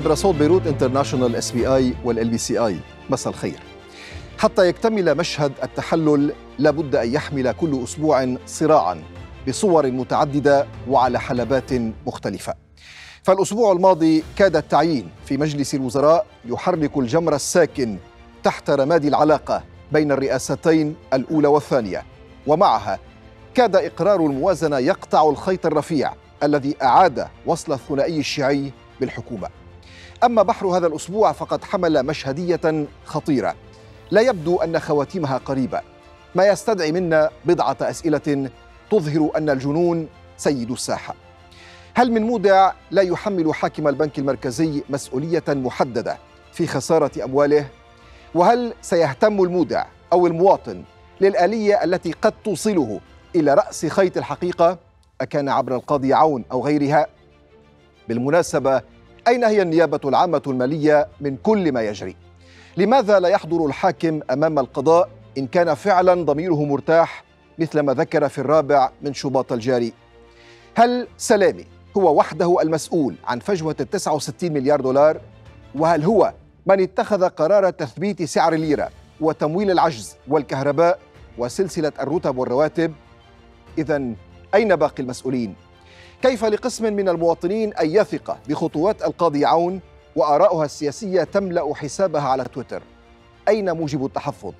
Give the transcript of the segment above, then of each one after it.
عبر صوت بيروت انترناشونال اس بي اي والال بي سي اي مساء الخير حتى يكتمل مشهد التحلل لابد ان يحمل كل اسبوع صراعا بصور متعدده وعلى حلبات مختلفه فالاسبوع الماضي كاد التعيين في مجلس الوزراء يحرك الجمر الساكن تحت رماد العلاقه بين الرئاستين الاولى والثانيه ومعها كاد اقرار الموازنه يقطع الخيط الرفيع الذي اعاد وصل الثنائي الشيعي بالحكومه أما بحر هذا الأسبوع فقد حمل مشهدية خطيرة لا يبدو أن خواتيمها قريبة ما يستدعي منا بضعة أسئلة تظهر أن الجنون سيد الساحة هل من مودع لا يحمل حاكم البنك المركزي مسؤولية محددة في خسارة أمواله؟ وهل سيهتم المودع أو المواطن للآلية التي قد توصله إلى رأس خيط الحقيقة أكان عبر القاضي عون أو غيرها؟ بالمناسبة أين هي النيابة العامة المالية من كل ما يجري؟ لماذا لا يحضر الحاكم أمام القضاء إن كان فعلا ضميره مرتاح مثل ما ذكر في الرابع من شباط الجاري؟ هل سلامي هو وحده المسؤول عن فجوة ال 69 مليار دولار؟ وهل هو من اتخذ قرار تثبيت سعر الليرة وتمويل العجز والكهرباء وسلسلة الرتب والرواتب؟ إذا أين باقي المسؤولين؟ كيف لقسم من المواطنين أن يثق بخطوات القاضي عون وآراؤها السياسية تملأ حسابها على تويتر أين موجب التحفظ؟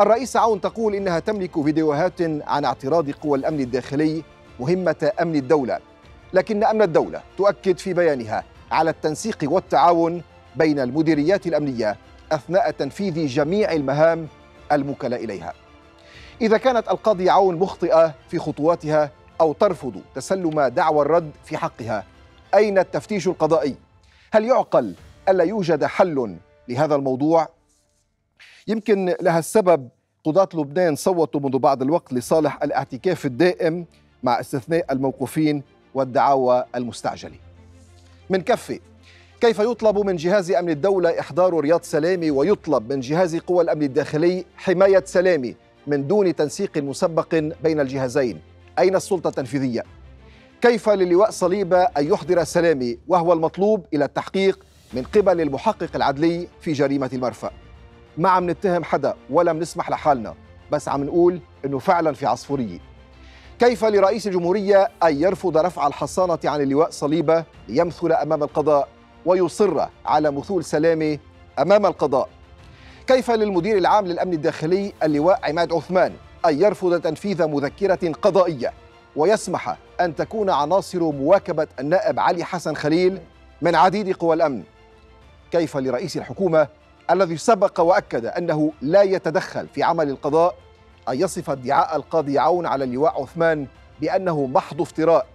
الرئيس عون تقول إنها تملك فيديوهات عن اعتراض قوى الأمن الداخلي مهمة أمن الدولة لكن أمن الدولة تؤكد في بيانها على التنسيق والتعاون بين المديريات الأمنية أثناء تنفيذ جميع المهام المكلة إليها إذا كانت القاضي عون مخطئة في خطواتها أو ترفض تسلم دعوى الرد في حقها أين التفتيش القضائي؟ هل يعقل ألا يوجد حل لهذا الموضوع؟ يمكن لها السبب قضاة لبنان صوتوا منذ بعض الوقت لصالح الاعتكاف الدائم مع استثناء الموقوفين والدعاوى المستعجله. من كفه كيف يطلب من جهاز امن الدوله احضار رياض سلامي ويطلب من جهاز قوى الامن الداخلي حمايه سلامي من دون تنسيق مسبق بين الجهازين أين السلطة التنفيذية؟ كيف للواء صليبة أن يحضر سلامي وهو المطلوب إلى التحقيق من قبل المحقق العدلي في جريمة المرفأ ما عم نتهم حدا ولا بنسمح لحالنا بس عم نقول انه فعلا في عصفورية كيف لرئيس الجمهورية أن يرفض رفع الحصانة عن اللواء صليبة ليمثل أمام القضاء ويصر على مثول سلامة أمام القضاء كيف للمدير العام للأمن الداخلي اللواء عماد عثمان أن يرفض تنفيذ مذكرة قضائية ويسمح أن تكون عناصر مواكبة النائب علي حسن خليل من عديد قوى الأمن كيف لرئيس الحكومة الذي سبق وأكد أنه لا يتدخل في عمل القضاء أن يصف ادعاء القاضي عون على اللواء عثمان بأنه محض افتراء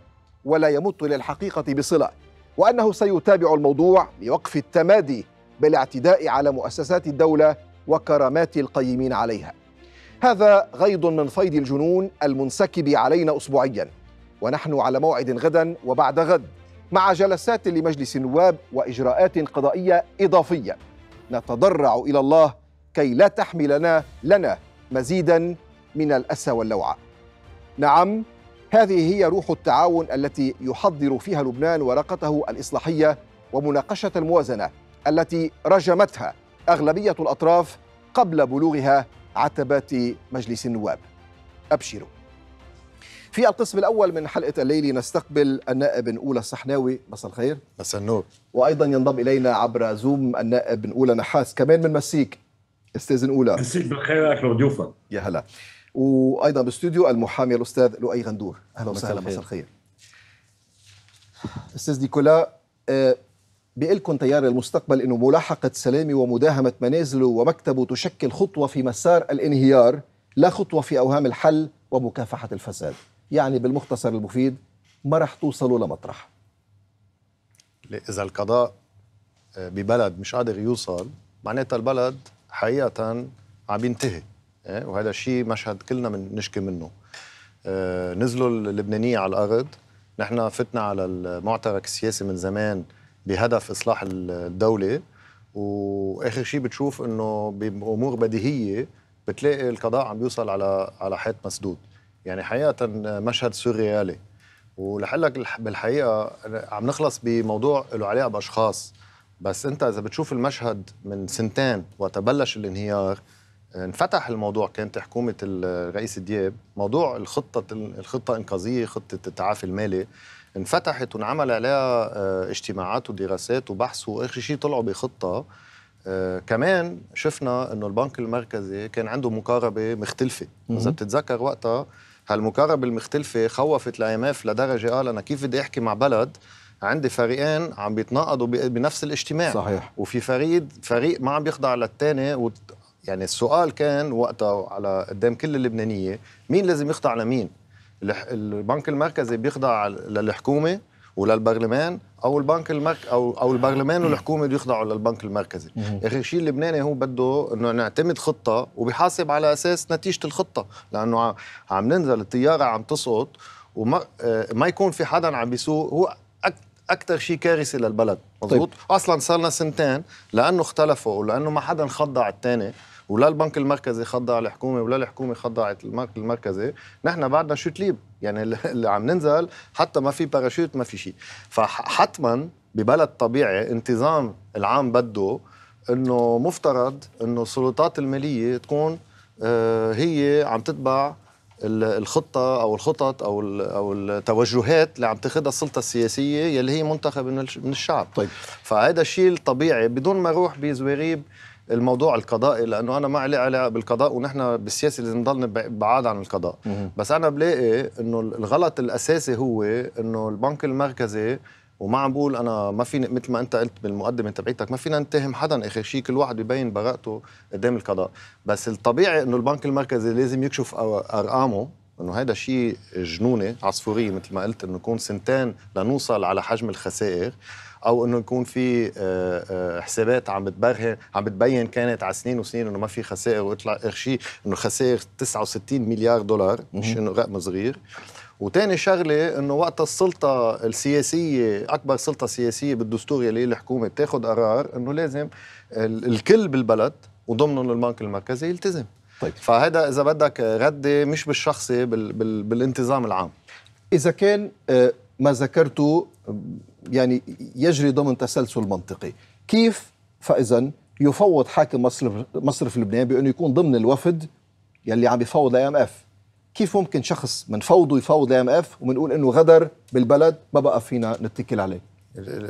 ولا يمت للحقيقة بصلة وأنه سيتابع الموضوع لوقف التمادي بالاعتداء على مؤسسات الدولة وكرامات القيمين عليها هذا غيض من فيض الجنون المنسكب علينا أسبوعيا ونحن على موعد غدا وبعد غد مع جلسات لمجلس النواب وإجراءات قضائية إضافية نتضرع إلى الله كي لا تحملنا لنا مزيدا من الأسى واللوعة نعم هذه هي روح التعاون التي يحضر فيها لبنان ورقته الإصلاحية ومناقشة الموازنة التي رجمتها أغلبية الأطراف قبل بلوغها عتبات مجلس النواب أبشروا في القسم الأول من حلقة الليل نستقبل النائب أولى الصحناوي مساء الخير مساء النور وأيضا ينضم إلينا عبر زوم النائب أولى نحاس كمان من مسيك استاذ أولى مسيك بالخير أهلا وضيوفك يا هلا وايضا باستوديو المحامي الاستاذ لؤي غندور اهلا وسهلا مساء الخير استاذ نيكولا آه، لكم تيار المستقبل أنه ملاحقة سلامي ومداهمة منازله ومكتبه تشكل خطوة في مسار الانهيار لا خطوة في أوهام الحل ومكافحة الفساد يعني بالمختصر المفيد ما رح توصلوا لمطرح إذا القضاء آه، ببلد مش قادر يوصل معناتها البلد حقيقة عم ينتهي آه، وهذا الشيء مشهد كلنا من نشكي منه آه، نزلوا اللبنانية على الأرض نحن فتنا على المعترك السياسي من زمان بهدف اصلاح الدوله واخر شيء بتشوف انه بامور بديهيه بتلاقي القضاء عم بيوصل على على حيط مسدود يعني حقيقه مشهد سوريالي ولحلك بالحقيقه عم نخلص بموضوع له علاقه باشخاص بس انت اذا بتشوف المشهد من سنتين وقت بلش الانهيار انفتح الموضوع كانت حكومه الرئيس دياب موضوع الخطه الخطه الانقاذيه خطه التعافي المالي انفتحت وانعمل عليها آه، اجتماعات ودراسات وبحث واخر شيء طلعوا بخطه آه، كمان شفنا انه البنك المركزي كان عنده مقاربه مختلفه اذا بتتذكر وقتها هالمقاربه المختلفه خوفت الاي ام اف لدرجه قال آه، انا كيف بدي احكي مع بلد عندي فريقين عم بيتناقضوا بنفس الاجتماع صحيح وفي فريق فريق ما عم بيخضع للثاني يعني السؤال كان وقتها على قدام كل اللبنانيه مين لازم يخضع لمين البنك المركزي بيخضع للحكومه وللبرلمان او البنك المرك او او البرلمان والحكومه بده يخضعوا للبنك المركزي اخر شيء اللبناني هو بده انه نعتمد خطه وبيحاسب على اساس نتيجه الخطه لانه عم ننزل الطياره عم تسقط وما آه، ما يكون في حدا عم بيسوق هو اكثر شيء كارثي للبلد مضبوط طيب. اصلا صار لنا سنتين لانه اختلفوا ولانه ما حدا خضع الثاني ولا البنك المركزي خضع الحكومه ولا الحكومه خضعت البنك المركزي نحن بعدنا شوت ليب يعني اللي عم ننزل حتى ما في باراشوت ما في شيء فحتما ببلد طبيعي انتظام العام بده انه مفترض انه السلطات الماليه تكون آه، هي عم تتبع الخطه او الخطط او او التوجهات اللي عم تاخذها السلطه السياسيه يلي هي منتخبه من الشعب طيب فهذا الشيء الطبيعي بدون ما اروح بزواريب الموضوع القضائي لانه انا ما علي علاقه بالقضاء ونحن بالسياسه لازم نضلنا بعاد عن القضاء مم. بس انا بلاقي انه الغلط الاساسي هو انه البنك المركزي وما عم بقول انا ما فيني مثل ما انت قلت بالمقدمه تبعيتك ما فينا نتهم حدا اخر شيء كل واحد ببين براءته قدام القضاء بس الطبيعي انه البنك المركزي لازم يكشف ارقامه انه هذا شيء جنوني عصفوريه مثل ما قلت انه يكون سنتين لنوصل على حجم الخسائر او انه يكون في آه، آه، حسابات عم بتبرهن عم بتبين كانت على سنين وسنين انه ما في خسائر ويطلع اخر شيء انه خسائر 69 مليار دولار مش انه رقم صغير وتاني شغله انه وقت السلطه السياسيه اكبر سلطه سياسيه بالدستور يلي الحكومه بتاخذ قرار انه لازم الكل بالبلد وضمنهم البنك المركزي يلتزم طيب فهذا اذا بدك رده مش بالشخصي بال بال بالانتظام العام اذا كان آه، ما ذكرته يعني يجري ضمن تسلسل منطقي كيف فاذا يفوض حاكم مصرف مصرف لبنان بانه يكون ضمن الوفد يلي عم يفوض لاي ام اف كيف ممكن شخص من فوضه يفوض لاي ام اف وبنقول انه غدر بالبلد ما بقى فينا نتكل عليه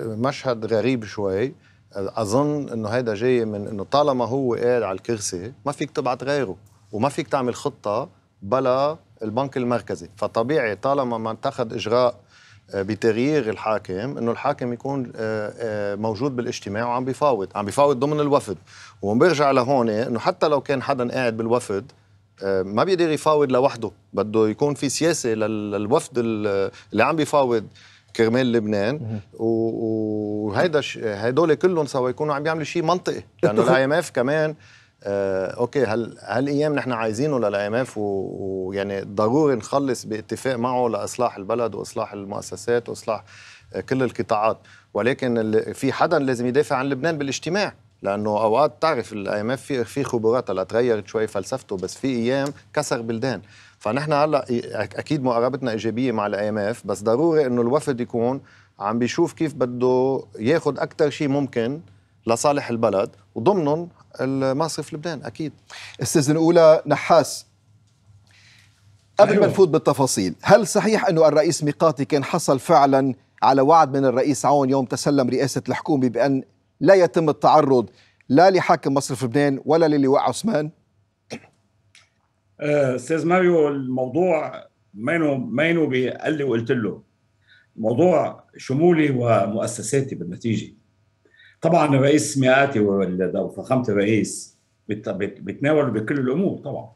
مشهد غريب شوي اظن انه هيدا جاي من انه طالما هو قاعد على الكرسي ما فيك تبعت غيره وما فيك تعمل خطه بلا البنك المركزي فطبيعي طالما ما اتخذ اجراء آه، بتغيير الحاكم انه الحاكم يكون آه، آه، موجود بالاجتماع وعم بيفاوض عم بيفاوض ضمن الوفد وبرجع لهون انه حتى لو كان حدا قاعد بالوفد ما بيقدر يفاوض لوحده بده يكون في سياسه للوفد اللي عم بيفاوض كرمال لبنان وهيدا هدول كلهم سوا يكونوا عم بيعملوا شيء منطقي لانه الاي ام اف كمان آه، اوكي هل هالايام نحن عايزينه للاي ام اف ويعني ضروري نخلص باتفاق معه لاصلاح البلد واصلاح المؤسسات واصلاح آه، كل القطاعات ولكن في حدا لازم يدافع عن لبنان بالاجتماع لانه اوقات تعرف الاي ام اف في في خبراتها لا تغيرت شوي فلسفته بس في ايام كسر بلدان فنحن هلا اكيد مقاربتنا ايجابيه مع الاي ام اف بس ضروري انه الوفد يكون عم بيشوف كيف بده ياخذ اكثر شيء ممكن لصالح البلد وضمنهم المصرف لبنان اكيد استاذ الاولى نحاس قبل أيوة. ما نفوت بالتفاصيل هل صحيح انه الرئيس ميقاتي كان حصل فعلا على وعد من الرئيس عون يوم تسلم رئاسه الحكومه بان لا يتم التعرض لا لحاكم مصرف لبنان ولا للواء عثمان آه، استاذ ماريو الموضوع مينو ماينو قال لي وقلت له موضوع شمولي ومؤسساتي بالنتيجه طبعا الرئيس مئاتي وفخامه الرئيس بتناول بكل الامور طبعا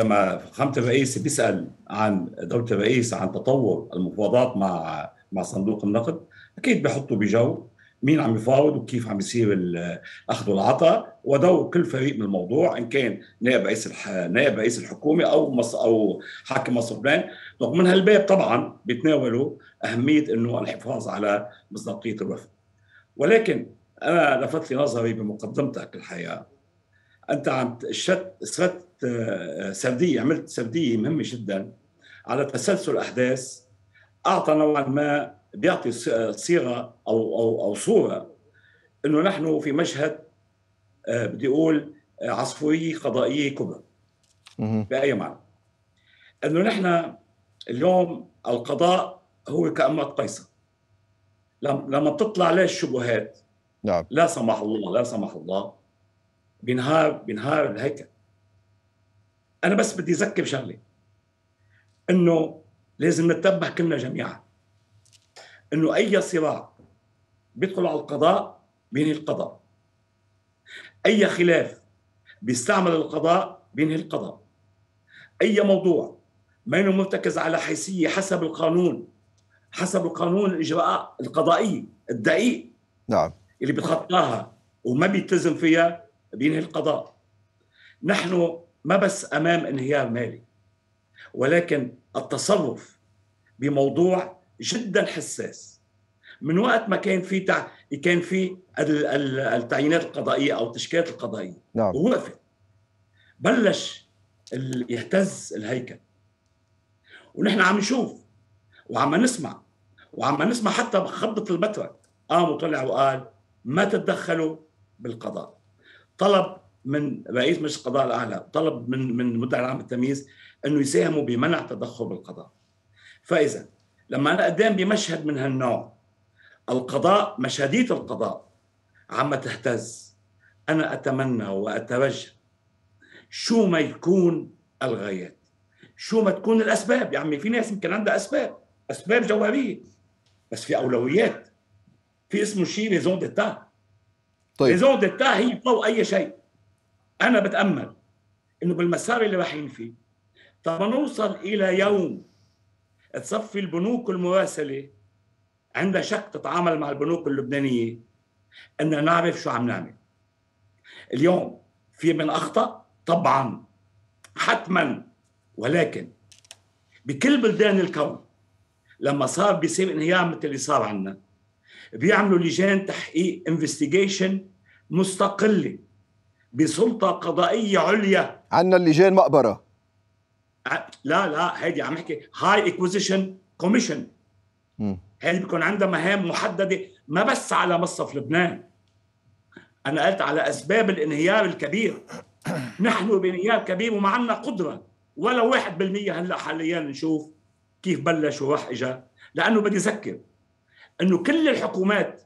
لما فخامه الرئيس بيسال عن دوله الرئيس عن تطور المفاوضات مع مع صندوق النقد اكيد بحطوا بجو مين عم يفاوض وكيف عم يصير الاخذ والعطاء ودور كل فريق من الموضوع ان كان نائب رئيس الح... نائب رئيس الحكومه او مص... او حاكم مصر بلان من هالباب طبعا بيتناولوا اهميه انه الحفاظ على مصداقيه الوفد ولكن أنا لفت لي نظري بمقدمتك الحقيقة أنت عم شت سردت آه، سردية عملت سردية مهمة جدا على تسلسل أحداث أعطى نوعا ما بيعطي آه، صيغة أو أو أو صورة إنه نحن في مشهد آه، بدي أقول عصفورية قضائية كبرى بأي معنى إنه نحن اليوم القضاء هو كأمة قيصر لما بتطلع عليه الشبهات نعم لا سمح الله لا سمح الله بينهار بينهار الهيكل انا بس بدي اذكر شغله انه لازم نتنبه كلنا جميعا انه اي صراع بيدخل على القضاء بينهي القضاء اي خلاف بيستعمل القضاء بينهي القضاء اي موضوع ما انه مرتكز على حيثيه حسب القانون حسب القانون الاجراء القضائي الدقيق نعم اللي بتخطاها وما بيلتزم فيها بينهي القضاء نحن ما بس امام انهيار مالي ولكن التصرف بموضوع جدا حساس من وقت ما كان في تع... كان في التعيينات القضائيه او التشكيلات القضائيه نعم. ووقفت بلش ال... يهتز الهيكل ونحن عم نشوف وعم نسمع وعم نسمع حتى بخبطه البتراك قام وطلع وقال ما تتدخلوا بالقضاء طلب من رئيس مجلس القضاء الاعلى طلب من من المدعي العام التمييز انه يساهموا بمنع تدخل بالقضاء فاذا لما انا قدام بمشهد من هالنوع القضاء مشهديه القضاء عم تهتز انا اتمنى واترجى شو ما يكون الغايات شو ما تكون الاسباب يا عمي في ناس يمكن عندها اسباب اسباب جوهريه بس في اولويات في اسمه شيء ريزون ديتا طيب ريزون ديتا هي فوق اي شيء انا بتامل انه بالمسار اللي رايحين فيه طب نوصل الى يوم تصفي البنوك المراسله عندها شك تتعامل مع البنوك اللبنانيه ان نعرف شو عم نعمل اليوم في من اخطا طبعا حتما ولكن بكل بلدان الكون لما صار بيصير انهيار مثل اللي صار عندنا بيعملوا لجان تحقيق انفستيجيشن مستقله بسلطه قضائيه عليا عندنا اللجان مقبره لا لا هيدي عم احكي هاي اكوزيشن كوميشن هل بيكون عندها مهام محدده ما بس على مصرف لبنان انا قلت على اسباب الانهيار الكبير نحن بانهيار كبير وما عندنا قدره ولا 1% هلا حاليا نشوف كيف بلش وراح اجى لانه بدي اذكر انه كل الحكومات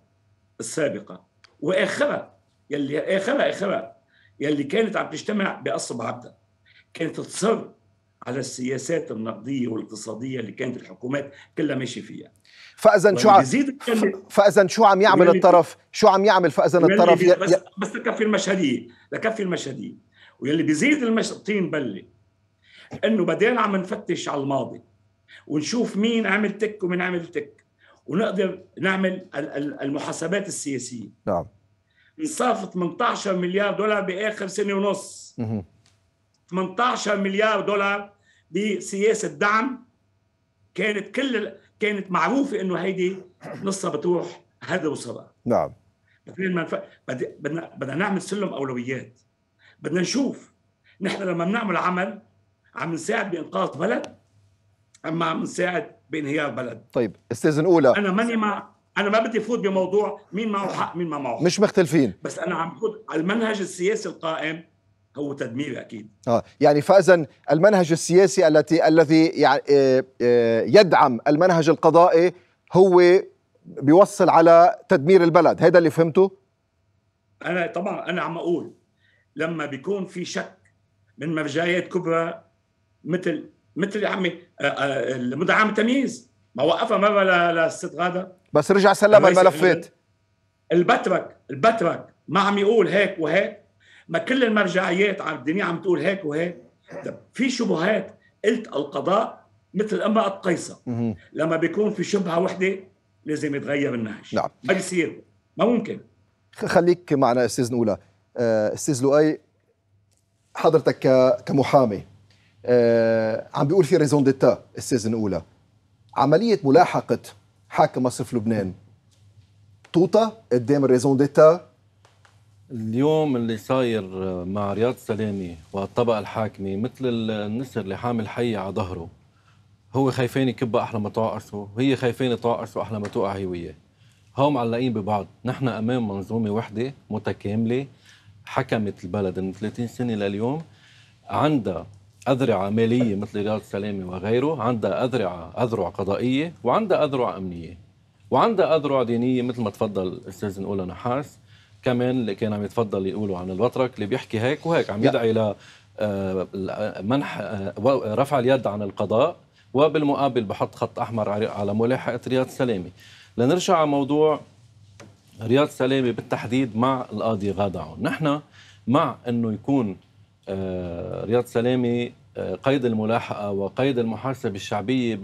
السابقه واخرها يلي اخرها اخرها يلي كانت عم تجتمع بقصب عبدا كانت تصر على السياسات النقديه والاقتصاديه اللي كانت الحكومات كلها ماشيه فيها فاذا شو عم فاذا شو عم يعمل الطرف شو عم يعمل فاذا الطرف بس بس لكفي المشهديه لكفي المشهديه واللي بيزيد الطين بله انه بعدين عم نفتش على الماضي ونشوف مين عمل تك ومين عمل تك ونقدر نعمل المحاسبات السياسيه نعم انصرف 18 مليار دولار باخر سنه ونص 18 مليار دولار بسياسه دعم كانت كل كانت معروفه انه هيدي نصها بتروح هذا وصبا نعم بدنا بدنا نعمل سلم اولويات بدنا نشوف نحن لما بنعمل عمل عم نساعد بانقاذ بلد اما عم نساعد بانهيار بلد طيب استاذ الاولى انا ماني مع انا ما بدي فوت بموضوع مين معه حق مين ما معه حق. مش مختلفين بس انا عم على المنهج السياسي القائم هو تدمير اكيد اه يعني فاذا المنهج السياسي التي الذي يعني يدعم المنهج القضائي هو بيوصل على تدمير البلد هذا اللي فهمته انا طبعا انا عم اقول لما بيكون في شك من مرجعيات كبرى مثل مثل يا عمي المدعم آه، آه، التمييز ما وقفها مره للست غاده بس رجع سلم الملفات البترك البترك ما عم يقول هيك وهيك ما كل المرجعيات على الدنيا عم تقول هيك وهيك طب في شبهات قلت القضاء مثل امرأة قيصر لما بيكون في شبهة وحدة لازم يتغير النهج نعم ما بيصير ما ممكن خليك معنا استاذ نقولها آه، استاذ لؤي حضرتك كمحامي آه، عم بيقول في ريزون ديتا السيزون الاولى عمليه ملاحقه حاكم مصرف لبنان توطى قدام ريزون ديتا اليوم اللي صاير مع رياض سلامي والطبقه الحاكمه مثل النسر اللي حامل حية على ظهره هو خايفين يكبها احلى ما تعقصه وهي خايفين تعقصه احلى ما توقع هي وياه هو معلقين ببعض نحن امام منظومه وحده متكامله حكمت البلد من 30 سنه لليوم عندها أذرعة مالية مثل رياض سلامة وغيره عندها أذرعة أذرع قضائية وعندها أذرع أمنية وعندها أذرع دينية مثل ما تفضل أستاذ نقولها نحاس كمان اللي كان عم يتفضل يقولوا عن البطرك اللي بيحكي هيك وهيك عم يدعي ل آه، منح آه، رفع اليد عن القضاء وبالمقابل بحط خط احمر على ملاحقه رياض سلامه لنرجع على موضوع رياض سلامه بالتحديد مع القاضي غادعون نحن مع انه يكون آه، رياض سلامي آه، قيد الملاحقه وقيد المحاسبه الشعبيه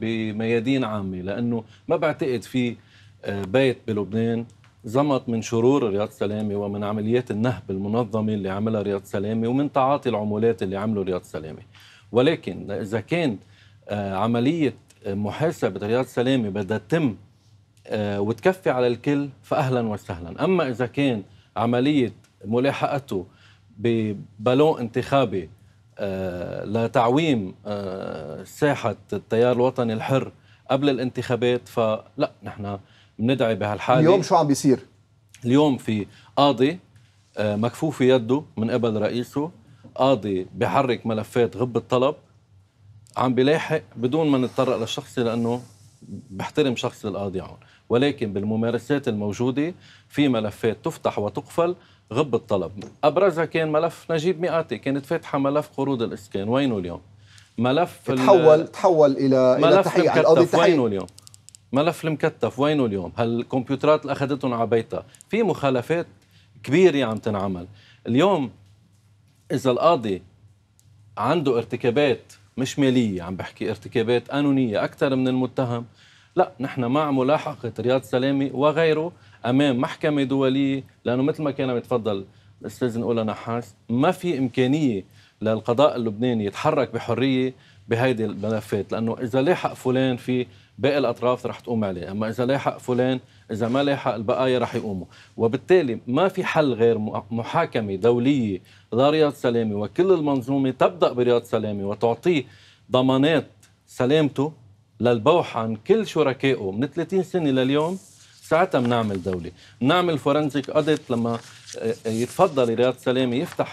بميادين عامه لانه ما بعتقد في آه، بيت بلبنان زمط من شرور رياض سلامي ومن عمليات النهب المنظمه اللي عملها رياض سلامي ومن تعاطي العمولات اللي عمله رياض سلامي ولكن اذا كان عمليه محاسبه رياض سلامي بدها تتم وتكفي على الكل فاهلا وسهلا اما اذا كان عمليه ملاحقته ببالون انتخابي آه، لتعويم آه، ساحة التيار الوطني الحر قبل الانتخابات فلا نحن بندعي بهالحالة اليوم شو عم بيصير؟ اليوم في قاضي آه، مكفوف يده من قبل رئيسه قاضي بحرك ملفات غب الطلب عم بلاحق بدون ما نتطرق للشخصي لانه بحترم شخص القاضي عون ولكن بالممارسات الموجوده في ملفات تفتح وتقفل غب الطلب ابرزها كان ملف نجيب مئاتي كانت فاتحه ملف قروض الاسكان وينه اليوم ملف تحول تحول الى ملف تحقيق على القضيه تحقيق وينه اليوم ملف المكتف وينه اليوم هالكمبيوترات اللي اخذتهم على بيتها في مخالفات كبيره عم تنعمل اليوم اذا القاضي عنده ارتكابات مش ماليه عم بحكي ارتكابات قانونيه اكثر من المتهم لا نحن مع ملاحقه رياض سلامي وغيره امام محكمه دوليه لانه مثل ما كان عم يتفضل الاستاذ نقول نحاس ما في امكانيه للقضاء اللبناني يتحرك بحريه بهيدي الملفات لانه اذا لاحق فلان في باقي الاطراف رح تقوم عليه اما اذا لاحق فلان اذا ما لاحق البقايا رح يقوموا وبالتالي ما في حل غير محاكمه دوليه لرياض سلامي وكل المنظومه تبدا برياض سلامي وتعطيه ضمانات سلامته للبوح عن كل شركائه من 30 سنه لليوم ساعتها بنعمل دولة بنعمل فورنزيك أدت لما آه، آه، يتفضل رياض سلامة يفتح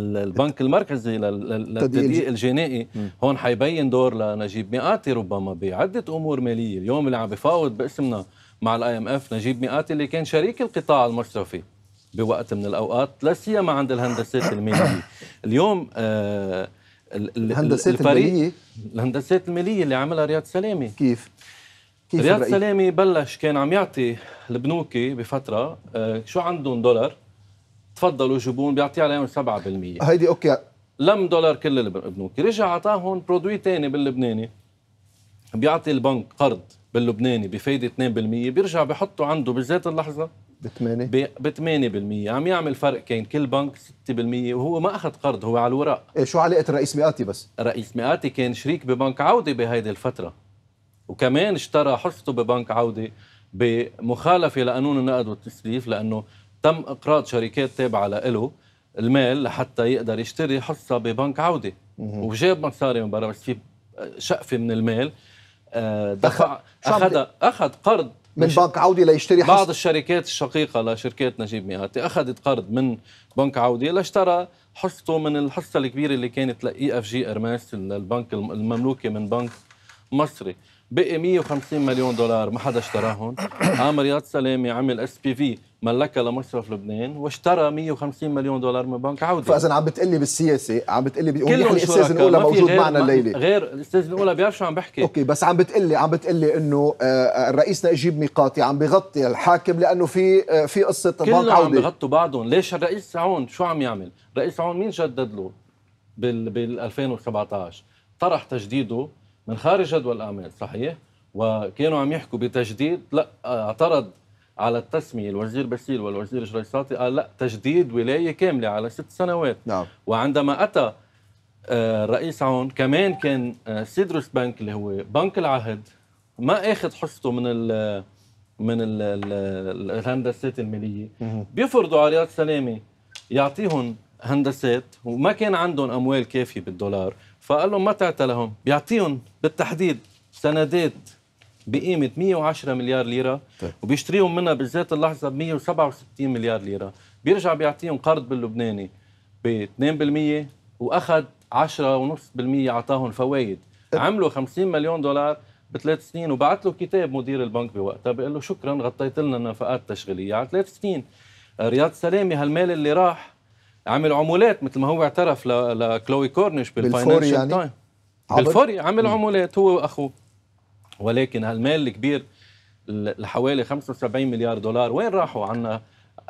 البنك المركزي للتدقيق الجنائي هون حيبين دور لنجيب مئاتي ربما بعدة أمور مالية اليوم اللي عم بفاوض باسمنا مع الاي ام اف نجيب مئاتي اللي كان شريك القطاع المصرفي بوقت من الاوقات لا سيما عند الهندسات الماليه اليوم آه الهندسات الماليه الهندسات الماليه اللي عملها رياض سلامه كيف كيف رياض سلامي بلش كان عم يعطي البنوكي بفتره آه، شو عندهم دولار تفضلوا جيبون بيعطي عليهم 7% هيدي اوكي لم دولار كل البنوكي رجع اعطاهم برودوي ثاني باللبناني بيعطي البنك قرض باللبناني بفايده 2% بيرجع بحطه عنده بذات اللحظه ب 8 ب 8% عم يعمل فرق كان كل بنك 6% وهو ما اخذ قرض هو على الورق إيه شو علاقه الرئيس مئاتي بس؟ الرئيس مئاتي كان شريك ببنك عودة بهيدي الفتره وكمان اشترى حصته ببنك عودة بمخالفة لقانون النقد والتسليف لأنه تم إقراض شركات تابعة له المال لحتى يقدر يشتري حصة ببنك عودة وجاب مصاري من برا بس في شقفة من المال آه، دفع أخذ أخذ قرض من بنك عودي ليشتري حصة بعض الشركات الشقيقة لشركات نجيب مئاتي أخذت قرض من بنك عودي لاشترى حصته من الحصة الكبيرة اللي كانت لإي اف جي إرماس البنك المملوكة من بنك مصري بقي 150 مليون دولار ما حدا اشتراهم قام رياض سلامي عمل اس بي في ملكها لمصرف لبنان واشترى 150 مليون دولار من بنك عودة فاذا عم بتقلي بالسياسه عم بتقلي بيقول لي الاستاذ الاولى موجود معنا الليله غير الاستاذ الاولى بيعرف شو عم بحكي اوكي بس عم بتقلي عم بتقلي انه آه، آه، الرئيس نجيب ميقاتي عم بغطي الحاكم لانه في آه، في قصه بنك عوده عم بغطوا بعضهم ليش الرئيس عون شو عم يعمل رئيس عون مين جدد له بال بال 2017 طرح تجديده من خارج جدول الأعمال صحيح وكانوا عم يحكوا بتجديد لا اعترض على التسمية الوزير بسيل والوزير شريصاتي قال لا تجديد ولاية كاملة على ست سنوات نعم. وعندما أتى الرئيس آه، عون كمان كان آه، سيدروس بنك اللي هو بنك العهد ما اخذ حصته من الـ من الـ الـ الهندسات الماليه بيفرضوا على رياض سلامه يعطيهم هندسات وما كان عندهم اموال كافيه بالدولار فقال لهم ما تعت لهم بيعطيهم بالتحديد سندات بقيمة 110 مليار ليرة طيب. وبيشتريهم منها بذات اللحظة ب 167 مليار ليرة بيرجع بيعطيهم قرض باللبناني ب 2% وأخذ 10.5% أعطاهم فوايد عملوا 50 مليون دولار بثلاث سنين وبعت له كتاب مدير البنك بوقتها بيقول له شكرا غطيت لنا نفقات تشغيليه على يعني ثلاث سنين رياض سلامي هالمال اللي راح عمل عمولات مثل ما هو اعترف لكلوي كورنيش بالفاينانشال يعني؟ تايم بالفوري عمل عمولات هو واخوه ولكن هالمال الكبير لحوالي 75 مليار دولار وين راحوا عنا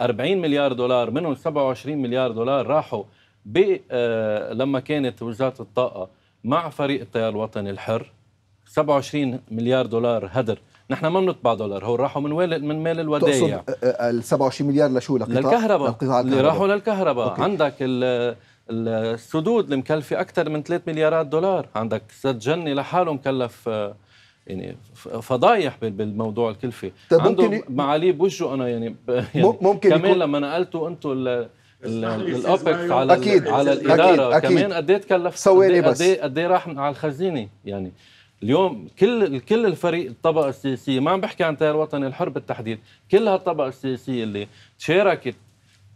40 مليار دولار منهم 27 مليار دولار راحوا ب آه، لما كانت وزاره الطاقه مع فريق التيار الوطني الحر 27 مليار دولار هدر نحن ما بنطبع دولار هو راحوا من وين من مال الودايع آه، آه، ال 27 مليار لشو لقطاع للكهرباء لقطاع اللي راحوا للكهرباء أوكي. عندك ال... السدود المكلفة أكثر من 3 مليارات دولار عندك سد جني لحاله مكلف آه، يعني فضايح بالموضوع الكلفة طيب عنده ممكن معالي بوجهه أنا يعني, يعني ممكن كمان يكون... لما نقلتوا انتوا الاوبكس على أكيد. على الاداره أكيد. أكيد. كمان قد ايه تكلف إيه- بس قد ايه راح على الخزينه يعني اليوم كل كل الفريق الطبقه السياسيه ما عم بحكي عن تيار وطني الحر بالتحديد كل هالطبقه السياسيه اللي شاركت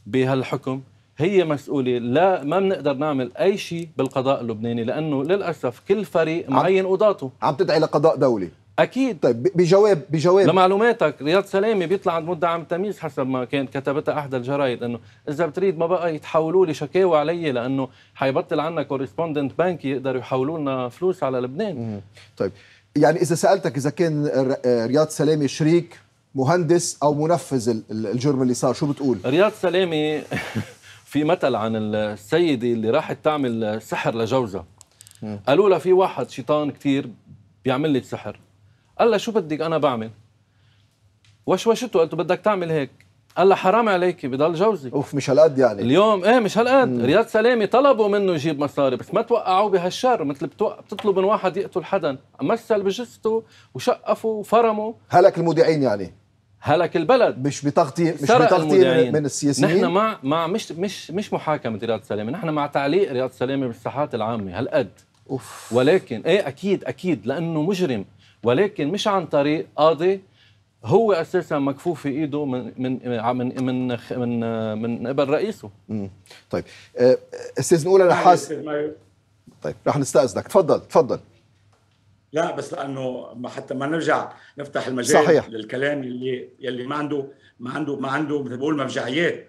بهالحكم هي مسؤوله لا ما بنقدر نعمل اي شيء بالقضاء اللبناني لانه للاسف كل فريق معين قضاته عم تدعي لقضاء دولي اكيد طيب بجواب بجواب لمعلوماتك رياض سلامي بيطلع عند مدعى تمييز حسب ما كانت كتبتها احدى الجرايد انه اذا بتريد ما بقى يتحولوا لي شكاوى علي لانه حيبطل عنا كورسبوندنت بنك يقدروا يحولوا لنا فلوس على لبنان مم. طيب يعني اذا سالتك اذا كان آه، رياض سلامي شريك مهندس او منفذ الجرم اللي صار شو بتقول رياض سلامي في مثل عن السيده اللي راحت تعمل سحر لجوزها قالوا لها في واحد شيطان كثير بيعمل لك سحر قال لها شو بدك انا بعمل وشوشته قلت بدك تعمل هيك قال لها حرام عليك بضل جوزي اوف مش هالقد يعني اليوم ايه مش هالقد رياض سلامي طلبوا منه يجيب مصاري بس ما توقعوا بهالشر مثل بتوق... بتطلب من واحد يقتل حدا مثل بجثته وشقفه وفرمه هلك المودعين يعني هلك البلد مش بتغطيه مش بتغطيه من السياسيين نحن مع مع مش مش مش محاكمه رياض سلامي نحن مع تعليق رياض سلامي بالساحات العامه هالقد اوف ولكن ايه اكيد اكيد لانه مجرم ولكن مش عن طريق قاضي هو اساسا مكفوف في ايده من من من من من, من قبل رئيسه طيب آه، استاذ نقول انا حاس طيب رح نستاذنك تفضل تفضل لا بس لانه حتى ما نرجع نفتح المجال صحيح. للكلام اللي يلي ما عنده ما عنده ما عنده مثل بقول مفجعيات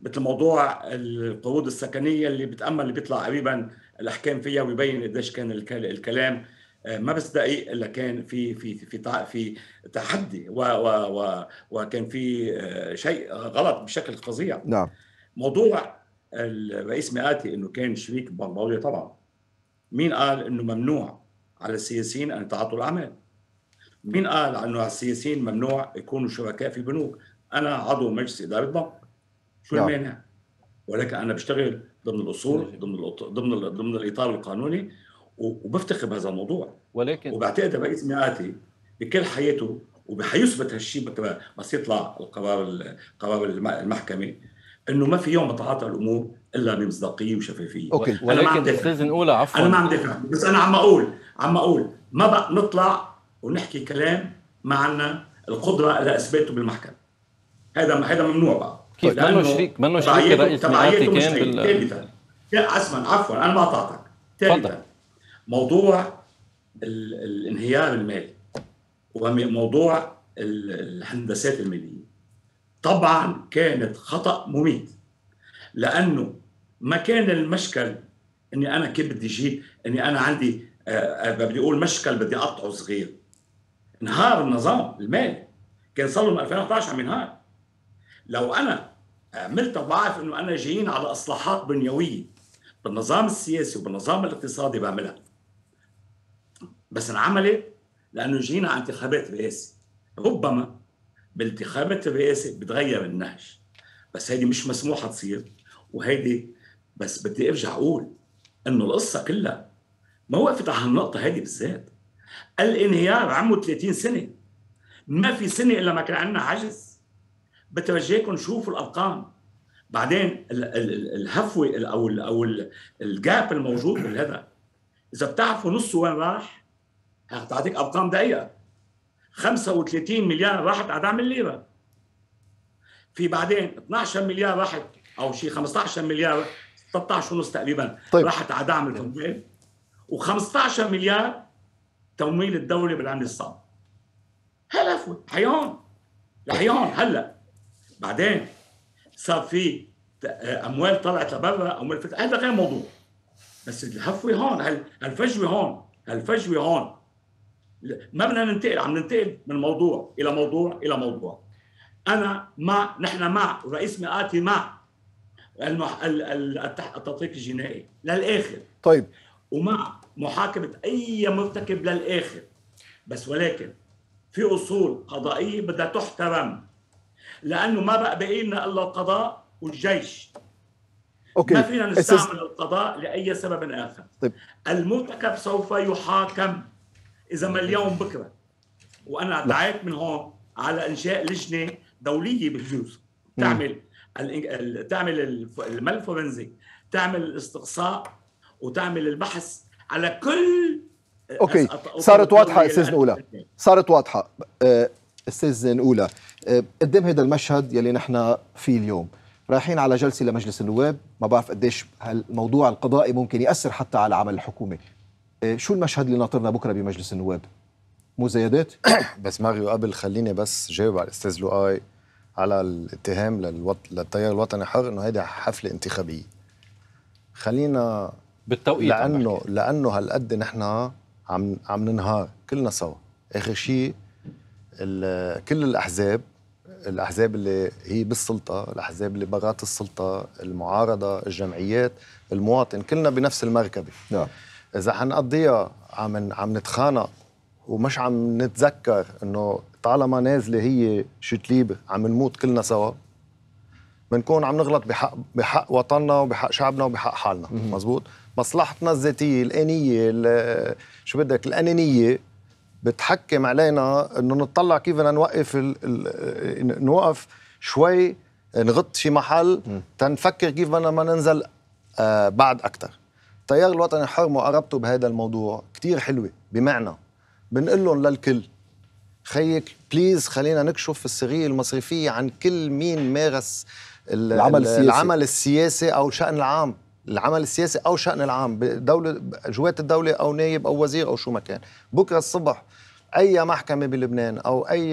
مثل موضوع القروض السكنيه اللي بتامل اللي بيطلع قريبا الاحكام فيها ويبين قديش كان الكلام ما بس دقيق الا كان في في في في تحدي و و و وكان في آه، شيء غلط بشكل فظيع نعم موضوع الرئيس مئاتي انه كان شريك بنغلاديش طبعا مين قال انه ممنوع على السياسيين ان يتعاطوا الاعمال مين قال انه على السياسيين ممنوع يكونوا شركاء في بنوك انا عضو مجلس اداره بنك شو نعم. المانع ولكن انا بشتغل ضمن الاصول ضمن ضمن ضمن الاطار القانوني وبفتخر بهذا الموضوع ولكن وبعتقد الرئيس مئاتي بكل حياته وبحيثبت هالشيء بس يطلع القرار قرار المحكمه انه ما في يوم بتعاطى الامور الا بمصداقيه وشفافيه اوكي أنا عندي استاذ نقول عفوا انا ما عم دافع بس انا عم اقول عم اقول ما بقى نطلع ونحكي كلام ما عندنا القدره على اثباته بالمحكمه هذا هذا ممنوع بقى كيف منه شريك منه شريك الرئيس ميقاتي كان بال اسمع عفوا انا ما قطعتك تفضل موضوع الانهيار المالي وموضوع الهندسات الماليه طبعا كانت خطا مميت لانه ما كان المشكل اني انا كيف بدي اجيب اني انا عندي آه، آه، بدي اقول مشكل بدي اقطعه صغير انهار النظام المالي كان صار له من 2011 عم ينهار لو انا عملت بعرف انه انا جايين على اصلاحات بنيويه بالنظام السياسي وبالنظام الاقتصادي بعملها بس انعملت إيه؟ لانه جينا على انتخابات رئاسي إيه ربما بالانتخابات الرئاسي إيه بتغير النهج بس هيدي مش مسموحه تصير وهيدي بس بدي ارجع اقول انه القصه كلها ما وقفت على هالنقطه هيدي بالذات الانهيار عمره 30 سنه ما في سنه الا ما كان عندنا عجز بترجيكم شوفوا الارقام بعدين الهفوه او او الجاب الموجود بالهذا اذا بتعرفوا نصه وين راح هتعطيك ارقام دقيقه 35 مليار راحت على دعم الليره في بعدين 12 مليار راحت او شيء 15 مليار 13 ونص تقريبا طيب. راحت على دعم التمويل و15 مليار تمويل الدوله بالعمله الصعبه هلفوا حيون لحيان يعني هلا بعدين صار في اموال طلعت لبرا اموال فتح هذا غير موضوع بس الهفوه هون هالفجوه هون هالفجوه هون ما بدنا ننتقل عم ننتقل من موضوع الى موضوع الى موضوع انا مع نحن مع رئيس مئاتي مع المح... التطبيق الجنائي للاخر طيب ومع محاكمه اي مرتكب للاخر بس ولكن في اصول قضائيه بدها تحترم لانه ما بقى لنا الا القضاء والجيش أوكي. ما فينا نستعمل القضاء لاي سبب اخر طيب. المرتكب سوف يحاكم اذا ما اليوم بكره وانا دعيت من هون على انشاء لجنه دوليه بجوز تعمل تعمل المال الفورنزي تعمل الاستقصاء وتعمل البحث على كل اوكي صارت واضحه استاذ آه، اولى صارت واضحه استاذ اولى قدام ايه هذا المشهد يلي نحن فيه اليوم رايحين على جلسه لمجلس النواب ما بعرف قديش هالموضوع القضائي ممكن ياثر حتى على عمل الحكومه آه، شو المشهد اللي ناطرنا بكره بمجلس النواب؟ مزايدات؟ بس ماريو قبل خليني بس جاوب على الاستاذ لؤي على الاتهام للوط... للتيار الوطني الحر انه هيدي حفله انتخابيه. خلينا بالتوقيت لانه لانه هالقد نحن عم عم ننهار كلنا سوا، اخر شيء كل الاحزاب الاحزاب اللي هي بالسلطه، الاحزاب اللي برات السلطه، المعارضه، الجمعيات، المواطن، كلنا بنفس المركبه. نعم. اذا حنقضيها عم عم نتخانق ومش عم نتذكر انه طالما نازله هي شتليب عم نموت كلنا سوا بنكون عم نغلط بحق بحق وطننا وبحق شعبنا وبحق حالنا مزبوط مصلحتنا الذاتيه الانيه شو بدك الانانيه بتحكم علينا انه نطلع كيف بدنا نوقف ال... ال... نوقف شوي نغط شي محل تنفكر كيف بدنا ما ننزل آه بعد اكثر التيار الوطني الحر مقاربته بهذا الموضوع كتير حلوه بمعنى بنقول لهم للكل خيك بليز خلينا نكشف السريه المصرفيه عن كل مين مارس العمل السياسي العمل السياسي او شان العام العمل السياسي او شان العام بدوله جوات الدوله او نايب او وزير او شو ما كان بكره الصبح اي محكمه بلبنان او اي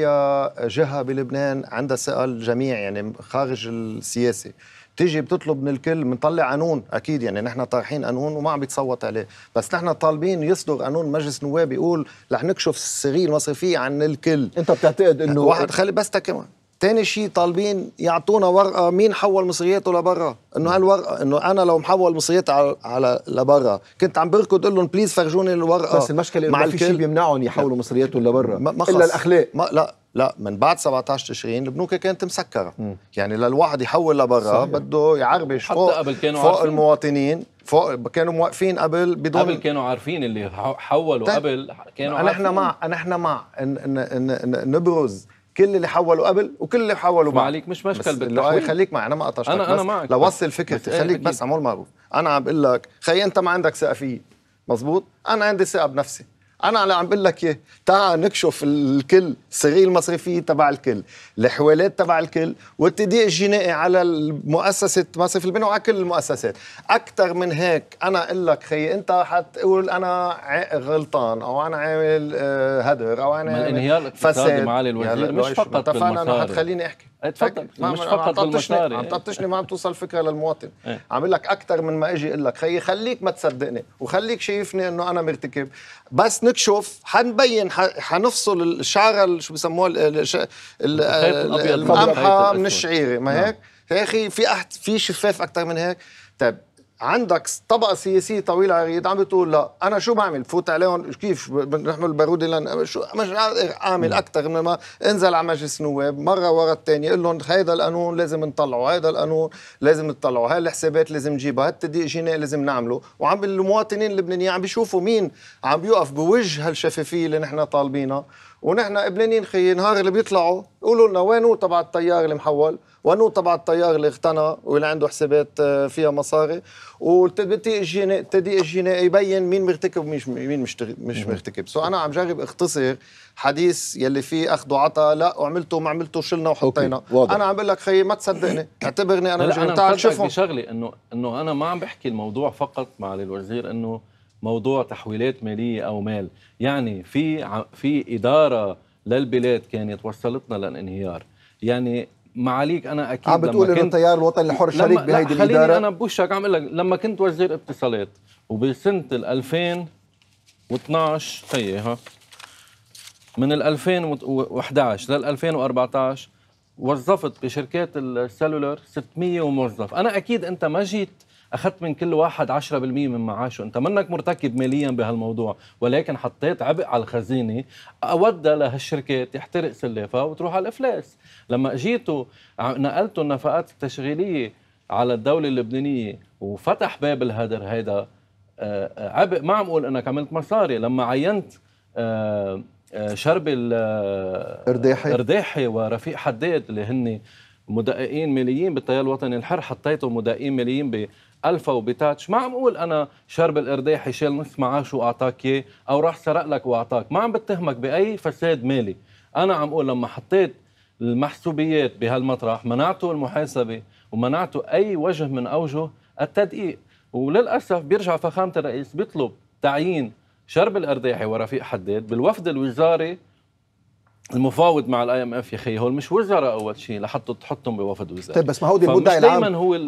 جهه بلبنان عندها سؤال جميع يعني خارج السياسه تيجي بتطلب من الكل بنطلع قانون اكيد يعني نحن طايحين قانون وما عم بيتصوت عليه بس نحن طالبين يصدر قانون مجلس نواب يقول رح نكشف الصغير المصرفيه عن الكل انت بتعتقد انه واحد خلي بس تكمل تاني شيء طالبين يعطونا ورقه مين حول مصرياته لبرا انه هالورقه انه انا لو محول مصرياتي على, على لبرا كنت عم بركض قول لهم بليز فرجوني الورقه بس المشكله انه ما في شيء بيمنعهم يحولوا مصرياتهم لبرا الا الاخلاق ما لا لا من بعد 17 تشرين البنوك كانت مسكره مم. يعني للواحد يحول لبرا بده يعربش حتى فوق قبل كانوا فوق عارفين. المواطنين فوق كانوا موقفين قبل بدون قبل كانوا عارفين اللي حولوا طيب. قبل كانوا عارفين نحن مع نحن مع إن إن إن نبرز كل اللي حولوا قبل وكل اللي حولوا بعد عليك مش مشكل بالتحويل خليك معي انا ما قطشتك انا انا معك لوصل فكرتي إيه، خليك بس عمول معروف انا عم بقول لك خي انت ما عندك ثقه فيي مزبوط انا عندي ثقه بنفسي انا اللي عم بقول لك اياه تعا نكشف الكل الصيغه المصرفيه تبع الكل الحوالات تبع الكل والتضييق الجنائي على مؤسسه مصرف البنوك وعلى كل المؤسسات اكثر من هيك انا اقول لك خي انت حتقول انا غلطان او انا عامل آه، هدر او انا عامل فساد الانهيار الاقتصادي معالي الوزير مش فقط انا حتخليني احكي اتفضل إيه، مش فقط بالمصاري يعني. عم تطشني ما عم توصل فكره للمواطن ايه؟ عم لك اكثر من ما اجي اقول لك خيي خليك ما تصدقني وخليك شايفني انه انا مرتكب بس نكشف حنبين حنفصل الشعره شو بسموها القمحه من الشعيره ما نعم. هيك يا اخي في في شفاف اكثر من هيك طيب عندك طبقه سياسيه طويله عريض عم بتقول لا انا شو بعمل بفوت عليهم كيف بنحمل البارود لن شو مش اعمل اكثر مما انزل على مجلس النواب مره ورا الثانيه قول لهم هيدا القانون لازم نطلعه هيدا القانون لازم نطلعه هاي الحسابات لازم نجيبها هالتدقيق الجنائي لازم نعمله وعم المواطنين اللبنانيين عم بيشوفوا مين عم بيوقف بوجه هالشفافيه اللي نحن طالبينها ونحن قبلانين خي نهار اللي بيطلعوا يقولوا لنا وينو تبع التيار اللي محول وينو تبع التيار اللي اغتنى واللي عنده حسابات آه، فيها مصاري والتدقيق الجنائي التدقيق الجنائي يبين مين مرتكب ومين مين مش مش مرتكب سو انا عم جرب اختصر حديث يلي فيه اخذ وعطى لا وعملته وما عملته شلنا وحطينا انا عم بقول لك خيي ما تصدقني اعتبرني انا مش تعال شوفهم بشغله انه انه انا ما عم بحكي الموضوع فقط مع الوزير انه موضوع تحويلات ماليه او مال يعني في في اداره للبلاد كانت وصلتنا للانهيار يعني معاليك انا اكيد عم بتقول انه التيار الوطني الحر شريك بهيدي الاداره خليني انا بوشك عم اقول لك لما كنت وزير اتصالات وبسنه ال 2012 هي ها من ال 2011 لل 2014 وظفت بشركات السلولر 600 موظف انا اكيد انت ما جيت اخذت من كل واحد 10% من معاشه انت منك مرتكب ماليا بهالموضوع ولكن حطيت عبء على الخزينه اودى لهالشركات يحترق سلافها وتروح على الافلاس لما اجيتوا نقلتوا النفقات التشغيليه على الدوله اللبنانيه وفتح باب الهدر هيدا آه، عبء ما عم اقول انك عملت مصاري لما عينت آه، آه، شربي ارداحي ارداحي ورفيق حداد اللي هن مدققين ماليين بالتيار الوطني الحر حطيتهم مدققين ماليين ألفا وبتاتش ما عم أقول أنا شرب القرداحي شال نص معاشه وأعطاك إياه أو راح سرق لك وأعطاك ما عم بتهمك بأي فساد مالي أنا عم أقول لما حطيت المحسوبيات بهالمطرح منعته المحاسبة ومنعته أي وجه من أوجه التدقيق وللأسف بيرجع فخامة الرئيس بيطلب تعيين شرب القرداحي ورفيق حداد بالوفد الوزاري المفاوض مع الاي ام اف يا اخي هول مش وزراء اول شيء لحتى تحطهم بوفد وزاري طيب بس ما هو المدعي العام دائما هو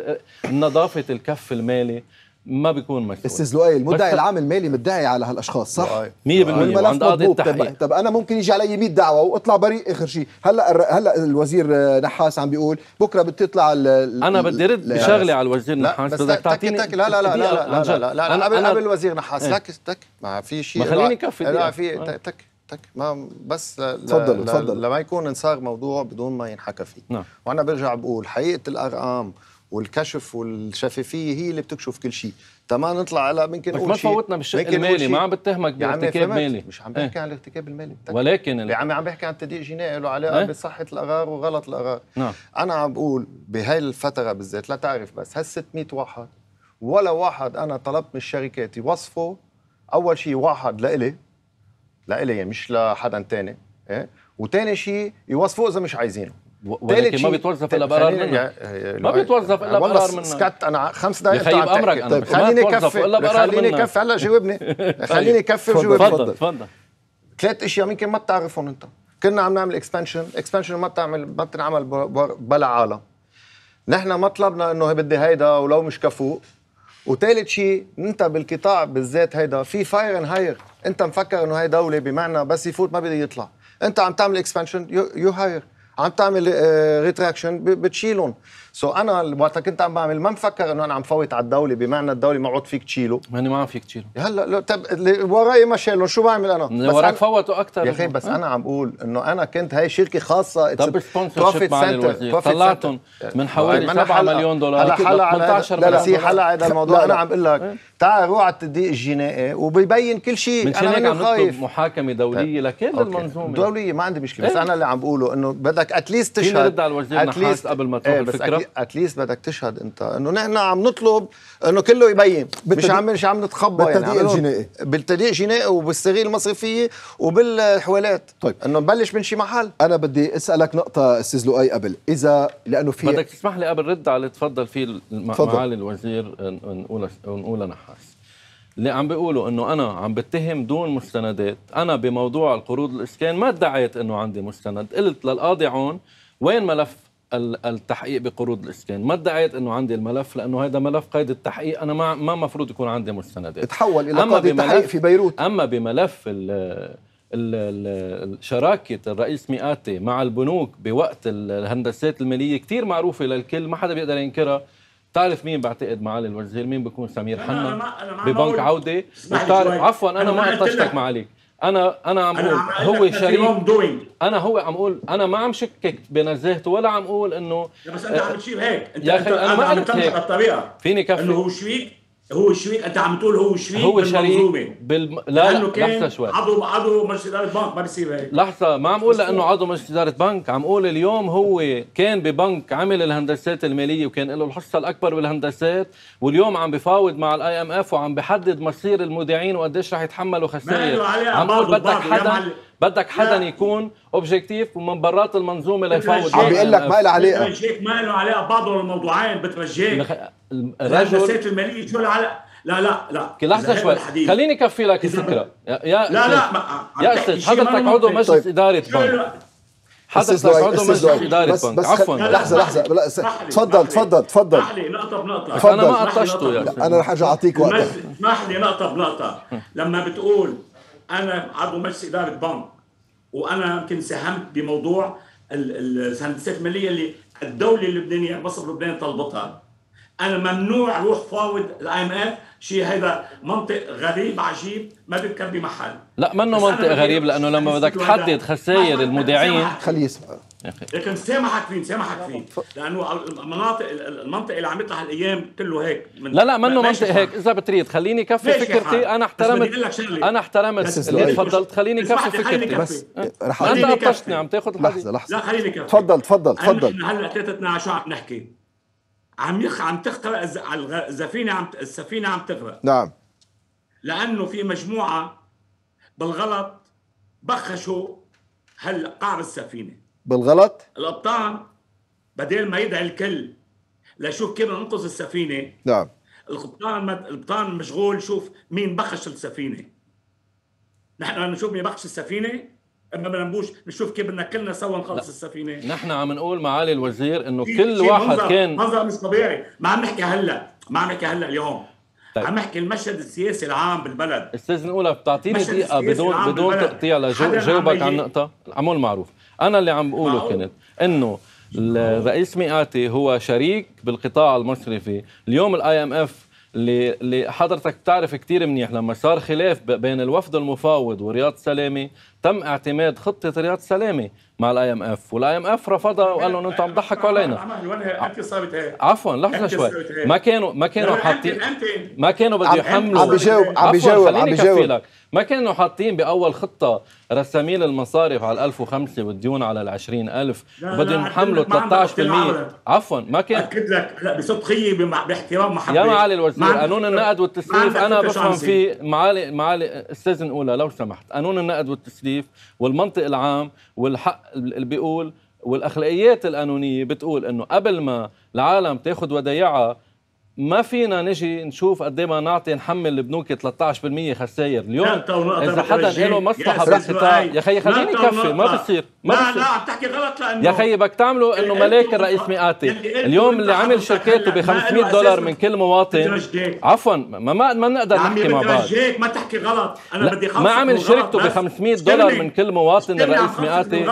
نظافه الكف المالي ما بيكون مكتوب استاذ لؤي المدعي العام المالي مدعي على هالاشخاص صح 100% والملف مضبوط طب, طب انا ممكن يجي علي 100 دعوه واطلع بريء اخر شيء هلا هلا الوزير نحاس عم بيقول بكره بتطلع ال انا بدي رد بشغله على الوزير نحاس بدك تعطيني لا لا لا لا لا لا لا لا قبل قبل الوزير نحاس تك إيه. تك ما في شيء ما خليني كفي لا في آه. تك تك ما بس تفضل تفضل لما يكون انصاغ موضوع بدون ما ينحكى فيه نعم. وانا برجع بقول حقيقه الارقام والكشف والشفافيه هي اللي بتكشف كل شيء تما نطلع هلا ممكن ما تفوتنا بالشق المالي ما عم بتهمك بارتكاب مالي مش عم بحكي ايه؟ عن الارتكاب المالي بتك. ولكن يا عم عم بحكي عن تدقيق جنائي له علاقه اه؟ بصحه القرار وغلط القرار نعم. انا عم بقول بهاي الفتره بالذات لا تعرف بس هال 600 واحد ولا واحد انا طلبت من الشركات يوصفوا اول شيء واحد لإلي لإلي مش لحدا تاني إيه؟ وتاني شيء يوظفوه اذا مش عايزينه ولكن ما بيتوظف الا برار منك ما بيتوظف الا برار منك سكت انا خمس دقائق طيب، خيب امرك انا طيب خليني كفي خليني كفي هلا جاوبني خليني كفي وجاوبني تفضل تفضل ثلاث اشياء يمكن ما بتعرفهم انت كنا عم نعمل اكسبانشن اكسبانشن ما بتعمل ما بتنعمل بلا عالم نحن ما طلبنا انه بدي هيدا ولو مش كفو وثالث شيء انت بالقطاع بالذات هيدا في فاير اند هاير انت مفكر انه هاي دوله بمعنى بس يفوت ما بده يطلع انت عم تعمل اكسبانشن يو هاير عم تعمل ريتراكشن آه، بتشيلهم سو انا وقتها كنت عم بعمل ما مفكر انه انا عم فوت على الدوله بمعنى الدوله عود فيك تشيله ماني يعني ما عم فيك تشيله هلا طب وراي ما شالهم شو بعمل انا بس وراك فوتوا اكثر يا اخي بس أه؟ انا عم بقول انه انا كنت هاي شركه خاصه طب بروفيت سنتر طلعتهم من حوالي 7 مليون دولار على 18 مليون لا لا حلا على الموضوع انا عم بقول لك إيه. تعال روح على التدقيق الجنائي وبيبين كل شيء من انا عم خايف محاكمه طيب، دوليه لكل المنظومه دوليه ما عندي مشكله بس إيه. انا اللي عم بقوله انه بدك اتليست تشهد فينا نرد على الوزير نحاس قبل ما إيه، تروح الفكره اتليست بدك تشهد انت انه نحن عم نطلب انه كله يبين مش عم مش عم نتخبى بالتدقيق يعني الجنائي بالتدقيق الجنائي وبالصغير المصرفيه وبالحوالات طيب انه نبلش من شي محل انا بدي اسالك نقطه استاذ لؤي قبل اذا لانه في بدك تسمح لي قبل رد على اللي تفضل فيه معالي الوزير نقول نقول نحاس اللي عم بيقولوا انه انا عم بتهم دون مستندات انا بموضوع القروض الاسكان ما ادعيت انه عندي مستند قلت للقاضي عون وين ملف التحقيق بقروض الاسكان ما ادعيت انه عندي الملف لانه هذا ملف قيد التحقيق انا ما ما مفروض يكون عندي مستندات تحول الى قاضي تحقيق في بيروت اما بملف الـ شراكة الرئيس مئاتي مع البنوك بوقت الهندسات المالية كثير معروفة للكل ما حدا بيقدر ينكرها بتعرف مين بعتقد معالي الوزير مين بيكون سمير حنا ببنك عودة بتعرف عفوا أنا ما قطشتك معاليك انا انا عم اقول هو شريك انا هو عم اقول انا ما عم شكك بنزاهته ولا عم اقول انه بس انت آه، عم تشيل هيك انت يا اخي انا ما قلت هيك فيني كفي انه هو شريك هو الشريك انت عم تقول هو الشريك هو شريك بالم... لا لانه كان لحظه شوي عضو عضو مجلس اداره بنك ما بصير هيك لحظه ما عم اقول لانه عضو مجلس اداره بنك عم اقول اليوم هو كان ببنك عمل الهندسات الماليه وكان له الحصه الاكبر بالهندسات واليوم عم بفاوض مع الاي ام اف وعم بحدد مصير المودعين وقديش رح يتحملوا خسائر عم بقول بدك حدا بدك حدا يكون اوبجيكتيف ومن برات المنظومه ليفوت عم بيقول لك ما له علاقه بترجيك ما له علاقه بعضهم الموضوعين بترجيك الرجل الماليه شو العلاقه لا لا لا لحظة شوي خليني كفي لك الفكرة يا لا لا يا استاذ حضرتك عضو مجلس طيب. إدارة بنك حضرتك عضو مجلس إدارة بنك عفوا لحظة لحظة لا تفضل تفضل تفضل نقطة بنقطة أنا ما قطشته يا أنا رح أجي أعطيك وقت اسمح لي نقطة بنقطة لما بتقول انا عضو مجلس اداره بنك وانا يمكن ساهمت بموضوع الهندسات الماليه اللي الدوله اللبنانيه مصر لبنان طلبتها انا ممنوع روح فاوض الاي ام اف شيء هذا منطق غريب عجيب ما بيركب بمحل لا منه منطق غريب لانه لما بدك تحدد خسائر المودعين خليه يسمع لكن سامحك فين سامحك فين لانه المناطق المنطق اللي عم يطلع هالايام كله هيك من لا لا منه منطق هيك اذا بتريد خليني كفي فكرتي انا احترمت انا احترمت اللي تفضلت خليني كفي فكرتي بس رح انت قطشتني عم تاخذ لحظه لحظه لا خليني كفي تفضل تفضل تفضل هلا ثلاثتنا شو عم نحكي عم يخ عم تخترق السفينه عم السفينه عم تغرق نعم لانه في مجموعه بالغلط بخشوا هلا قعر السفينه بالغلط القبطان بدل ما يدعي الكل لشوف كيف ننقذ السفينه نعم القبطان القبطان مشغول شوف مين بخش السفينه نحن بدنا نشوف مين بخش السفينه اما بدنا نبوش نشوف كيف بدنا كلنا سوا نخلص السفينه نحن عم نقول معالي الوزير انه كل واحد منظر. كان منظر مش طبيعي ما عم نحكي هلا ما عم نحكي هلا اليوم طيب. عم نحكي المشهد السياسي العام بالبلد استاذ نقولها بتعطيني دقيقه بدون بدون تقطيع لجاوبك على النقطه عمول معروف انا اللي عم بقوله كنت انه الرئيس مئاتي هو شريك بالقطاع المصرفي اليوم الاي ام اف اللي اللي حضرتك بتعرف كثير منيح لما صار خلاف بين الوفد المفاوض ورياض سلامه تم اعتماد خطه رياض سلامه مع الاي ام اف والاي ام اف رفضها وقال لهم انتم عم تضحكوا علينا عفوا لحظه شوي ما كانوا ما كانوا حاطين ما كانوا بده يحملوا عم بيجاوب عم بيجاوب عم بيجاوب ما كانوا حاطين باول خطه رسامين المصارف على 1005 والديون على ال 20000 بدهم يحملوا 13% عفوا ما كان اكد لك لا بصدقيه باحترام محبه يا معالي الوزير قانون النقد والتسليف انا بفهم فيه معالي معالي استاذن اولى لو سمحت قانون النقد والتسليف والمنطق العام والحق اللي بيقول والاخلاقيات القانونيه بتقول انه قبل ما العالم تاخذ ودايعها ما فينا نجي نشوف قد إيه ما نعطي نحمل البنوك 13% خسائر اليوم اذا حدا له مصلحه بالختام يا, يا خي خليني كفي ما بصير ما لا بصير. لا عم تحكي غلط لانه يا خي بدك تعملوا انه ملاك الرئيس مئاتي اليوم اللي عمل شركاته ب 500 دولار من كل مواطن عفوا ما ما ما نقدر نحكي مع بعض ما تحكي غلط انا بدي ما عمل شركته ب 500 دولار من كل مواطن الرئيس مئاتي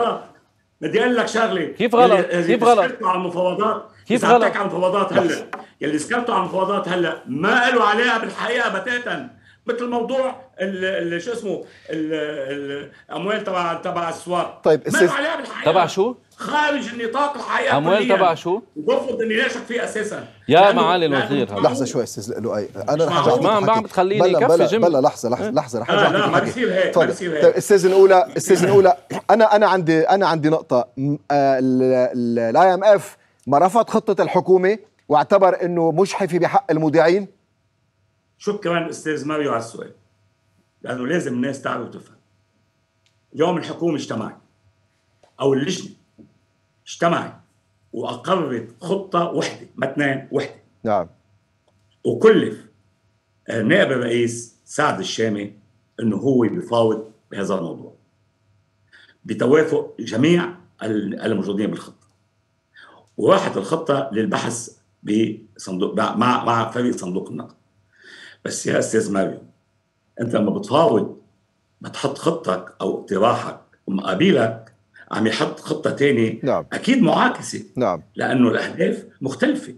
بدي اقول لك شغله كيف غلط كيف غلط على المفاوضات كيف غلط عن المفاوضات هلا يلي ذكرته عن المفاوضات هلا ما له علاقه بالحقيقه بتاتا مثل موضوع اللي شو اسمه الاموال تبع تبع السوار طيب ما قالوا عليها بالحقيقه تبع شو؟ خارج النطاق الحقيقه اموال تبع شو؟ وبرفض اني اشك فيه اساسا يا معالي الوزير لحظه شوي استاذ لؤي انا رح ارجع ما عم بتخليني تخليني بلا بلا, بلا بلا لحظه لحظه لحظه رح ارجع لا ما بصير هيك ما بصير هيك استاذ الاولى استاذ الاولى انا انا عندي انا عندي نقطه الاي ام اف ما رفض خطه الحكومه واعتبر انه مشحفي بحق المذيعين شوف كمان استاذ ماريو على السؤال لانه لازم الناس تعرف وتفهم يوم الحكومه اجتمعت او اللجنه اجتمعت واقرت خطه وحده ما اثنين وحده نعم وكلف نائب الرئيس سعد الشامي انه هو بيفاوض بهذا الموضوع بتوافق جميع الموجودين بالخطه وراحت الخطه للبحث بصندوق مع مع فريق صندوق النقد بس يا استاذ مريم انت لما بتفاوض بتحط خطتك او اقتراحك مقابلك عم يحط خطه تانية نعم. اكيد معاكسه نعم. لانه الاهداف مختلفه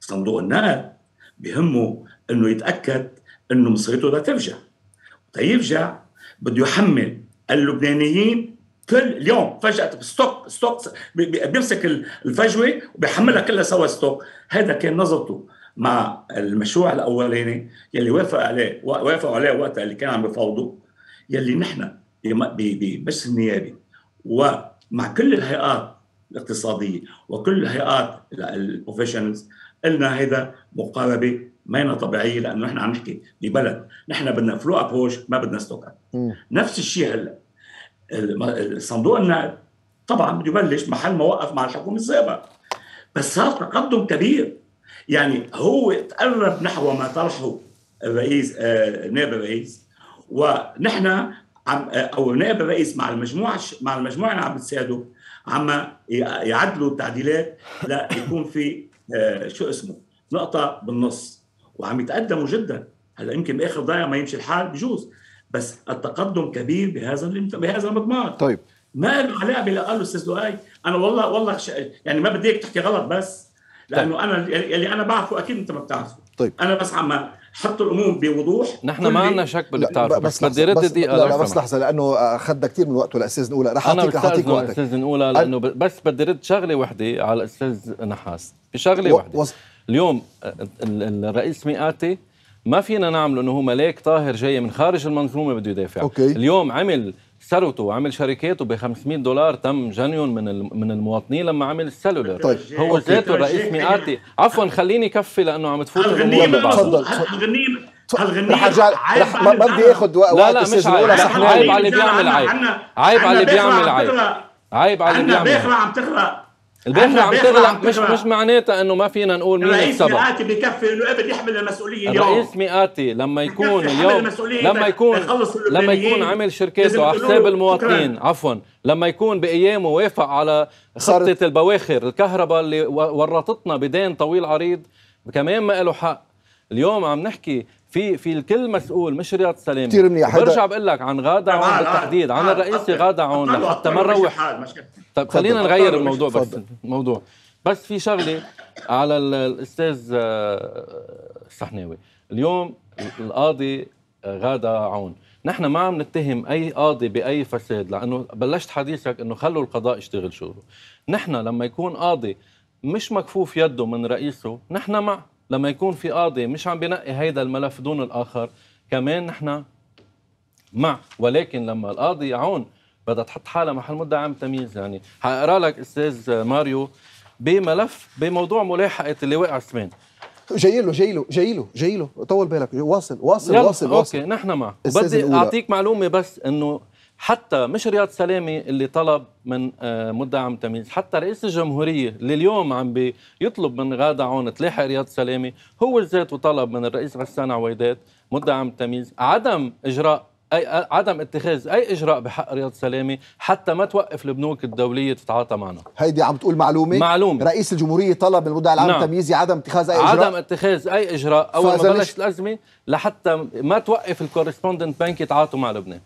صندوق النقد بهمه انه يتاكد انه مصيرته لا ترجع تيرجع طيب بده يحمل اللبنانيين كل اليوم فجأة ستوك ستوك بيمسك الفجوة وبيحملها كلها سوا ستوك هذا كان نظرته مع المشروع الاولاني يلي وافق عليه وافقوا عليه وقتها اللي كان عم يفاوضوا يلي نحن بمجلس النيابي ومع كل الهيئات الاقتصاديه وكل الهيئات البروفيشنالز قلنا هذا مقاربه ما طبيعيه لانه نحن عم نحكي ببلد نحن بدنا فلو ابروش ما بدنا ستوك نفس الشيء هلا صندوق النقد طبعا بده يبلش محل ما وقف مع الحكومه السابقه بس صار تقدم كبير يعني هو تقرب نحو ما طرحه الرئيس آه، نائب الرئيس ونحن عم آه، او نائب الرئيس مع المجموعه مع المجموعه اللي عم بتساعده عم يعدلوا التعديلات ليكون في آه، شو اسمه نقطه بالنص وعم يتقدموا جدا هلا يمكن باخر دقيقه ما يمشي الحال بجوز بس التقدم كبير بهذا بهذا المضمار طيب ما له علاقه له استاذ لؤي انا والله والله ش... يعني ما بديك تحكي غلط بس طيب. لانه طيب. انا اللي انا بعرفه اكيد انت ما بتعرفه طيب انا بس عم حط الامور بوضوح نحن ما عندنا شك باللي بتعرفه بس, بدي رد دقيقه لا, لا بس لحظه لانه اخذنا كثير من وقته الاستاذ الاولى رح اعطيك رح اعطيك وقتك الاستاذ الاولى لانه بس بدي رد شغله وحده على الاستاذ نحاس بشغله وحده اليوم الرئيس مئاتي ما فينا نعمله انه هو ملاك طاهر جاي من خارج المنظومه بده يدافع أوكي. اليوم عمل ثروته وعمل شركاته ب 500 دولار تم جنيون من من المواطنين لما عمل السلولر طيب. هو ذاته طيب. رئيس مئاتي عفوا خليني كفي لانه عم تفوت الامور ببعض تفضل رح ارجع ما بدي اخذ وقت لا لا مش عيب عيب على اللي بيعمل عيب عيب على اللي بيعمل عيب عيب على اللي بيعمل عيب عيب على بيعمل عيب البيحرى عم تغلق مش مش معناتها انه ما فينا نقول مين السبب الرئيس مئاتي بكفي انه قبل يحمل المسؤوليه اليوم الرئيس مئاتي لما يكون اليوم لما يكون لما يكون عمل شركاته على حساب المواطنين عفوا لما يكون بايامه وافق على خطه البواخر الكهرباء اللي ورطتنا بدين طويل عريض كمان ما له حق اليوم عم نحكي في في الكل مسؤول مش رياض سليم كثير منيح برجع بقول لك عن غاده عون بالتحديد عن الرئيس غاده عون حتى ما نروح طيب خلينا نغير الموضوع بس الموضوع بس في شغله على الاستاذ آه، الصحناوي اليوم القاضي آه، غاده عون نحن ما عم نتهم اي قاضي باي فساد لانه بلشت حديثك انه خلوا القضاء يشتغل شغله نحن لما يكون قاضي مش مكفوف يده من رئيسه نحن مع لما يكون في قاضي مش عم بنقي هيدا الملف دون الاخر كمان نحن مع ولكن لما القاضي يعون بدها تحط حالها محل مدعي عام تمييز يعني حاقرا لك استاذ ماريو بملف بموضوع ملاحقه اللي وقع سمان جاي له جاي له جاي له جاي له طول بالك واصل واصل واصل, واصل. اوكي نحن مع بدي اعطيك معلومه بس انه حتى مش رياض سلامي اللي طلب من آه، مدعم تمييز حتى رئيس الجمهورية اللي اليوم عم بيطلب من غادة عون تلاحق رياض سلامي هو ذاته طلب من الرئيس غسان عويدات مدعم تمييز عدم إجراء أي آه، عدم اتخاذ أي إجراء بحق رياض سلامي حتى ما توقف البنوك الدولية تتعاطى معنا هيدي عم تقول معلومة معلومة رئيس الجمهورية طلب من المدعي العام نعم. تمييزي عدم اتخاذ أي إجراء عدم اتخاذ أي إجراء أول ما بلشت الأزمة لحتى ما توقف الكورسبوندنت بانك يتعاطوا مع لبنان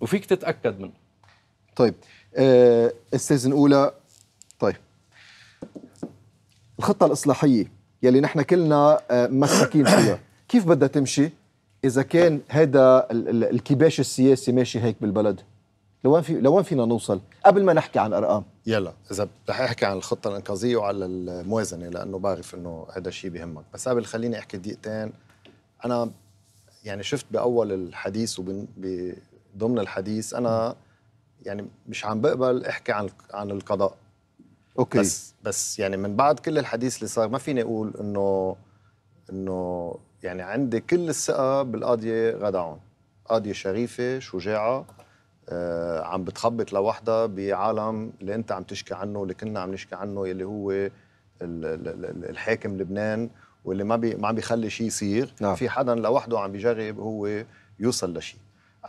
وفيك تتاكد منه طيب آه السيزون الاولى طيب الخطه الاصلاحيه يلي نحن كلنا آه مساكين فيها كيف بدها تمشي اذا كان هذا الكباش السياسي ماشي هيك بالبلد لوين في لوين فينا نوصل قبل ما نحكي عن ارقام يلا اذا رح احكي عن الخطه الانقاذيه وعلى الموازنه لانه بعرف انه هذا الشيء بهمك بس قبل خليني احكي دقيقتين انا يعني شفت باول الحديث وب ضمن الحديث انا يعني مش عم بقبل احكي عن عن القضاء اوكي بس بس يعني من بعد كل الحديث اللي صار ما فيني اقول انه انه يعني عندي كل الثقه بالقاضيه غدعون قاضيه شريفه شجاعه آه عم بتخبط لوحدها بعالم اللي انت عم تشكي عنه واللي كنا عم نشكي عنه اللي هو الحاكم لبنان واللي ما بي ما عم بيخلي شيء يصير نعم. في حدا لوحده عم بيجرب هو يوصل لشيء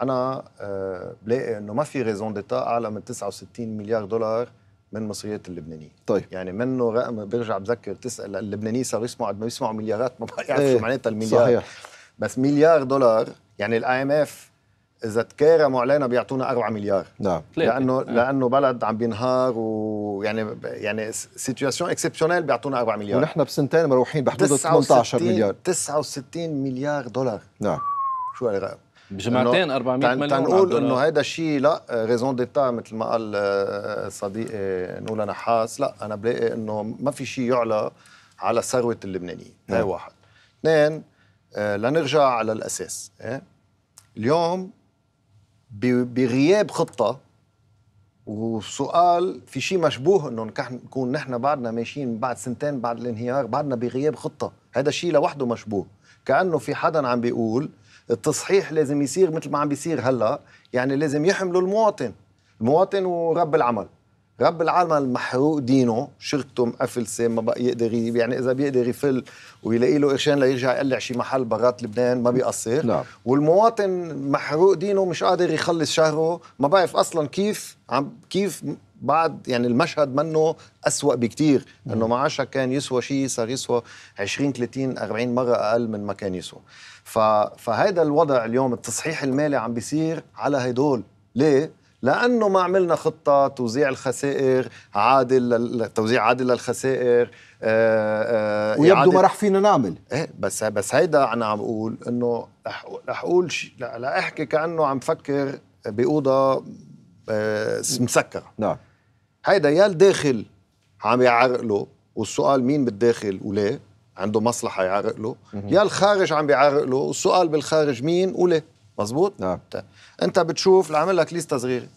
انا آه، بلاقي انه ما في ريزون ديتا اعلى من 69 مليار دولار من مصريات اللبنانيين طيب يعني منه رقم برجع بذكر تسال اللبنانيين صاروا يسمعوا قد ما يسمعوا مليارات ما بعرف ايه شو معناتها المليار صحيح بس مليار دولار يعني الاي ام اف اذا تكارموا علينا بيعطونا 4 مليار نعم لانه ايه. لانه بلد عم بينهار ويعني يعني, يعني سيتويشن اكسبشنال بيعطونا 4 مليار ونحن بسنتين مروحين بحدود 18 مليار 69 مليار دولار نعم شو هالرقم بجمعتين 400 مليون تنقول انه هيدا الشيء لا ريزون ديتا مثل ما قال آه، صديقي نولا نحاس لا انا بلاقي انه ما في شيء يعلى على ثروه اللبنانيين هاي نعم. واحد اثنين آه، لنرجع على الاساس إيه؟ اليوم بغياب خطه وسؤال في شيء مشبوه انه نكون نحن بعدنا ماشيين بعد سنتين بعد الانهيار بعدنا بغياب خطه هذا الشيء لوحده مشبوه كانه في حدا عم بيقول التصحيح لازم يصير مثل ما عم بيصير هلا يعني لازم يحملوا المواطن المواطن ورب العمل رب العمل محروق دينه شركته مقفلسه ما بقى يقدر يعني اذا بيقدر يفل ويلاقي له قرشين ليرجع يقلع شي محل برات لبنان ما بيقصر نعم. والمواطن محروق دينه مش قادر يخلص شهره ما بعرف اصلا كيف عم كيف بعد يعني المشهد منه أسوأ بكتير انه معاشك كان يسوى شيء صار يسوى 20 30 40 مره اقل من ما كان يسوى فهيدا الوضع اليوم التصحيح المالي عم بيصير على هدول ليه؟ لانه ما عملنا خطه توزيع الخسائر عادل توزيع عادل للخسائر آآ آه، آآ آه، ويبدو ما راح فينا نعمل ايه بس بس هيدا انا عم بقول انه رح اقول شيء لا احكي كانه عم فكر باوضه آه، مسكره نعم هيدا يا الداخل عم يعرقله والسؤال مين بالداخل وليه عنده مصلحة يعرق له يا الخارج عم بيعرق له والسؤال بالخارج مين وليه مزبوط نعم. أنت بتشوف لعمل لك ليستة صغيرة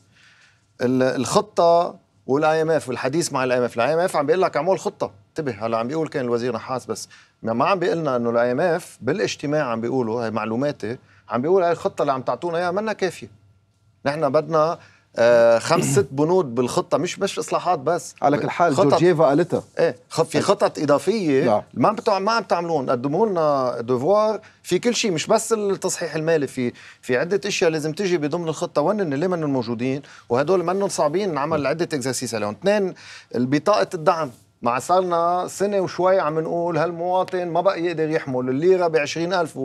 الخطة والاي ام اف والحديث مع الاي ام اف، الاي ام اف عم بيقول لك اعمل خطة انتبه هلا عم بيقول كان الوزير نحاس بس ما عم بيقول لنا انه الاي ام اف بالاجتماع عم بيقولوا هي معلوماتي عم بيقول هاي الخطة اللي عم تعطونا اياها منا كافية نحن بدنا آه خمس ست بنود بالخطه مش مش اصلاحات بس على كل حال جورجيفا قالتها ايه في خطط اضافيه لا. نعم. ما عم ما عم تعملون قدموا لنا دوفوار في كل شيء مش بس التصحيح المالي في في عده اشياء لازم تجي بضمن الخطه وين اللي منهم موجودين وهدول منهم صعبين نعمل عده اكزرسيس عليهم اثنين بطاقه الدعم مع صارنا سنه وشوي عم نقول هالمواطن ما بقى يقدر يحمل الليره ب 20000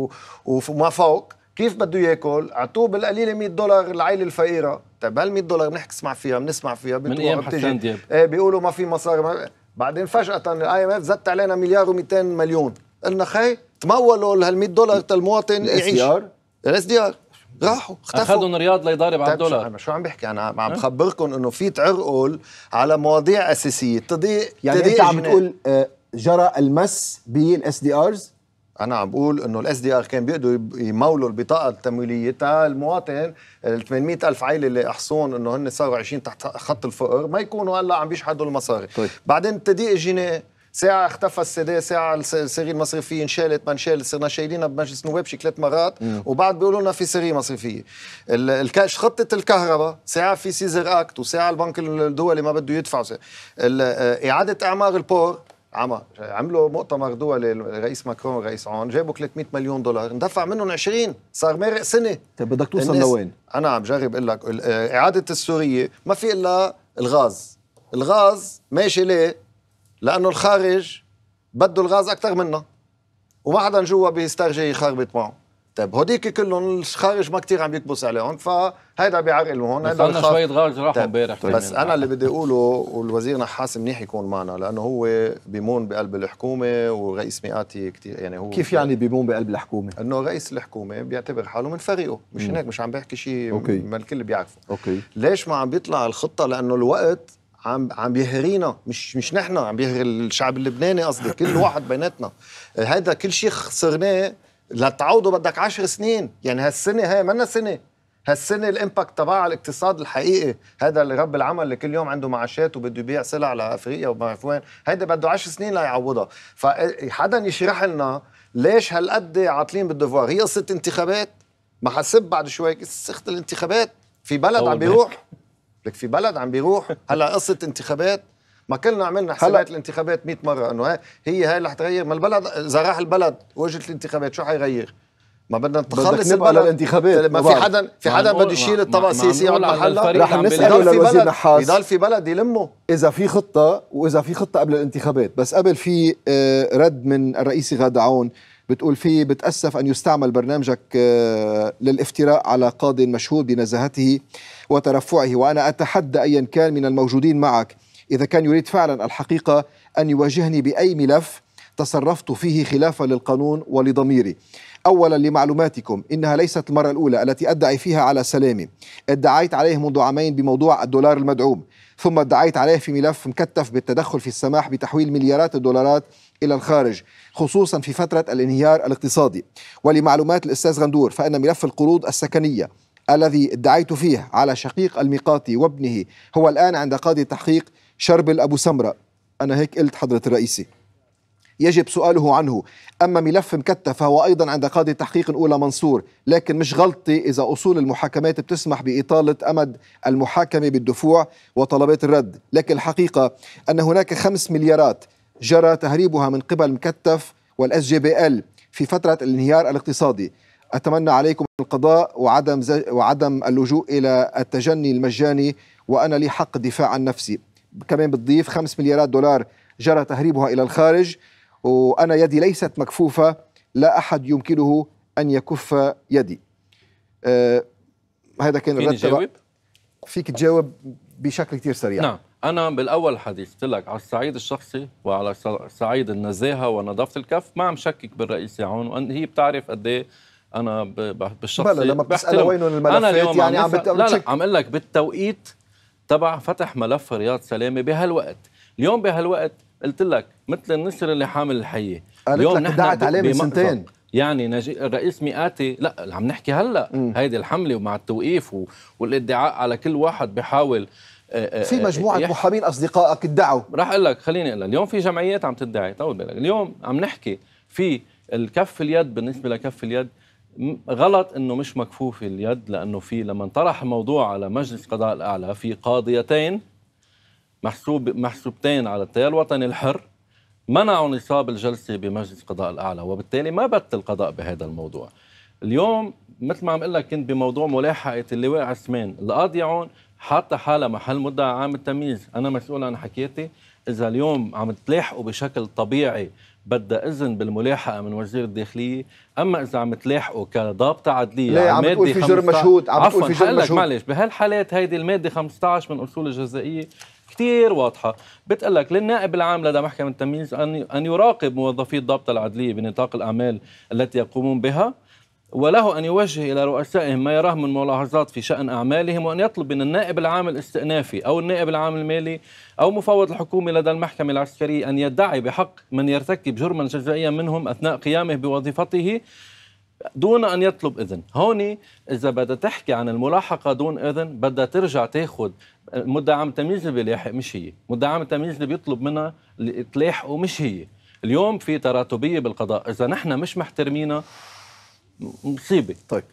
وما فوق كيف بده ياكل اعطوه بالقليله 100 دولار العائله الفقيره طيب هال 100 دولار بنحكي بنحكسمع فيها بنسمع فيها من ايام حسان دياب ايه بيقولوا ما في مصاري ما... بعدين فجاه الاي ام اف زت علينا مليار و200 مليون قلنا خي تمولوا هال 100 دولار للمواطن يعيش الاس دي ار راحوا اختفوا اخذهم رياض ليضارب على طيب، الدولار انا شو عم بحكي انا عم بخبركم أه؟ انه في تعرقل على مواضيع اساسيه تضيق يعني تضيق انت عم تقول آه، جرى المس بالاس دي ارز انا عم بقول انه الاس دي ار كان بيقدروا يمولوا البطاقه التمويليه تاع المواطن ال 800 الف عائله اللي احصون انه هن صاروا عايشين تحت خط الفقر ما يكونوا هلا عم بيشحدوا المصاري طيب. بعدين التضييق الجنائي ساعة اختفى السداء ساعة السرية المصرفية انشالت ما انشالت صرنا شايلينها بمجلس النواب شي ثلاث مرات مم. وبعد بيقولوا لنا في سرية مصرفية الكاش خطة الكهرباء ساعة في سيزر اكت وساعة البنك الدولي ما بده يدفع آه، إعادة اعمار البور عمى عملوا مؤتمر دولي للرئيس ماكرون رئيس عون جابوا 300 مليون دولار ندفع منهم 20 صار مرق سنه طيب بدك توصل لوين انا عم جرب اقول لك اعاده السوريه ما في الا الغاز الغاز ماشي ليه لانه الخارج بده الغاز اكثر منا وما حدا جوا بيسترجي يخربط معه طيب هوديك كلهم الخارج ما كثير عم يكبس عليهم فهيدا بيعرقل هون هيدا شوية غارج راحوا طيب، امبارح طيب، بس انا اللي بدي اقوله والوزير نحاس منيح يكون معنا لانه هو بيمون بقلب الحكومه ورئيس مئاتي كثير يعني هو كيف يعني بيمون بقلب الحكومه؟ انه رئيس الحكومه بيعتبر حاله من فريقه مش هيك مش عم بحكي شيء ما الكل بيعرفه اوكي ليش ما عم بيطلع الخطه لانه الوقت عم عم بيهرينا مش مش نحن عم بيهري الشعب اللبناني قصدي كل واحد بيناتنا هذا كل شيء خسرناه لا تعوضه بدك 10 سنين يعني هالسنه هي منا سنه هالسنه الامباكت تبعها على الاقتصاد الحقيقي هذا اللي رب العمل اللي كل يوم عنده معاشات وبده يبيع سلع لافريقيا وما بعرف وين هيدا بده 10 سنين ليعوضها فحدا يشرح لنا ليش هالقد عاطلين بالدفوار هي قصه انتخابات ما حسب بعد شوي سخت الانتخابات في بلد عم بيروح لك في بلد عم بيروح هلا قصه انتخابات ما كلنا عملنا حسابات الانتخابات 100 مره انه هي هي اللي حتغير ما البلد اذا راح البلد واجت الانتخابات شو حيغير؟ ما بدنا نتخلص نبقى للانتخابات ما في حدا في حدا بده يشيل الطبق السياسي على محله رح نساله الوزير نحاس يضل في بلد يلمه اذا في خطه واذا في خطه قبل الانتخابات بس قبل في آه، رد من الرئيس غاد عون بتقول فيه بتأسف أن يستعمل برنامجك آه، للافتراء على قاضي مشهود بنزاهته وترفعه وأنا أتحدى أيا كان من الموجودين معك إذا كان يريد فعلا الحقيقة أن يواجهني بأي ملف تصرفت فيه خلافا للقانون ولضميري أولا لمعلوماتكم إنها ليست المرة الأولى التي أدعي فيها على سلامي ادعيت عليه منذ عامين بموضوع الدولار المدعوم ثم ادعيت عليه في ملف مكتف بالتدخل في السماح بتحويل مليارات الدولارات إلى الخارج خصوصا في فترة الانهيار الاقتصادي ولمعلومات الأستاذ غندور فإن ملف القروض السكنية الذي ادعيت فيه على شقيق الميقاتي وابنه هو الآن عند قاضي التحقيق شربل أبو سمرة أنا هيك قلت حضرة الرئيسي يجب سؤاله عنه أما ملف مكتف فهو أيضا عند قاضي تحقيق أولى منصور لكن مش غلطي إذا أصول المحاكمات بتسمح بإطالة أمد المحاكمة بالدفوع وطلبات الرد لكن الحقيقة أن هناك خمس مليارات جرى تهريبها من قبل مكتف والأس جي بي ال في فترة الانهيار الاقتصادي أتمنى عليكم القضاء وعدم, وعدم اللجوء إلى التجني المجاني وأنا لي حق دفاع عن نفسي كمان بتضيف 5 مليارات دولار جرى تهريبها إلى الخارج وأنا يدي ليست مكفوفة لا أحد يمكنه أن يكف يدي آه هذا كان الرد جاوب؟ فيك تجاوب بشكل كتير سريع نعم أنا بالأول حديث قلت لك على الصعيد الشخصي وعلى صعيد النزاهة ونظافة الكف ما عم شكك بالرئيس عون وأن هي بتعرف قد إيه انا بالشخصيه بلا لما بتسال وين الملفات أنا اليوم يعني عم, عم بتشك لا, لا عم اقول لك بالتوقيت تبع فتح ملف رياض سلامه بهالوقت اليوم بهالوقت قلت لك مثل النسر اللي حامل الحيه اليوم نحن دعت عليه من سنتين يعني نجي الرئيس مئاتي لا عم نحكي هلا هيدي الحمله ومع التوقيف و... والادعاء على كل واحد بحاول آه، آه، في آه، مجموعه محامين اصدقائك ادعوا راح اقول لك خليني اقول لك اليوم في جمعيات عم تدعي طول بالك اليوم عم نحكي في الكف اليد بالنسبه لكف اليد غلط انه مش مكفوفه اليد لانه في لما انطرح الموضوع على مجلس القضاء الاعلى في قاضيتين محسوب محسوبتين على التيار الوطني الحر منعوا نصاب الجلسه بمجلس القضاء الاعلى وبالتالي ما بت القضاء بهذا الموضوع اليوم مثل ما عم اقول لك كنت بموضوع ملاحقه اللواء عثمان القاضي عون حاطه حالها محل مدعي عام التمييز انا مسؤول عن حكيتي اذا اليوم عم تلاحقوا بشكل طبيعي بدها اذن بالملاحقه من وزير الداخليه اما اذا عم تلاحقه كضابطه عدليه لا عم تقول في جرم مشهود عم تقول في جرم مشهود معلش بهالحالات هيدي الماده 15 من اصول الجزائيه كثير واضحة بتقول لك للنائب العام لدى محكمة التمييز أن يراقب موظفي الضابطة العدلية بنطاق الأعمال التي يقومون بها وله أن يوجه إلى رؤسائهم ما يراه من ملاحظات في شأن أعمالهم وأن يطلب من النائب العام الاستئنافي أو النائب العام المالي أو مفوض الحكومة لدى المحكمة العسكرية أن يدعي بحق من يرتكب جرما جزائيا منهم أثناء قيامه بوظيفته دون أن يطلب إذن هون إذا بدها تحكي عن الملاحقة دون إذن بدها ترجع تاخذ مدعم عام تمييز اللي بيلاحق مش هي مدعم عام تمييز اللي بيطلب منها تلاحقه مش هي اليوم في تراتبية بالقضاء إذا نحن مش محترمينها مصيبه طيب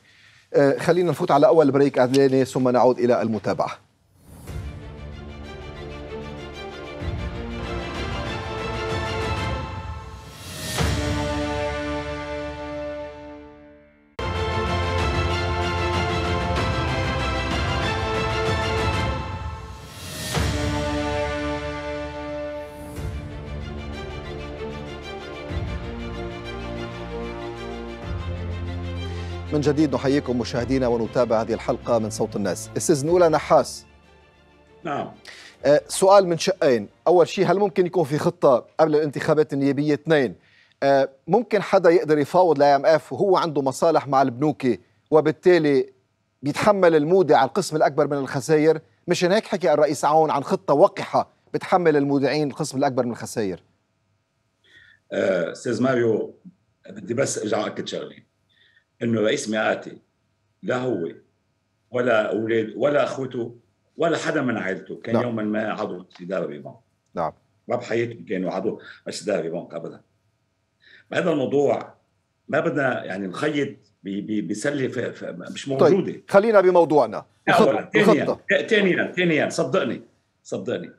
آه، خلينا نفوت على اول بريك اعلاني ثم نعود الى المتابعه من جديد نحييكم مشاهدينا ونتابع هذه الحلقة من صوت الناس استاذ نولا نحاس نعم آه، سؤال من شقين أول شيء هل ممكن يكون في خطة قبل الانتخابات النيابية اثنين آه، ممكن حدا يقدر يفاوض الاي ام اف وهو عنده مصالح مع البنوك وبالتالي بيتحمل المودع على القسم الاكبر من الخسائر مشان هيك حكي الرئيس عون عن خطه وقحه بتحمل المودعين القسم الاكبر من الخسائر آه، استاذ ماريو بدي بس ارجع اكد شغله انه رئيس مئاتي لا هو ولا اولاده ولا اخوته ولا حدا من عائلته كان نعم. يوما ما عضو اداره ببنك نعم ما بحياتهم كانوا عضو بس اداره ببنك ابدا هذا الموضوع ما بدنا يعني نخيط بسله مش طيب، موجوده طيب. خلينا بموضوعنا ثانيا ثانيا ثانيا صدقني صدقني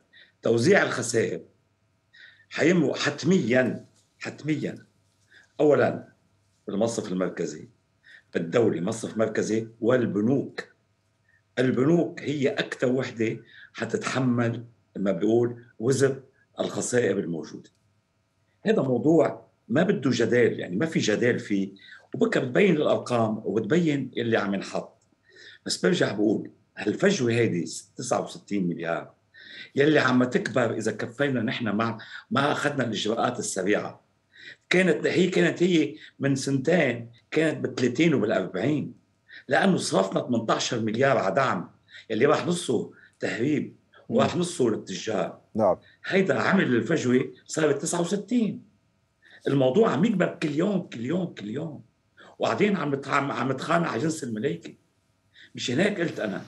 توزيع الخسائر حيمر حتميا حتميا اولا بالمصرف المركزي الدولي مصرف مركزي والبنوك البنوك هي أكثر وحدة حتتحمل ما بيقول وزر الخسائر الموجودة هذا موضوع ما بده جدال يعني ما في جدال فيه وبكره بتبين الارقام وبتبين اللي عم ينحط بس برجع بقول هالفجوه هيدي 69 مليار يلي عم تكبر اذا كفينا نحن مع ما اخذنا الاجراءات السريعه كانت هي كانت هي من سنتين كانت بال 30 وبال 40 لانه صرفنا 18 مليار على دعم اللي راح نصه تهريب وراح نصه للتجار نعم هيدا عمل الفجوه صارت 69 الموضوع عم يكبر كل يوم كل يوم كل يوم وبعدين عم عم عم على جنس الملائكه مش هناك قلت انا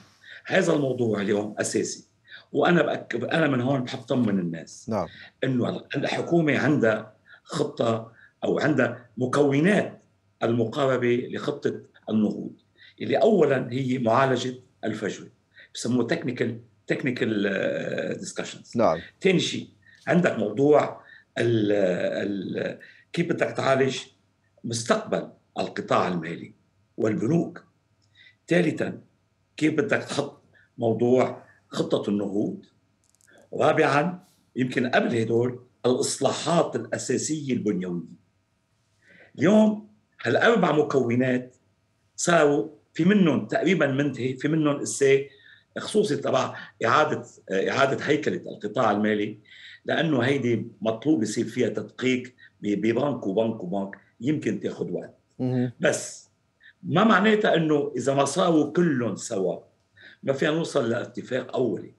هذا الموضوع اليوم اساسي وانا بأكد انا من هون بحب طمن الناس نعم انه الحكومه عندها خطه او عندها مكونات المقاربه لخطه النهوض اللي اولا هي معالجه الفجوه بسموه تكنيكال تكنيكال ديسكشنز نعم ثاني شيء عندك موضوع الـ الـ كيف بدك تعالج مستقبل القطاع المالي والبنوك ثالثا كيف بدك تحط موضوع خطه النهوض رابعا يمكن قبل هدول الاصلاحات الاساسيه البنيويه اليوم هالاربع مكونات صاروا في منهم تقريبا منتهي في منهم اسي خصوصي تبع اعاده اعاده هيكله القطاع المالي لانه هيدي مطلوب يصير فيها تدقيق ببنك وبنك وبنك يمكن تاخذ وقت بس ما معناتها انه اذا ما صاروا كلهم سوا ما فينا نوصل لاتفاق اولي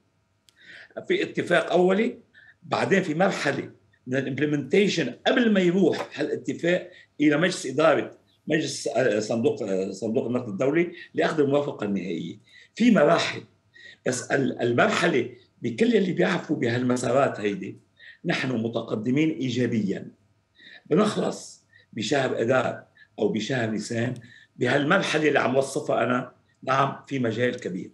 في اتفاق اولي بعدين في مرحله من الامبلمنتيشن قبل ما يروح هالاتفاق الى مجلس اداره مجلس آه، صندوق آه، صندوق النقد الدولي لاخذ الموافقه النهائيه في مراحل بس المرحله بكل اللي بيعرفوا بهالمسارات هيدي نحن متقدمين ايجابيا بنخلص بشهر اذار او بشهر نيسان بهالمرحله اللي عم وصفها انا نعم في مجال كبير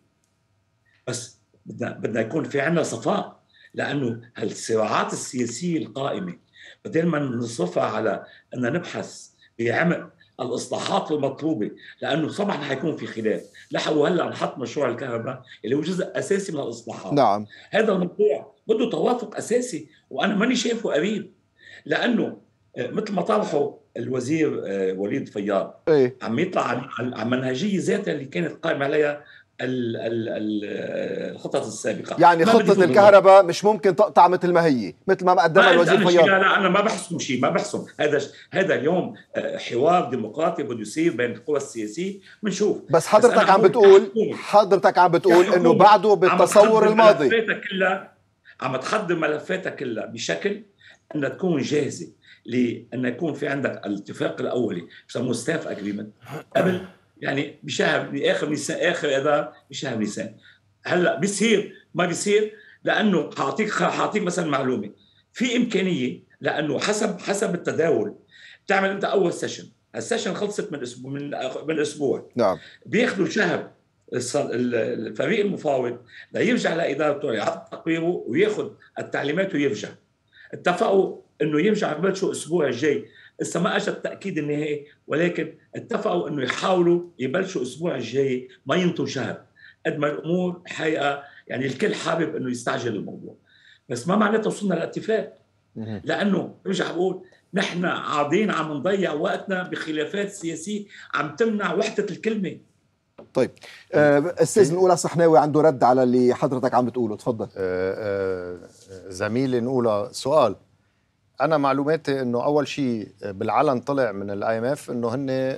بس بدنا بدنا يكون في عندنا صفاء لانه الصراعات السياسيه القائمه بدل ما نصرفها على ان نبحث بعمق الاصلاحات المطلوبه لانه طبعا حيكون في خلاف لحقوا هلا نحط مشروع الكهرباء اللي هو جزء اساسي من الاصلاحات نعم هذا الموضوع بده توافق اساسي وانا ماني شايفه قريب لانه آه، مثل ما طرحوا الوزير آه، وليد فياض ايه؟ عم يطلع عن منهجيه ذاتها اللي كانت قائمه عليها الخطط السابقه يعني خطه الكهرباء مش ممكن تقطع مثل ما هي مثل ما قدمها الوزير فيار لا لا انا ما بحسم شيء ما بحسم هذا هذا اليوم آه، حوار ديمقراطي بده يصير بين القوى السياسيه بنشوف بس حضرتك بس عم بتقول حضرتك عم بتقول انه بعده بالتصور الماضي ملفاتك كلها عم تخدم ملفاتك كلها بشكل انها تكون جاهزه لان يكون في عندك الاتفاق الاولي بسموه ستاف اجريمنت قبل يعني بشهر اخر نيسان اخر اذار بشهر نيسان هلا بيصير ما بيصير لانه حاعطيك حاعطيك مثلا معلومه في امكانيه لانه حسب حسب التداول تعمل انت اول سيشن السيشن خلصت من اسبوع من من اسبوع نعم بياخذوا شهر الفريق المفاوض ليرجع لادارته يعطي تقريره وياخذ التعليمات ويرجع اتفقوا انه يرجع بلشوا الاسبوع الجاي ما اجى التاكيد النهائي ولكن اتفقوا انه يحاولوا يبلشوا الاسبوع الجاي ما ينطوا شهر قد ما الامور حقيقه يعني الكل حابب انه يستعجل الموضوع بس ما معناتها وصلنا لاتفاق لانه برجع بقول نحن قاعدين عم نضيع وقتنا بخلافات سياسيه عم تمنع وحده الكلمه طيب آه، استاذ الاولى صحناوي عنده رد على اللي حضرتك عم بتقوله تفضل آه، آه، زميلي نقوله سؤال انا معلوماتي انه اول شيء بالعلن طلع من الاي ام اف انه هن آه،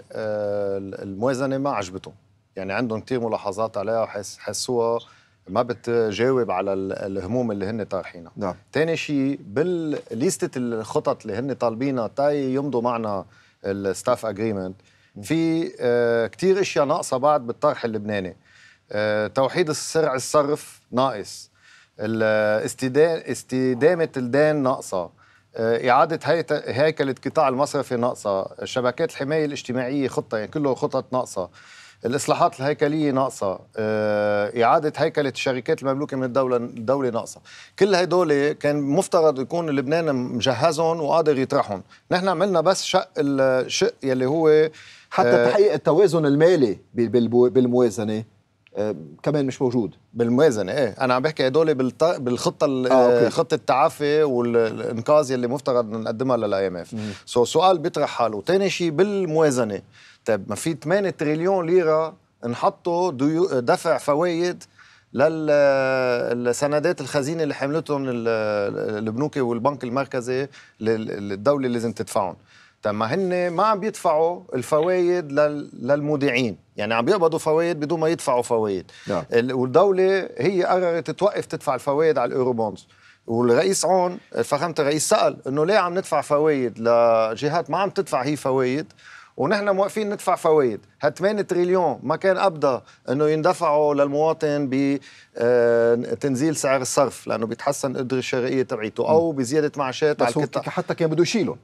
الموازنه ما عجبتهم يعني عندهم كثير ملاحظات عليها وحسوها ما بتجاوب على الهموم اللي هن طارحينها نعم ثاني شيء بالليستة الخطط اللي هن طالبينها تا يمضوا معنا الستاف اجريمنت في آه، كثير اشياء ناقصه بعد بالطرح اللبناني آه، توحيد سرع الصرف ناقص استدامه الدين ناقصه آه، إعادة هيكلة قطاع المصرفي ناقصة شبكات الحماية الاجتماعية خطة يعني كله خطط ناقصة الاصلاحات الهيكليه ناقصه آه، اعاده هيكله الشركات المملوكه من الدوله الدوله ناقصه كل هدول كان مفترض يكون لبنان مجهزهم وقادر يطرحهم نحن عملنا بس شق الشق يلي هو حتى آه، تحقيق التوازن المالي بالموازنه كمان مش موجود بالموازنه ايه انا عم بحكي هدول بالط... بالخطه ال... آه، خطه التعافي والانقاذ اللي مفترض نقدمها للاي ام اف سو سؤال بيطرح حاله ثاني شيء بالموازنه طيب ما في 8 تريليون ليره انحطوا ديو... دفع فوائد للسندات الخزينه اللي حملتهم البنوك والبنك المركزي للدوله لازم تدفعهم تما ما هن ما عم بيدفعوا الفوائد للمودعين يعني عم بيقبضوا فوائد بدون ما يدفعوا فوائد نعم. والدوله هي قررت توقف تدفع الفوائد على الأوروبونز والرئيس عون فخامه الرئيس سال انه ليه عم ندفع فوائد لجهات ما عم تدفع هي فوائد ونحن موقفين ندفع فوائد هال 8 تريليون ما كان ابدا انه يندفعوا للمواطن بتنزيل آه، سعر الصرف لانه بيتحسن القدره الشرائيه تبعيته او بزياده معاشات على هو حتى كان بده يشيلهم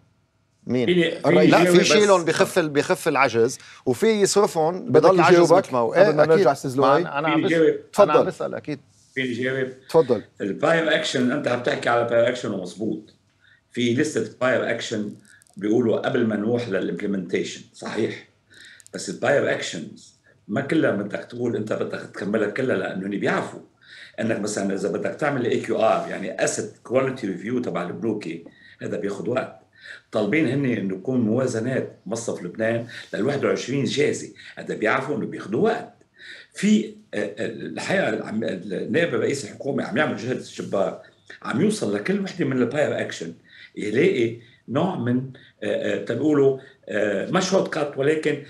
مين فيني لا في شيلهم بخف بخف العجز وفي يصرفهم بضل عجز متمو ايه ما نرجع استاذ انا عم تفضل انا عم بسال اكيد فيني جاوب تفضل البايو اكشن انت عم تحكي على براير اكشن ومضبوط في لسه براير اكشن بيقولوا قبل ما نروح للامبلمنتيشن صحيح بس البايو اكشنز ما كلها بدك تقول انت بدك تكملها كلها لانه هن بيعرفوا انك مثلا اذا بدك تعمل اي كيو ار يعني اسيت كواليتي ريفيو تبع البلوكي هذا بياخذ وقت طالبين هن انه يكون موازنات مصرف لبنان لل 21 جاهزه، هذا بيعرفوا انه بياخذوا وقت. في آه، آه، الحقيقه نائب رئيس الحكومه عم يعمل جهد جبار عم يوصل لكل وحده من الباير اكشن يلاقي نوع من آه، تنقوله مش شورت كات ولكن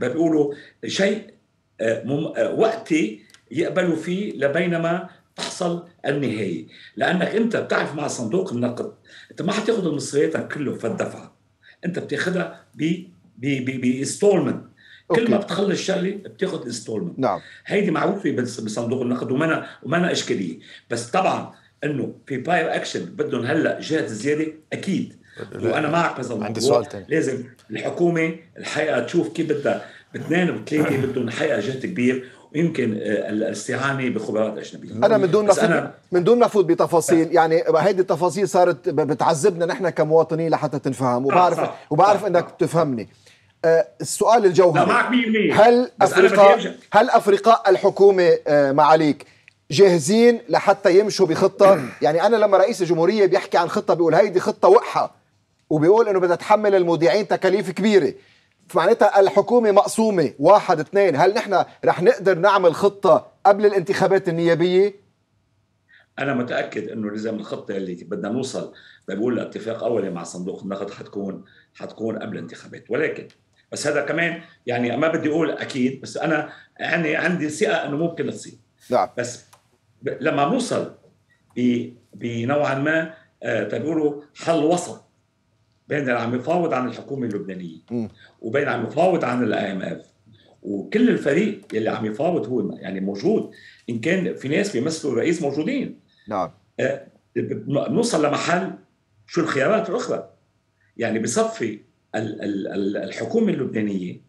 بنقوله شيء وقتي يقبلوا فيه لبينما تحصل النهايه لانك انت بتعرف مع صندوق النقد انت ما حتاخذ المصريات كله في الدفعه انت بتاخذها ب ب بانستولمنت كل ما بتخلص شغله بتاخذ انستولمنت نعم هيدي معروفه بصندوق النقد وما وما اشكاليه بس طبعا انه في باير اكشن بدهم هلا جهد زياده اكيد وانا معك بهذا عندي سؤال تاني. لازم الحكومه الحقيقه تشوف كيف بدها باثنين وثلاثه بدهم حقيقه جهد كبير يمكن آه، الاستعانه بخبرات اجنبيه انا من دون أنا... من دون ما افوت بتفاصيل يعني هيدي التفاصيل صارت بتعذبنا نحن كمواطنين لحتى تنفهم آه، وبعرف صح صح وبعرف صح انك بتفهمني آه، السؤال الجوهري معك 100% هل افرقاء هل افرقاء الحكومه معاليك جاهزين لحتى يمشوا بخطه يعني انا لما رئيس الجمهوريه بيحكي عن خطه بيقول هيدي خطه وقحه وبيقول انه بدها تحمل المودعين تكاليف كبيره معناتها الحكومه مقسومه واحد اثنين هل نحن رح نقدر نعمل خطه قبل الانتخابات النيابيه انا متاكد انه لازم الخطه اللي بدنا نوصل بقول اتفاق اولي مع صندوق النقد حتكون حتكون قبل الانتخابات ولكن بس هذا كمان يعني ما بدي اقول اكيد بس انا يعني عندي ثقه انه ممكن تصير نعم بس لما نوصل بنوعا ما آه، تقولوا حل وسط بين اللي عم يفاوض عن الحكومه اللبنانيه وبين عم يفاوض عن الاي ام اف وكل الفريق اللي عم يفاوض هو يعني موجود ان كان في ناس بيمثلوا الرئيس موجودين نعم آه، بنوصل لمحل شو الخيارات الاخرى يعني بصفي الحكومه اللبنانيه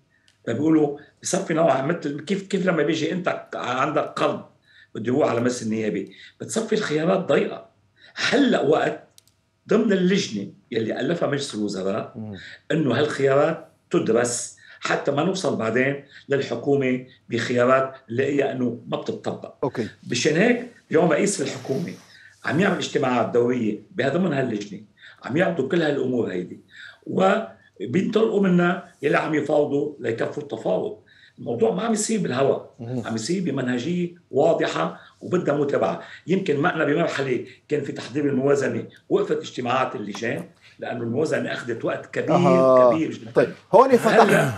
فبيقولوا بصفي نوعا مثل كيف كيف لما بيجي انت عندك قرض بده يروح على مجلس النيابه بتصفي الخيارات ضيقه هلا وقت ضمن اللجنه يلي الفها مجلس الوزراء انه هالخيارات تدرس حتى ما نوصل بعدين للحكومه بخيارات نلاقيها انه ما بتطبق اوكي مشان هيك اليوم رئيس الحكومه عم يعمل اجتماعات دوريه بضمن هاللجنه عم يعطوا كل هالامور هيدي وبينطلقوا منا يلي عم يفاوضوا ليكفوا التفاوض الموضوع ما عم يصير بالهواء عم يصير بمنهجيه واضحه وبدها متابعه يمكن معنا بمرحله كان في تحضير الموازنه وقفت اجتماعات اللجان لانه الموازنه اخذت وقت كبير آه. كبير جدا طيب هون فتحت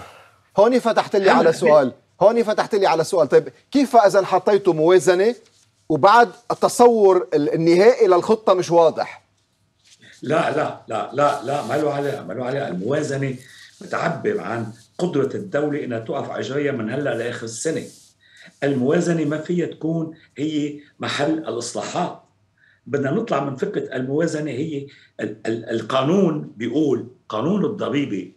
هون فتحت لي على سؤال هون فتحت لي على سؤال طيب كيف اذا حطيتوا موازنه وبعد التصور النهائي للخطه مش واضح لا لا لا لا لا ما له علاقه ما له علاقه الموازنه بتعبر عن قدره الدوله انها توقف عجريا من هلا لاخر السنه الموازنه ما فيها تكون هي محل الاصلاحات بدنا نطلع من فكره الموازنه هي القانون بيقول قانون الضريبه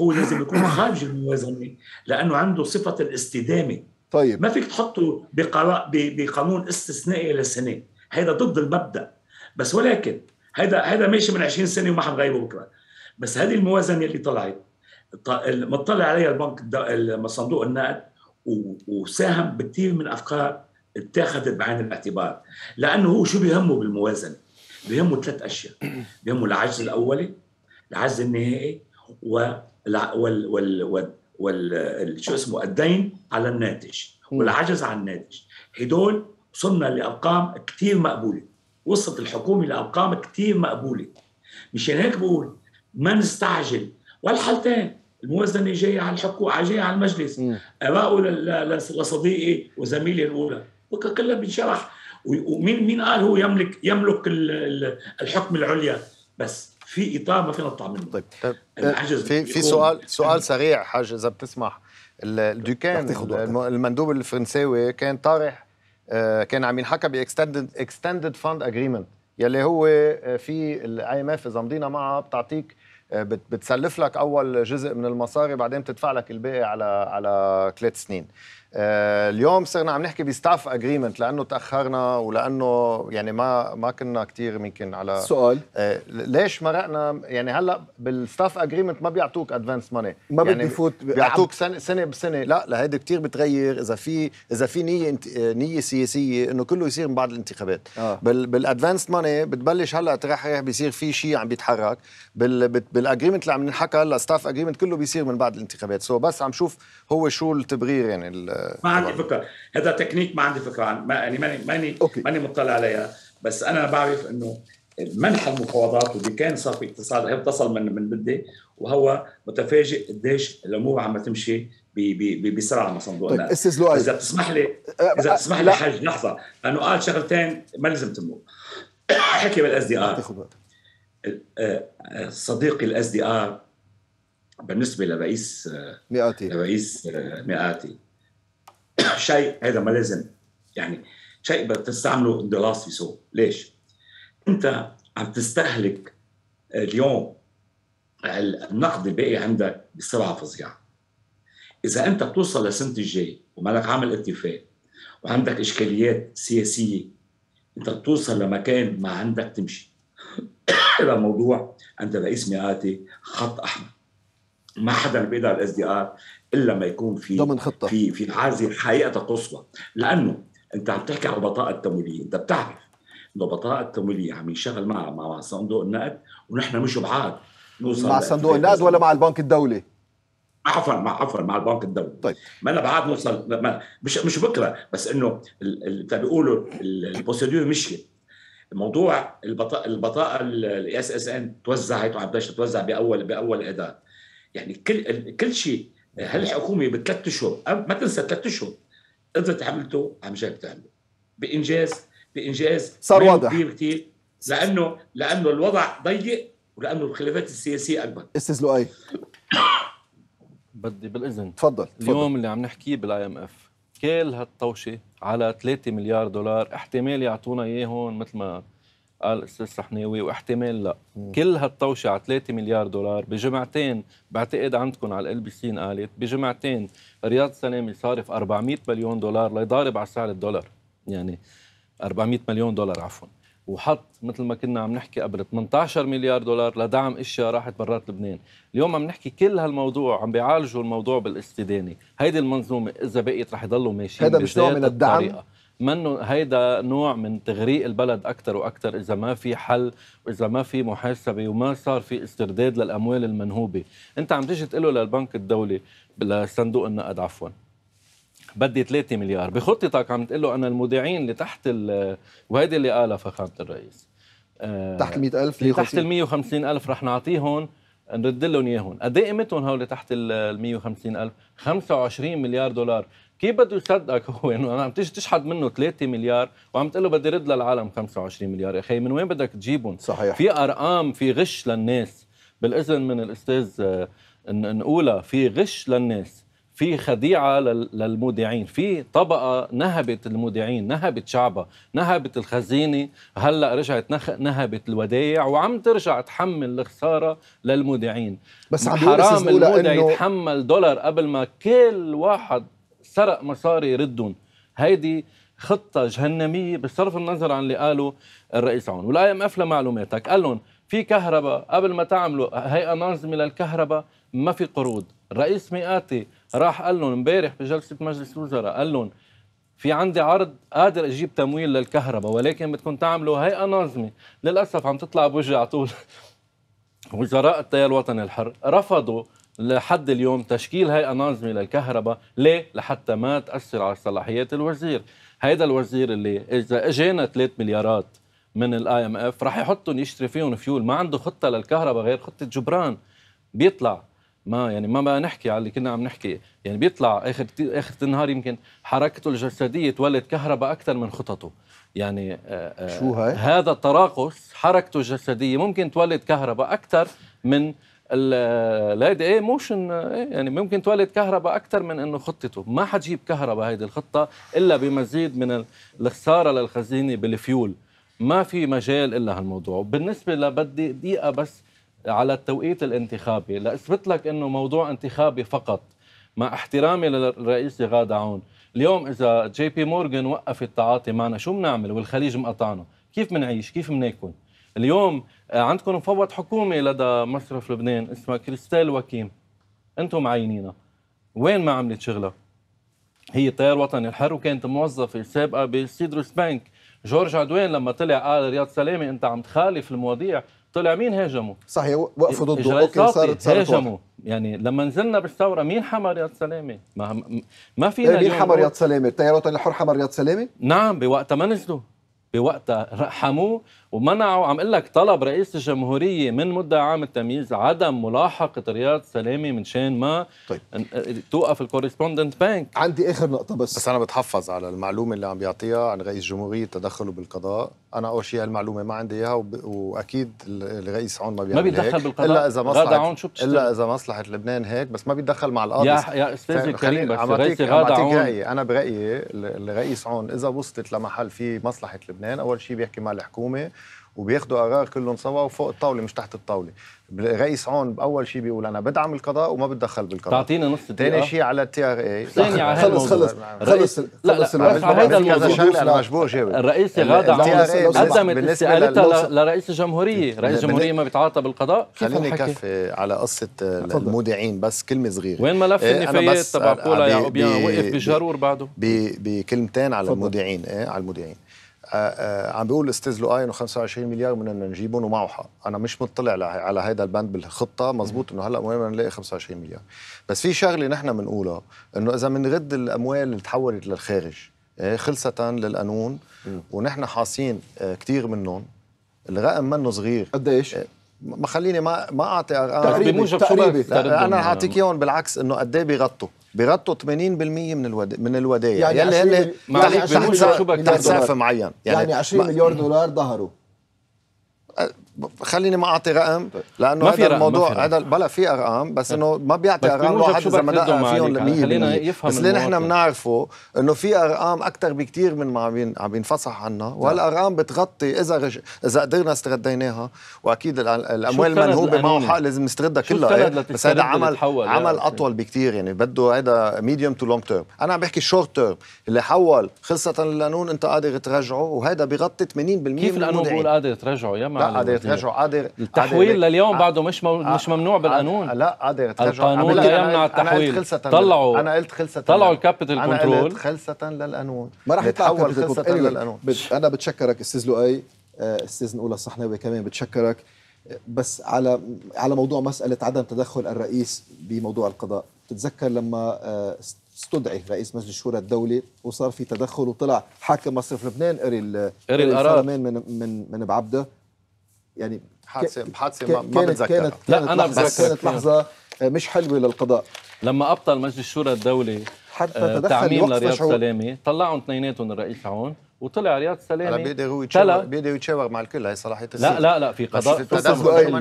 هو لازم يكون خارج الموازنه لانه عنده صفه الاستدامه طيب ما فيك تحطه بقرار بقانون استثنائي لسنه هذا ضد المبدا بس ولكن هذا هذا ماشي من 20 سنه وما حنغيره بكره بس هذه الموازنه اللي طلعت مطلع عليها البنك الصندوق النقد وساهم بكثير من افكار اتخذت بعين الاعتبار لانه هو شو بيهمه بالموازنه؟ بيهمه ثلاث اشياء بيهمه العجز الاولي العجز النهائي وال وال وال, وال... شو اسمه الدين على الناتج والعجز على الناتج هدول وصلنا لارقام كثير مقبوله وصلت الحكومه لارقام كثير مقبوله مشان هيك بقول ما نستعجل والحالتين الموازنه جايه على الحكومه جايه على المجلس اراؤه لصديقي وزميلي الاولى كلها بينشرح ومين مين قال هو يملك يملك الحكم العليا بس في اطار ما فينا نطلع منه طيب, طيب في في سؤال سؤال سريع حاج اذا بتسمح الدوكان طيب، المندوب الفرنساوي كان طارح آه، كان عم ينحكى باكستندد اكستندد فاند اجريمنت يلي هو آه، في الاي ام اف اذا مضينا معها بتعطيك آه، بتسلف لك اول جزء من المصاري بعدين بتدفع لك الباقي على على ثلاث سنين آه، اليوم صرنا عم نحكي بستاف اجريمنت لانه تاخرنا ولانه يعني ما ما كنا كثير يمكن على سؤال آه، ليش مرقنا يعني هلا بالستاف اجريمنت ما بيعطوك ادفانس ماني ما يعني بدي فوت بيعطوك سنه سنه بسنه لا لهيدي كثير بتغير اذا في اذا في نيه انت آه، نيه سياسيه انه كله يصير من بعد الانتخابات آه. بال بالادفانس ماني بتبلش هلا تروح بيصير في شيء عم بيتحرك بال بالاجريمنت اللي عم نحكى هلا ستاف اجريمنت كله بيصير من بعد الانتخابات سو بس عم شوف هو شو التبرير يعني ما عندي فكره هذا تكنيك ما عندي فكره عن ما يعني ماني ماني أوكي. ماني مطلع عليها بس انا بعرف انه منح المفاوضات واللي كان صار في هي اتصل من من بدي وهو متفاجئ قديش الامور عم تمشي بسرعه مع صندوق طيب استاذ لؤي اذا بتسمح لي أه، أه، اذا بتسمح لي حاج لحظه لانه قال شغلتين ما لازم تمو حكي بالاس دي ار أه، صديقي الاس دي ار بالنسبه لرئيس مئاتي لرئيس مئاتي شيء هذا ما لازم يعني شيء بتستعمله ان ذا لاست ليش؟ انت عم تستهلك اليوم النقد الباقي عندك بسرعه فظيعه اذا انت بتوصل لسنه الجاي ومالك عامل اتفاق وعندك اشكاليات سياسيه انت بتوصل لمكان ما عندك تمشي هذا موضوع انت رئيس مئاتي خط احمر ما حدا بيقدر الاس دي ار الا ما يكون في ضمن خطه في في عازل حقيقه قصوى لانه انت عم تحكي عن البطاقه التمويليه انت بتعرف انه البطاقه التمويليه عم ينشغل مع مع صندوق النقد ونحن مش بعاد نوصل مع صندوق النقد ولا مع البنك الدولي؟ عفوا مع عفوا مع البنك الدولي طيب ما انا بعاد نوصل ما مش مش بكره بس انه انت طيب بيقولوا البروسيدور مشيت موضوع البطاقه البطاقه الاس اس ان توزعت وعم تتوزع باول باول اذار يعني كل كل شيء هل الحكومه بثلاث اشهر ما تنسى ثلاث اشهر قدرت عملته عم جاي بتعمله بانجاز بانجاز صار واضح كبير كثير لانه لانه الوضع ضيق ولانه الخلافات السياسيه اكبر استاذ لؤي بدي بالاذن تفضل اليوم اللي عم نحكيه بالاي ام اف كل هالطوشه على 3 مليار دولار احتمال يعطونا اياهم مثل ما قال الاستاذ صحناوي واحتمال لا مم. كل هالطوشه على 3 مليار دولار بجمعتين بعتقد عندكم على ال بي سي قالت بجمعتين رياض سلامي صارف 400 مليون دولار ليضارب على سعر الدولار يعني 400 مليون دولار عفوا وحط مثل ما كنا عم نحكي قبل 18 مليار دولار لدعم اشياء راحت برات لبنان، اليوم عم نحكي كل هالموضوع عم بيعالجوا الموضوع بالاستدانه، هيدي المنظومه اذا بقيت رح يضلوا ماشيين هذا مش نوع من الدعم الطريقة. منه هيدا نوع من تغريق البلد اكثر واكثر اذا ما في حل واذا ما في محاسبه وما صار في استرداد للاموال المنهوبه انت عم تيجي تقول للبنك الدولي لصندوق النقد عفوا بدي 3 مليار بخطتك عم تقول له انا المودعين اللي تحت وهيدي اللي قالها فخامه الرئيس آه، تحت ال 100000 اللي تحت ال 150000 رح نعطيهم نرد لهم اياهم قد ايه قيمتهم هول تحت ال 150000 25 مليار دولار كيف بده يصدقك هو انه انا عم تيجي تشحد منه 3 مليار وعم تقول له بدي رد للعالم 25 مليار يا اخي من وين بدك تجيبهم صحيح في ارقام في غش للناس بالاذن من الاستاذ آه، نقولها في غش للناس في خديعة للمودعين في طبقة نهبت المودعين نهبت شعبها نهبت الخزينة هلأ رجعت نهبت الودايع وعم ترجع تحمل الخسارة للمودعين بس عم حرام المودع إنه... يتحمل دولار قبل ما كل واحد سرق مصاري يردهم هيدي خطه جهنميه بصرف النظر عن اللي قاله الرئيس عون والاي ام اف لمعلوماتك قال لهم في كهرباء قبل ما تعملوا هيئه ناظمه للكهرباء ما في قروض الرئيس مئاتي راح قال لهم امبارح بجلسه مجلس الوزراء قال لهم في عندي عرض قادر اجيب تمويل للكهرباء ولكن بدكم تعملوا هيئه ناظمه للاسف عم تطلع بوجه على طول وزراء التيار الوطني الحر رفضوا لحد اليوم تشكيل هيئه ناظمه للكهرباء ليه لحتى ما تاثر على صلاحيات الوزير هيدا الوزير اللي اذا اجانا 3 مليارات من الاي ام اف رح يحطهم يشتري فيهم فيول ما عنده خطه للكهرباء غير خطه جبران بيطلع ما يعني ما بقى نحكي على اللي كنا عم نحكي يعني بيطلع اخر اخر النهار يمكن حركته الجسديه تولد كهرباء اكثر من خططه يعني آه، آه، شو هاي؟ هذا التراقص حركته الجسديه ممكن تولد كهرباء اكثر من الهيدي ايه موشن ايه يعني ممكن تولد كهرباء اكثر من انه خطته ما حتجيب كهرباء هيدي الخطه الا بمزيد من الخساره للخزينه بالفيول ما في مجال الا هالموضوع بالنسبه لبدي دقيقه بس على التوقيت الانتخابي لاثبت لك انه موضوع انتخابي فقط مع احترامي للرئيس غادة عون اليوم اذا جي بي مورغان وقف التعاطي معنا شو بنعمل والخليج مقطعنا كيف بنعيش كيف بناكل اليوم آه، عندكم مفوض حكومي لدى مصرف لبنان اسمها كريستال وكيم انتم معينينها وين ما عملت شغلها هي التيار وطني الحر وكانت موظفه سابقه بسيدروس بانك جورج عدوان لما طلع قال رياض سلامه انت عم تخالف المواضيع طلع مين هاجمه؟ صحيح وقفوا ضده اوكي صارت صارت هاجمه يعني لما نزلنا بالثوره مين حمى رياض سلامه؟ ما ما فينا مين حمى رياض سلامه؟ التيار الوطني الحر حمى رياض سلامه؟ نعم بوقتها ما نزلوا بوقتها رحموه ومنعوا عم اقول لك طلب رئيس الجمهوريه من مدعي عام التمييز عدم ملاحقه رياض سلامي من شان ما طيب. توقف الكورسبوندنت بانك عندي اخر نقطه بس بس انا بتحفظ على المعلومه اللي عم يعطيها عن رئيس الجمهوريه تدخله بالقضاء انا اول شيء هالمعلومه يعني ما عندي اياها وب... واكيد الرئيس عون ما بيعمل ما بيتدخل بالقضاء الا اذا مصلحه الا اذا مصلحه لبنان هيك بس ما بيتدخل مع القاضي يا يا استاذ الكريم بس الرئيس غادة عون رأيي. انا برايي الرئيس عون اذا وصلت لمحل في مصلحه لبنان اول شيء بيحكي مع الحكومه وبياخذوا قرار كلهم سوا وفوق الطاوله مش تحت الطاوله رئيس عون باول شيء بيقول انا بدعم القضاء وما بتدخل بالقضاء تعطينا نص دقيقه ثاني شيء على التي ار اي ثاني على خلص خلص خلص لا خلص لا هذا الموضوع انا مجبور جاوب الرئيس غادة عون قدمت استقالتها لرئيس الجمهوريه رئيس الجمهوريه ما بيتعاطى بالقضاء خليني كفي على قصه المودعين بس كلمه صغيره وين ملف إيه، النفايات تبع بولا يعقوبيان يعني وقف بجرور بعده بكلمتين على المودعين ايه على المودعين آه، آه، عم بيقول استاذ لؤي انه 25 مليار بدنا نجيبهم ومعه حق، انا مش مطلع على هذا البند بالخطه مزبوط انه هلا مهم نلاقي 25 مليار، بس في شغله نحن بنقولها انه اذا بنرد الاموال اللي تحولت للخارج إيه، خلصة للقانون ونحن حاصين آه، كثير منهم الرقم منه صغير قديش؟ ما خليني ما ما اعطي ارقام تقريبا تقريبا انا اعطيك اياهم بالعكس انه قد ايه بيغطوا بيغطوا 80% من الود... من الودائع يعني يلي يعني يعني تحت سقف معين يعني, يعني 20 مليار دولار ظهروا خليني ما اعطي رقم طيب. لانه هذا الموضوع هذا بلا في ارقام بس انه ما بيعطي ارقام الواحد اذا ما دقق فيهم 100% بس اللي نحن بنعرفه انه في ارقام اكثر بكثير من ما عم عم ينفصح عنا نعم. وهالارقام بتغطي اذا رج... اذا قدرنا استرديناها واكيد الاموال المنهوبه معه حق لازم نستردها كلها إيه؟ بس هذا عمل عمل اطول بكثير يعني بده هذا ميديوم تو لونج تيرم انا عم بحكي شورت تيرم اللي حول خلصه القانون انت قادر ترجعه وهذا بغطي 80% كيف القانون بيقول قادر ترجعه يا معلم ترجعه قادر التحويل لليوم بعده مش مو... مش ممنوع بالقانون لا قادر ترجعه القانون لا يمنع التحويل طلعوا انا قلت خلصة طلعوا الكابيتال كنترول انا قلت خلصه للقانون ما راح يتحول خلصة إيه، للقانون انا بتشكرك استاذ لؤي آه، استاذ نقول الصحناوي كمان بتشكرك بس على على موضوع مساله عدم تدخل الرئيس بموضوع القضاء بتتذكر لما آه، استدعي رئيس مجلس الشورى الدولي وصار في تدخل وطلع حاكم مصرف لبنان قري قري القرار من من من بعبده يعني حادثه حادثه ما, ما بتذكرها كانت لا كانت انا بس كانت لحظه مش حلوه للقضاء لما ابطل مجلس الشورى الدولي حتى آه، تدخل تعميم لرياض سلامه طلعوا اثنيناتهم الرئيس هون وطلع رياض سلامه هلا بيقدر هو يتشاور بيقدر يتشاور مع الكل هي صلاحيه لا لا لا في قضاء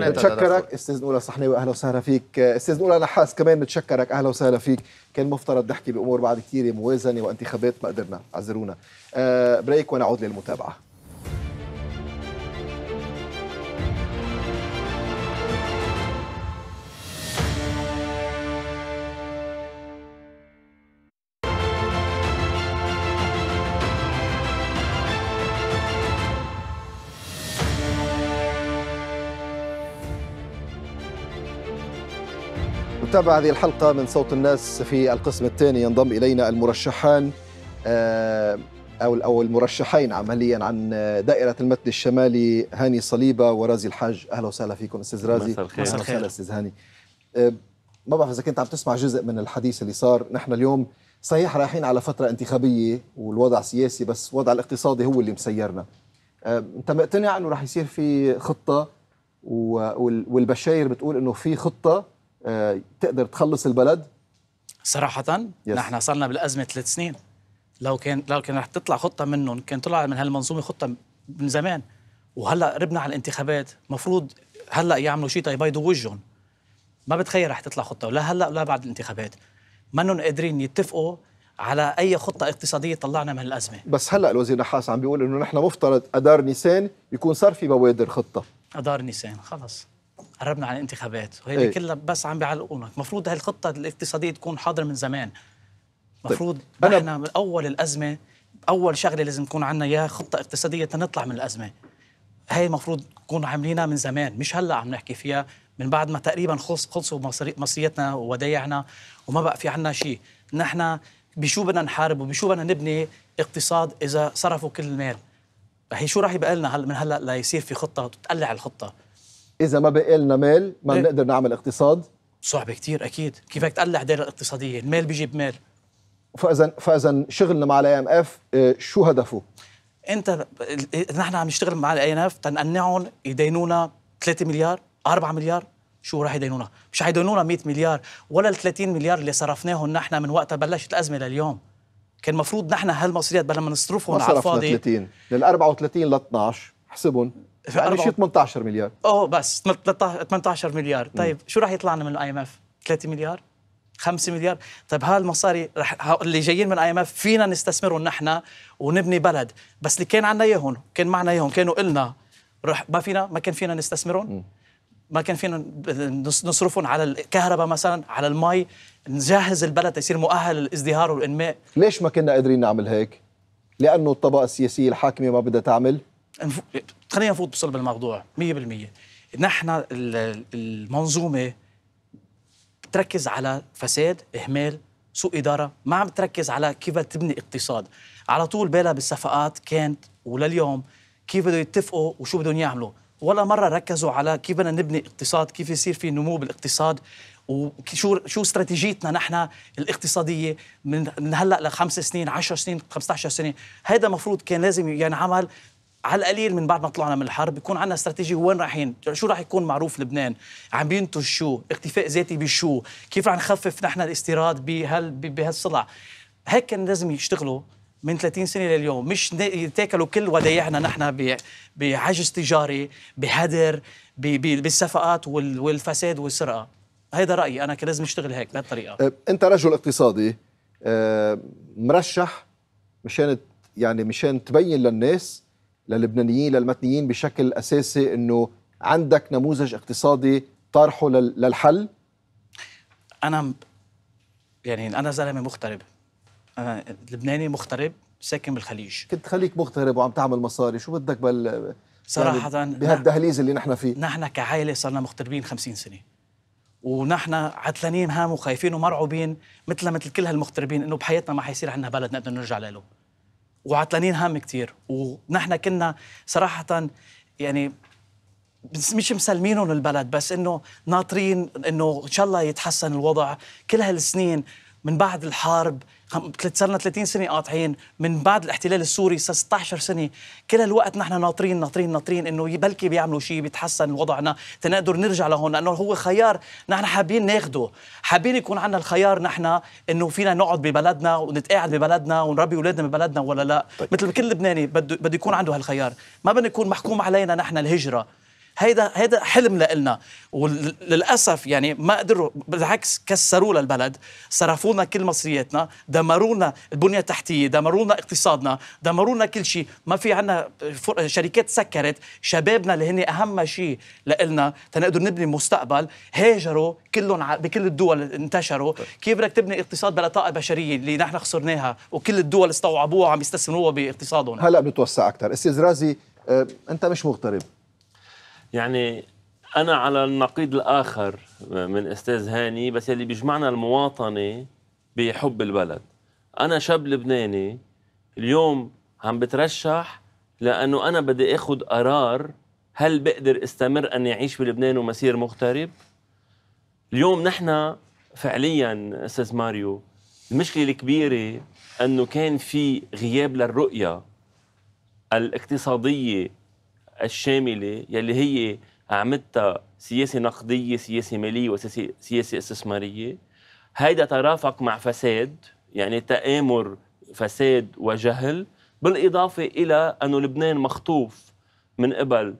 بتشكرك استاذ نوره صحناوي اهلا وسهلا فيك استاذ نوره نحاس كمان بتشكرك اهلا وسهلا فيك كان مفترض نحكي بامور بعد كثير موازنه وانتخابات ما قدرنا اعذرونا آه بريك ونعود للمتابعه نتابع هذه الحلقة من صوت الناس في القسم الثاني ينضم إلينا المرشحان آه، أو أو المرشحين عمليا عن دائرة المتن الشمالي هاني صليبة ورازي الحاج أهلا وسهلا فيكم أستاذ رازي مساء الخير مساء الخير أستاذ هاني آه، ما بعرف إذا كنت عم تسمع جزء من الحديث اللي صار نحن اليوم صحيح رايحين على فترة انتخابية والوضع سياسي بس الوضع الاقتصادي هو اللي مسيرنا آه، أنت مقتنع أنه راح يصير في خطة والبشاير بتقول أنه في خطة آه، تقدر تخلص البلد؟ صراحة يس. نحن صرنا بالأزمة ثلاث سنين لو كان لو كان رح تطلع خطة منهم كان طلع من هالمنظومة خطة من زمان وهلا قربنا على الانتخابات مفروض هلا يعملوا شيء يبيضوا وجههم ما بتخيل رح تطلع خطة ولا هلا ولا بعد الانتخابات منهم قادرين يتفقوا على اي خطه اقتصاديه طلعنا من الازمه بس هلا الوزير نحاس عم بيقول انه نحن مفترض ادار نيسان يكون صار في بوادر خطه ادار نيسان خلص قربنا على الانتخابات وهي ايه؟ كلها بس عم بيعلقونك المفروض هاي الخطه الاقتصاديه تكون حاضره من زمان المفروض طيب. احنا من اول الازمه اول شغله لازم يكون عندنا اياها خطه اقتصاديه تنطلع من الازمه هاي المفروض نكون عاملينها من زمان مش هلا عم نحكي فيها من بعد ما تقريبا خلص خلصوا مصريتنا وودايعنا وما بقى في عنا شيء نحن بشو بدنا نحارب وبشو بدنا نبني اقتصاد اذا صرفوا كل المال هي شو راح يبقى لنا هلا من هلا ليصير في خطه تقلع الخطه اذا ما بقي لنا مال ما إيه. بنقدر نعمل اقتصاد صعب كتير اكيد كيف بدك تقلع دائره الاقتصاديه المال بيجيب مال فاذا فاذا شغلنا مع الاي ام آه، اف شو هدفه انت نحن عم نشتغل مع الاي ام اف تنقنعهم يدينونا 3 مليار 4 مليار شو راح يدينونا مش يدينونا 100 مليار ولا ال 30 مليار اللي صرفناهم نحن من وقت بلشت الازمه لليوم كان المفروض نحن هالمصريات بدل ما نصرفهم على الفاضي ما صرفنا 30 لل 34 ل 12 احسبهم في يعني شيء 18 مليار اوه بس 18 مليار طيب شو راح يطلع لنا من الاي ام اف 3 مليار 5 مليار طيب هالمصاري رح اللي جايين من الاي ام اف فينا نستثمرهم نحن ونبني بلد بس اللي كان عندنا اياهم كان معنا اياهم كانوا إلنا رح ما فينا ما كان فينا نستثمرهم ما كان فينا نصرفهم على الكهرباء مثلا على المي نجهز البلد يصير مؤهل للازدهار والانماء ليش ما كنا قادرين نعمل هيك لانه الطبقه السياسيه الحاكمه ما بدها تعمل خلينا نفوت بصلب الموضوع 100% نحن المنظومه بتركز على فساد اهمال سوء اداره ما عم تركز على كيف تبني اقتصاد على طول بالها بالصفقات كانت ولليوم كيف بده يتفقوا وشو بدهم يعملوا ولا مره ركزوا على كيف بدنا نبني اقتصاد كيف يصير في نمو بالاقتصاد وشو شو استراتيجيتنا نحن الاقتصاديه من من هلا لخمس سنين 10 سنين 15 سنه هذا المفروض كان لازم ينعمل يعني على القليل من بعد ما طلعنا من الحرب يكون عندنا استراتيجية وين رايحين شو راح يكون معروف لبنان عم بينتج شو اختفاء ذاتي بشو كيف رح نخفف نحن الاستيراد بهال بهالسلع هيك كان لازم يشتغلوا من 30 سنه لليوم مش يتاكلوا كل ودايعنا نحن بعجز تجاري بهدر بالصفقات والفساد والسرقه هذا رايي انا كان لازم اشتغل هيك بهالطريقه أه، انت رجل اقتصادي أه، مرشح مشان يعني مشان تبين للناس للبنانيين للمتنيين بشكل اساسي انه عندك نموذج اقتصادي طرحه للحل انا يعني انا زلمه مغترب انا لبناني مغترب ساكن بالخليج كنت خليك مغترب وعم تعمل مصاري شو بدك بال يعني صراحة يعني بهالدهليز اللي نحن فيه نحن كعائلة صرنا مغتربين 50 سنة ونحن عتلانين هام وخايفين ومرعوبين مثل مثل كل هالمغتربين انه بحياتنا ما حيصير عندنا بلد نقدر نرجع له وعطلانين هام كتير ونحن كنا صراحة يعني مش مسلمينهم البلد بس انه ناطرين انه ان شاء الله يتحسن الوضع كل هالسنين من بعد الحرب صرنا 30 سنه قاطعين من بعد الاحتلال السوري 16 سنه كل الوقت نحن ناطرين ناطرين ناطرين انه بلكي بيعملوا شيء بيتحسن وضعنا تنقدر نرجع لهون لانه هو خيار نحن حابين ناخده حابين يكون عندنا الخيار نحن انه فينا نقعد ببلدنا ونتقاعد ببلدنا ونربي اولادنا ببلدنا ولا لا طيب. مثل كل لبناني بده بده يكون عنده هالخيار ما بدنا يكون محكوم علينا نحن الهجره هيدا هيدا حلم لنا وللاسف يعني ما قدروا بالعكس كسروا للبلد صرفونا صرفوا لنا كل مصرياتنا دمرونا البنيه التحتيه دمرونا اقتصادنا دمرونا كل شيء ما في عندنا شركات سكرت شبابنا اللي هن اهم شيء لنا تنقدر نبني مستقبل هاجروا كلهم بكل الدول انتشروا طيب. كيف بدك تبني اقتصاد بلا طاقه بشريه اللي نحن خسرناها وكل الدول استوعبوها وعم يستثمروها باقتصادهم هلا بتوسع اكثر استاذ رازي آه، انت مش مغترب يعني انا على النقيض الاخر من استاذ هاني بس يلي بيجمعنا المواطنه بحب البلد انا شاب لبناني اليوم عم بترشح لانه انا بدي اخذ قرار هل بقدر استمر اني اعيش بلبنان ومسير مغترب اليوم نحن فعليا استاذ ماريو المشكله الكبيره انه كان في غياب للرؤيه الاقتصاديه الشامله يلي هي عملتها سياسه نقديه سياسه ماليه وسياسه استثماريه هيدا ترافق مع فساد يعني تآمر فساد وجهل بالإضافة إلى أنه لبنان مخطوف من قبل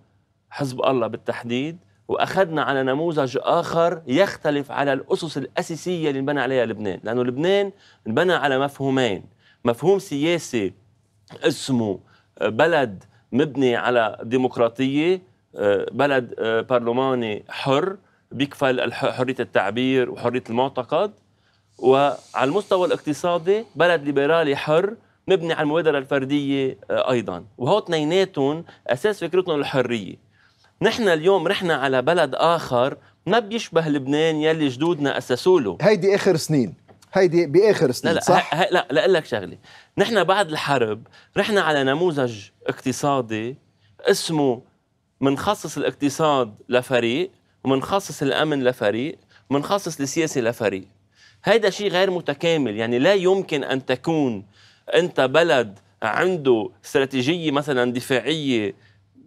حزب الله بالتحديد وأخذنا على نموذج آخر يختلف على الأسس الأساسية اللي انبنى عليها لبنان لأنه لبنان انبنى على مفهومين مفهوم سياسي اسمه بلد مبني على ديمقراطيه آه، بلد آه، برلماني حر بيكفل حريه التعبير وحريه المعتقد وعلى المستوى الاقتصادي بلد ليبرالي حر مبني على المبادره الفرديه آه، ايضا وهو اثنيناتهم اساس فكرتهم الحريه نحن اليوم رحنا على بلد اخر ما بيشبه لبنان يلي جدودنا اسسوا له هيدي اخر سنين هيدي باخر سنين لا لا صح؟ لا لا لك شغله نحن بعد الحرب رحنا على نموذج اقتصادي اسمه منخصص الاقتصاد لفريق ومنخصص الامن لفريق ومنخصص السياسه لفريق هيدا شيء غير متكامل يعني لا يمكن ان تكون انت بلد عنده استراتيجيه مثلا دفاعيه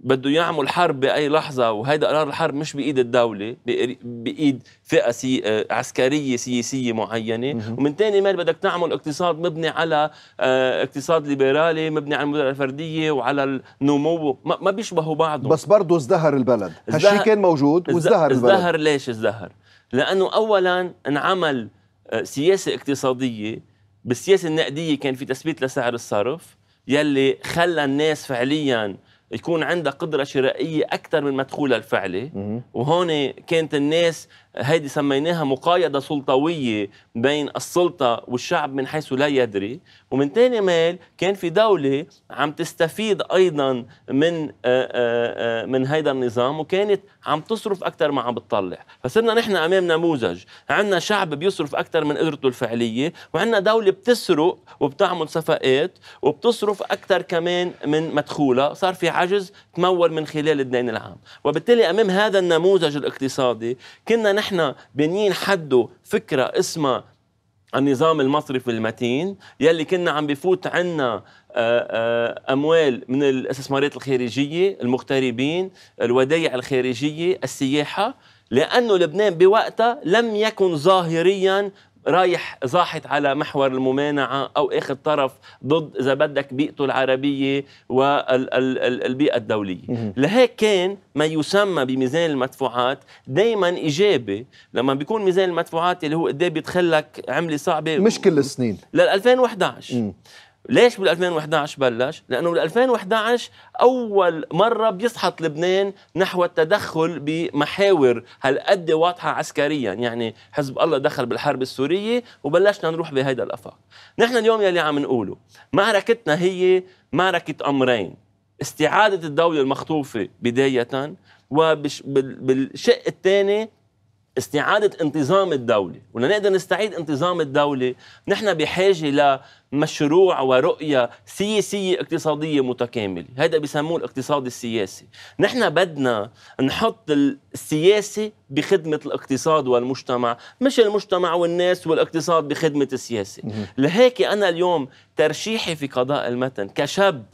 بده يعمل حرب باي لحظه وهيدا قرار الحرب مش بايد الدوله بايد فئه سي... آه، عسكريه سياسيه معينه ومن ثاني مال بدك تعمل اقتصاد مبني على آه، اقتصاد ليبرالي مبني على المبادره الفرديه وعلى النمو ما, ما بيشبهوا بعضهم بس برضه ازدهر البلد هالشيء كان موجود وازدهر البلد ازدهر ليش ازدهر لانه اولا انعمل آه، سياسه اقتصاديه بالسياسه النقديه كان في تثبيت لسعر الصرف يلي خلى الناس فعليا يكون عندها قدره شرائيه اكثر من مدخولها الفعلي وهون كانت الناس هيدي سميناها مقايضه سلطويه بين السلطه والشعب من حيث لا يدري ومن ثاني مال كان في دوله عم تستفيد ايضا من آه، آه، آه، من هيدا النظام وكانت عم تصرف اكثر ما عم بتطلع فصرنا نحن امام نموذج عندنا شعب بيصرف اكثر من قدرته الفعليه وعندنا دوله بتسرق وبتعمل صفقات وبتصرف اكثر كمان من مدخولها صار في العجز تمول من خلال الدين العام وبالتالي أمام هذا النموذج الاقتصادي كنا نحن بنين حده فكرة اسمها النظام المصرفي المتين يلي كنا عم بفوت عنا آه، آه، اموال من الاستثمارات الخارجيه المغتربين الودائع الخارجيه السياحه لانه لبنان بوقتها لم يكن ظاهريا رايح زاحت على محور الممانعة أو آخر طرف ضد إذا بدك بيئته العربية والبيئة الدولية لهيك كان ما يسمى بميزان المدفوعات دايما إيجابي لما بيكون ميزان المدفوعات اللي هو قد إيه بيدخلك عملة صعبة مش كل السنين لل 2011 ليش بال 2011 بلش؟ لانه بال 2011 اول مره بيسحط لبنان نحو التدخل بمحاور هالقد واضحه عسكريا، يعني حزب الله دخل بالحرب السوريه وبلشنا نروح بهيدا الافاق. نحن اليوم يلي عم نقوله، معركتنا هي معركه امرين، استعاده الدوله المخطوفه بدايه وبالشق الثاني استعادة انتظام الدولة ولنقدر نستعيد انتظام الدولة نحن بحاجة لمشروع ورؤية سياسية اقتصادية متكاملة هذا بسموه الاقتصاد السياسي نحن بدنا نحط السياسة بخدمة الاقتصاد والمجتمع مش المجتمع والناس والاقتصاد بخدمة السياسة لهيك أنا اليوم ترشيحي في قضاء المتن كشاب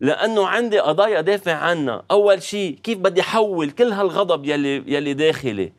لانه عندي قضايا دافع عنها اول شيء كيف بدي احول كل هالغضب يلي يلي داخلي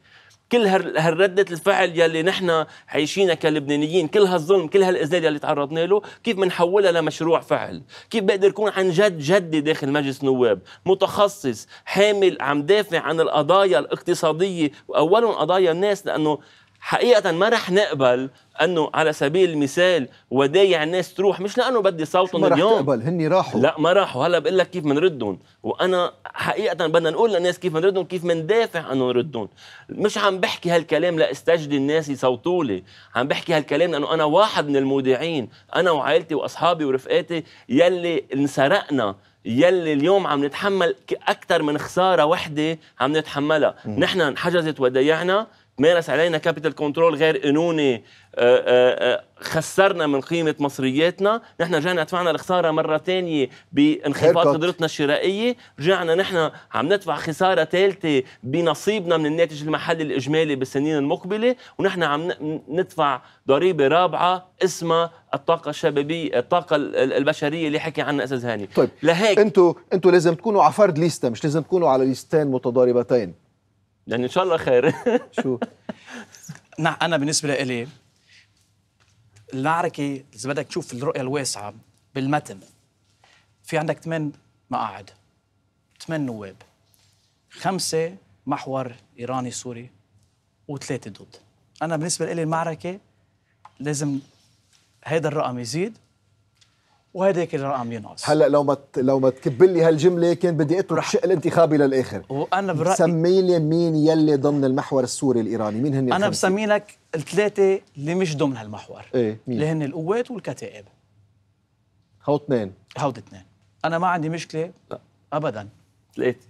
كل هالردة الفعل يلي نحن عايشينها كلبنانيين كل هالظلم كل هالإذلال يلي تعرضنا له كيف بنحولها لمشروع فعل كيف بقدر يكون عن جد جدي داخل مجلس نواب متخصص حامل عم دافع عن القضايا الاقتصادية وأولهم قضايا الناس لأنه حقيقة ما رح نقبل انه على سبيل المثال ودايع الناس تروح مش لانه بدي صوتهم اليوم ما رح تقبل هن راحوا لا ما راحوا هلا بقول لك كيف بنردهم وانا حقيقة بدنا نقول للناس كيف بنردهم كيف بندافع انه نردهم مش عم بحكي هالكلام لاستجدي الناس يصوتوا لي عم بحكي هالكلام لانه انا واحد من المودعين انا وعائلتي واصحابي ورفقاتي يلي انسرقنا يلي اليوم عم نتحمل اكثر من خساره وحده عم نتحملها نحن انحجزت ودايعنا مارس علينا كابيتال كنترول غير قانوني آه، آه، آه، خسرنا من قيمه مصرياتنا نحن رجعنا دفعنا الخساره مره ثانيه بانخفاض قدرتنا الشرائيه رجعنا نحن عم ندفع خساره ثالثه بنصيبنا من الناتج المحلي الاجمالي بالسنين المقبله ونحن عم ندفع ضريبه رابعه اسمها الطاقة الشبابية الطاقة البشرية اللي حكي عنها أستاذ هاني طيب لهيك انتوا انتوا لازم تكونوا على فرد ليستة مش لازم تكونوا على ليستين متضاربتين يعني ان شاء الله خير شو نعم، انا بالنسبه لي المعركه اذا بدك تشوف الرؤيه الواسعه بالمتن في عندك ثمان مقاعد ثمان نواب خمسه محور ايراني سوري وثلاثه ضد انا بالنسبه لي المعركه لازم هيدا الرقم يزيد وهذاك اللي عم ينقص هلا لو ما لو ما تكب لي هالجمله كان بدي اترك الشق الانتخابي للاخر وانا برايي سمي لي مين يلي ضمن المحور السوري الايراني مين هن انا بسمي لك الثلاثه اللي مش ضمن هالمحور ايه مين؟ اللي هن القوات والكتائب هو اثنين هو اثنين انا ما عندي مشكله لا. ابدا ثلاثه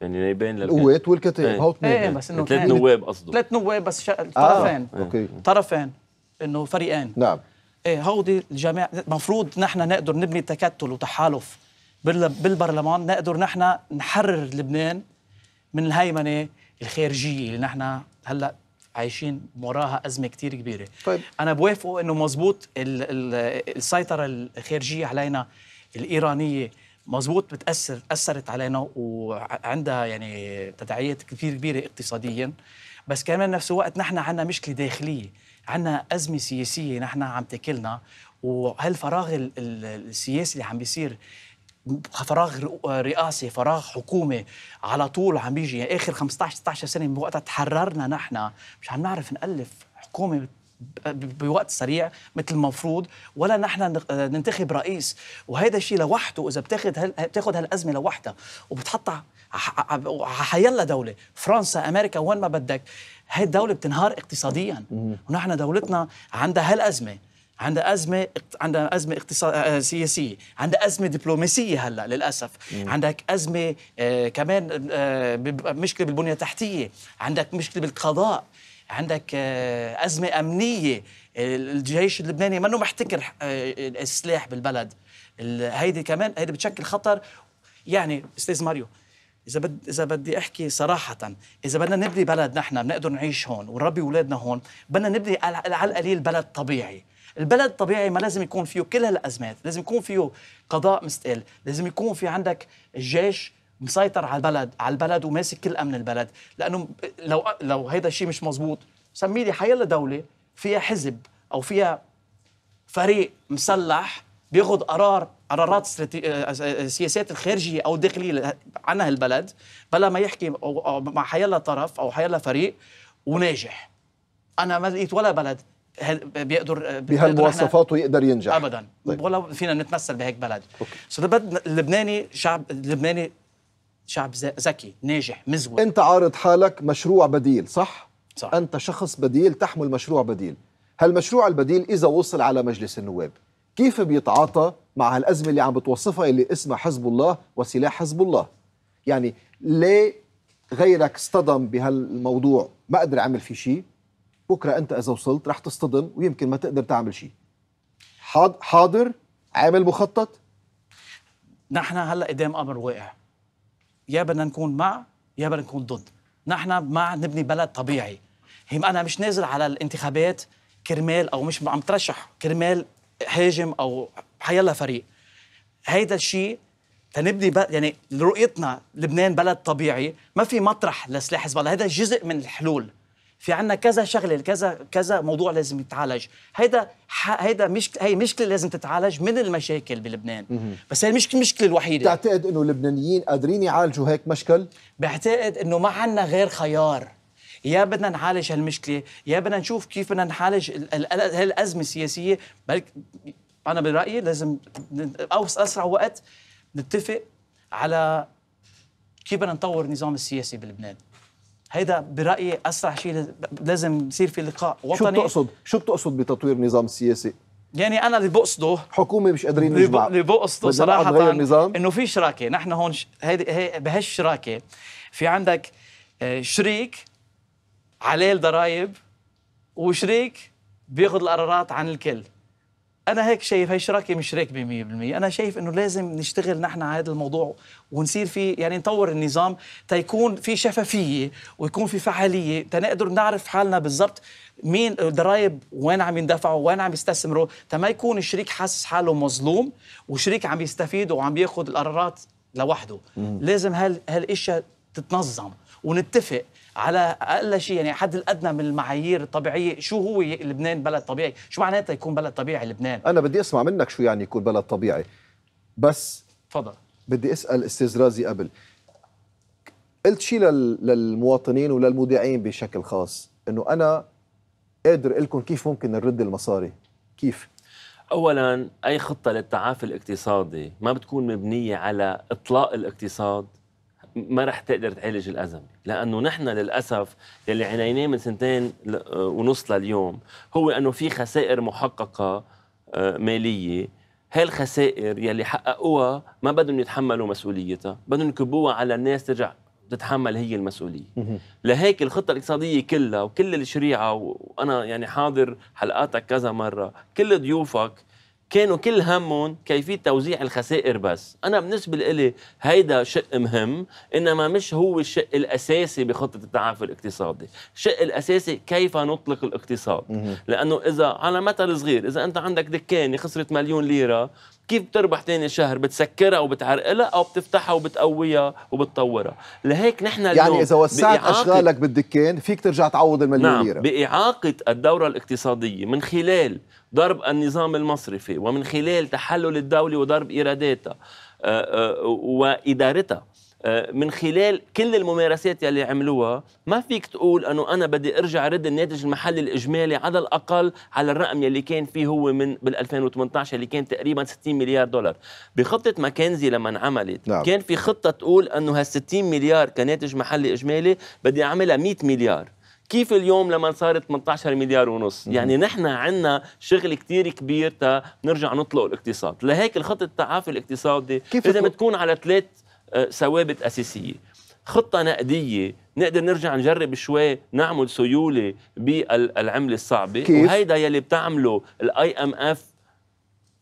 يعني يبين القوات والكتائب ايه. هو اثنين ايه بس انه ثلاث نواب قصده ثلاث نواب بس شا... آه، طرفين آه. اوكي طرفين انه فريقين نعم إيه، هودي الجماعة مفروض نحن نقدر نبني تكتل وتحالف بالبرلمان نقدر نحن نحرر لبنان من الهيمنة الخارجية اللي نحن هلأ عايشين وراها أزمة كتير كبيرة طيب. أنا بوافقه أنه مزبوط الـ الـ السيطرة الخارجية علينا الإيرانية مزبوط بتأثر أثرت علينا وعندها يعني تداعيات كتير كبيرة اقتصاديا بس كمان نفس الوقت نحن عندنا مشكلة داخلية عنا أزمة سياسية نحن عم تاكلنا وهالفراغ السياسي اللي عم بيصير فراغ رئاسي فراغ حكومي على طول عم بيجي يعني اخر 15 16 سنه من وقتها تحررنا نحن مش عم نعرف نالف حكومه بوقت سريع مثل المفروض ولا نحن آه، ننتخب رئيس وهذا الشيء لوحده اذا بتاخذ بتاخذ هالازمه لوحدها وبتحطها حيلا دوله فرنسا امريكا وين ما بدك هاي الدوله بتنهار اقتصاديا ونحن دولتنا عندها هالازمه عندها أزمة عندها أزمة اقتصاد آه، سياسية، عندها أزمة دبلوماسية هلا للأسف، مم. عندك أزمة آه كمان آه مشكلة بالبنية التحتية، عندك مشكلة بالقضاء، عندك آه، أزمة أمنية الجيش اللبناني منه محتكر آه، السلاح بالبلد هيدي كمان هيدي بتشكل خطر يعني استاذ ماريو اذا بد اذا بدي احكي صراحه اذا بدنا نبني بلد نحن بنقدر نعيش هون ونربي اولادنا هون بدنا نبني على القليل بلد طبيعي البلد الطبيعي ما لازم يكون فيه كل هالازمات لازم يكون فيه قضاء مستقل لازم يكون في عندك الجيش مسيطر على البلد على البلد وماسك كل امن البلد لانه لو لو هيدا الشيء مش مزبوط سمي لي حيلا دوله فيها حزب او فيها فريق مسلح بياخذ قرار قرارات آه، سياسات الخارجيه او الداخليه عنها البلد بلا ما يحكي مع حيلا طرف او حيلا فريق وناجح انا ما لقيت ولا بلد بيقدر آه، بهالمواصفات ويقدر ينجح ابدا طيب. ولا فينا نتمثل بهيك بلد سو so اللبناني شعب اللبناني شعب ذكي ناجح مزور انت عارض حالك مشروع بديل صح؟ صح انت شخص بديل تحمل مشروع بديل هالمشروع البديل اذا وصل على مجلس النواب كيف بيتعاطى مع هالازمه اللي عم بتوصفها اللي اسمها حزب الله وسلاح حزب الله يعني ليه غيرك اصطدم بهالموضوع ما قدر يعمل فيه شيء بكره انت اذا وصلت رح تصطدم ويمكن ما تقدر تعمل شيء حاضر عامل مخطط نحن هلا قدام امر واقع يا بدنا نكون مع يا بدنا نكون ضد نحن مع نبني بلد طبيعي هم انا مش نازل على الانتخابات كرمال او مش عم ترشح كرمال هاجم او حيلا فريق هيدا الشيء فنبني بلد يعني رؤيتنا لبنان بلد طبيعي ما في مطرح لسلاح حزب الله هذا جزء من الحلول في عندنا كذا شغله كذا كذا موضوع لازم يتعالج هيدا هيدا مش هي مشكله لازم تتعالج من المشاكل بلبنان بس هي مش المشكله الوحيده بتعتقد انه اللبنانيين قادرين يعالجوا هيك مشكل بعتقد انه ما عندنا غير خيار يا بدنا نعالج هالمشكله يا بدنا نشوف كيف بدنا نعالج هالازمه السياسيه بل انا برايي لازم اسرع وقت نتفق على كيف بدنا نطور النظام السياسي بلبنان هيدا برايي اسرع شيء لازم يصير في لقاء وطني شو بتقصد شو بتقصد بتطوير نظام سياسي يعني انا اللي بقصده حكومه مش قادرين نجمع اللي بقصده صراحه انه في شراكه نحن هون ش... هيدي هي بهالشراكه في عندك آه، شريك عليه الضرائب وشريك بياخذ القرارات عن الكل انا هيك شايف هي شراكه مش راكبه 100% انا شايف انه لازم نشتغل نحن على هذا الموضوع ونصير في يعني نطور النظام تيكون في شفافيه ويكون في فعاليه تنقدر نعرف حالنا بالضبط مين الضرايب وين عم يندفعوا وين عم يستثمروا تما يكون الشريك حاسس حاله مظلوم وشريك عم يستفيد وعم ياخذ القرارات لوحده مم. لازم هال هالاشياء تتنظم ونتفق على اقل شيء يعني حد الادنى من المعايير الطبيعيه شو هو لبنان بلد طبيعي شو معناتها يكون بلد طبيعي لبنان انا بدي اسمع منك شو يعني يكون بلد طبيعي بس تفضل بدي اسال استاذ رازي قبل قلت شيء للمواطنين وللمودعين بشكل خاص انه انا قادر لكم كيف ممكن نرد المصاري كيف اولا اي خطه للتعافي الاقتصادي ما بتكون مبنيه على اطلاق الاقتصاد ما رح تقدر تعالج الازمه لانه نحن للاسف يلي عانيناه من سنتين ونص لليوم هو انه في خسائر محققه آه، ماليه هاي الخسائر يلي حققوها ما بدهم يتحملوا مسؤوليتها بدهم يكبوها على الناس ترجع تتحمل هي المسؤوليه لهيك الخطه الاقتصاديه كلها وكل الشريعه وانا يعني حاضر حلقاتك كذا مره كل ضيوفك كانوا كل همهم كيفية توزيع الخسائر بس أنا بالنسبة لي هيدا شق مهم إنما مش هو الشق الأساسي بخطة التعافي الاقتصادي الشق الأساسي كيف نطلق الاقتصاد لأنه إذا على مثل صغير إذا أنت عندك دكانة خسرت مليون ليرة كيف بتربح تاني شهر بتسكرها وبتعرقلها او بتفتحها وبتقويها وبتطورها لهيك نحن يعني اليوم يعني اذا وسعت اشغالك بالدكان فيك ترجع تعوض المليون نعم ليره باعاقه الدوره الاقتصاديه من خلال ضرب النظام المصرفي ومن خلال تحلل الدوله وضرب ايراداتها آه، آه، وادارتها آه، من خلال كل الممارسات يلي عملوها ما فيك تقول انه انا بدي ارجع رد الناتج المحلي الاجمالي على الاقل على الرقم يلي كان فيه هو من بال 2018 اللي كان تقريبا 60 مليار دولار بخطه ماكنزي لما انعملت نعم. كان في خطه تقول انه هال 60 مليار كناتج محلي اجمالي بدي اعملها 100 مليار كيف اليوم لما صارت 18 مليار ونص مم. يعني نحن عندنا شغل كتير كبير تا نرجع نطلق الاقتصاد لهيك الخط التعافي الاقتصادي كيف لازم تكون على ثلاث آه، ثوابت أساسية خطة نقدية نقدر نرجع نجرب شوي نعمل سيولة بالعملة الصعبة كيف؟ وهيدا يلي بتعمله الاي ام اف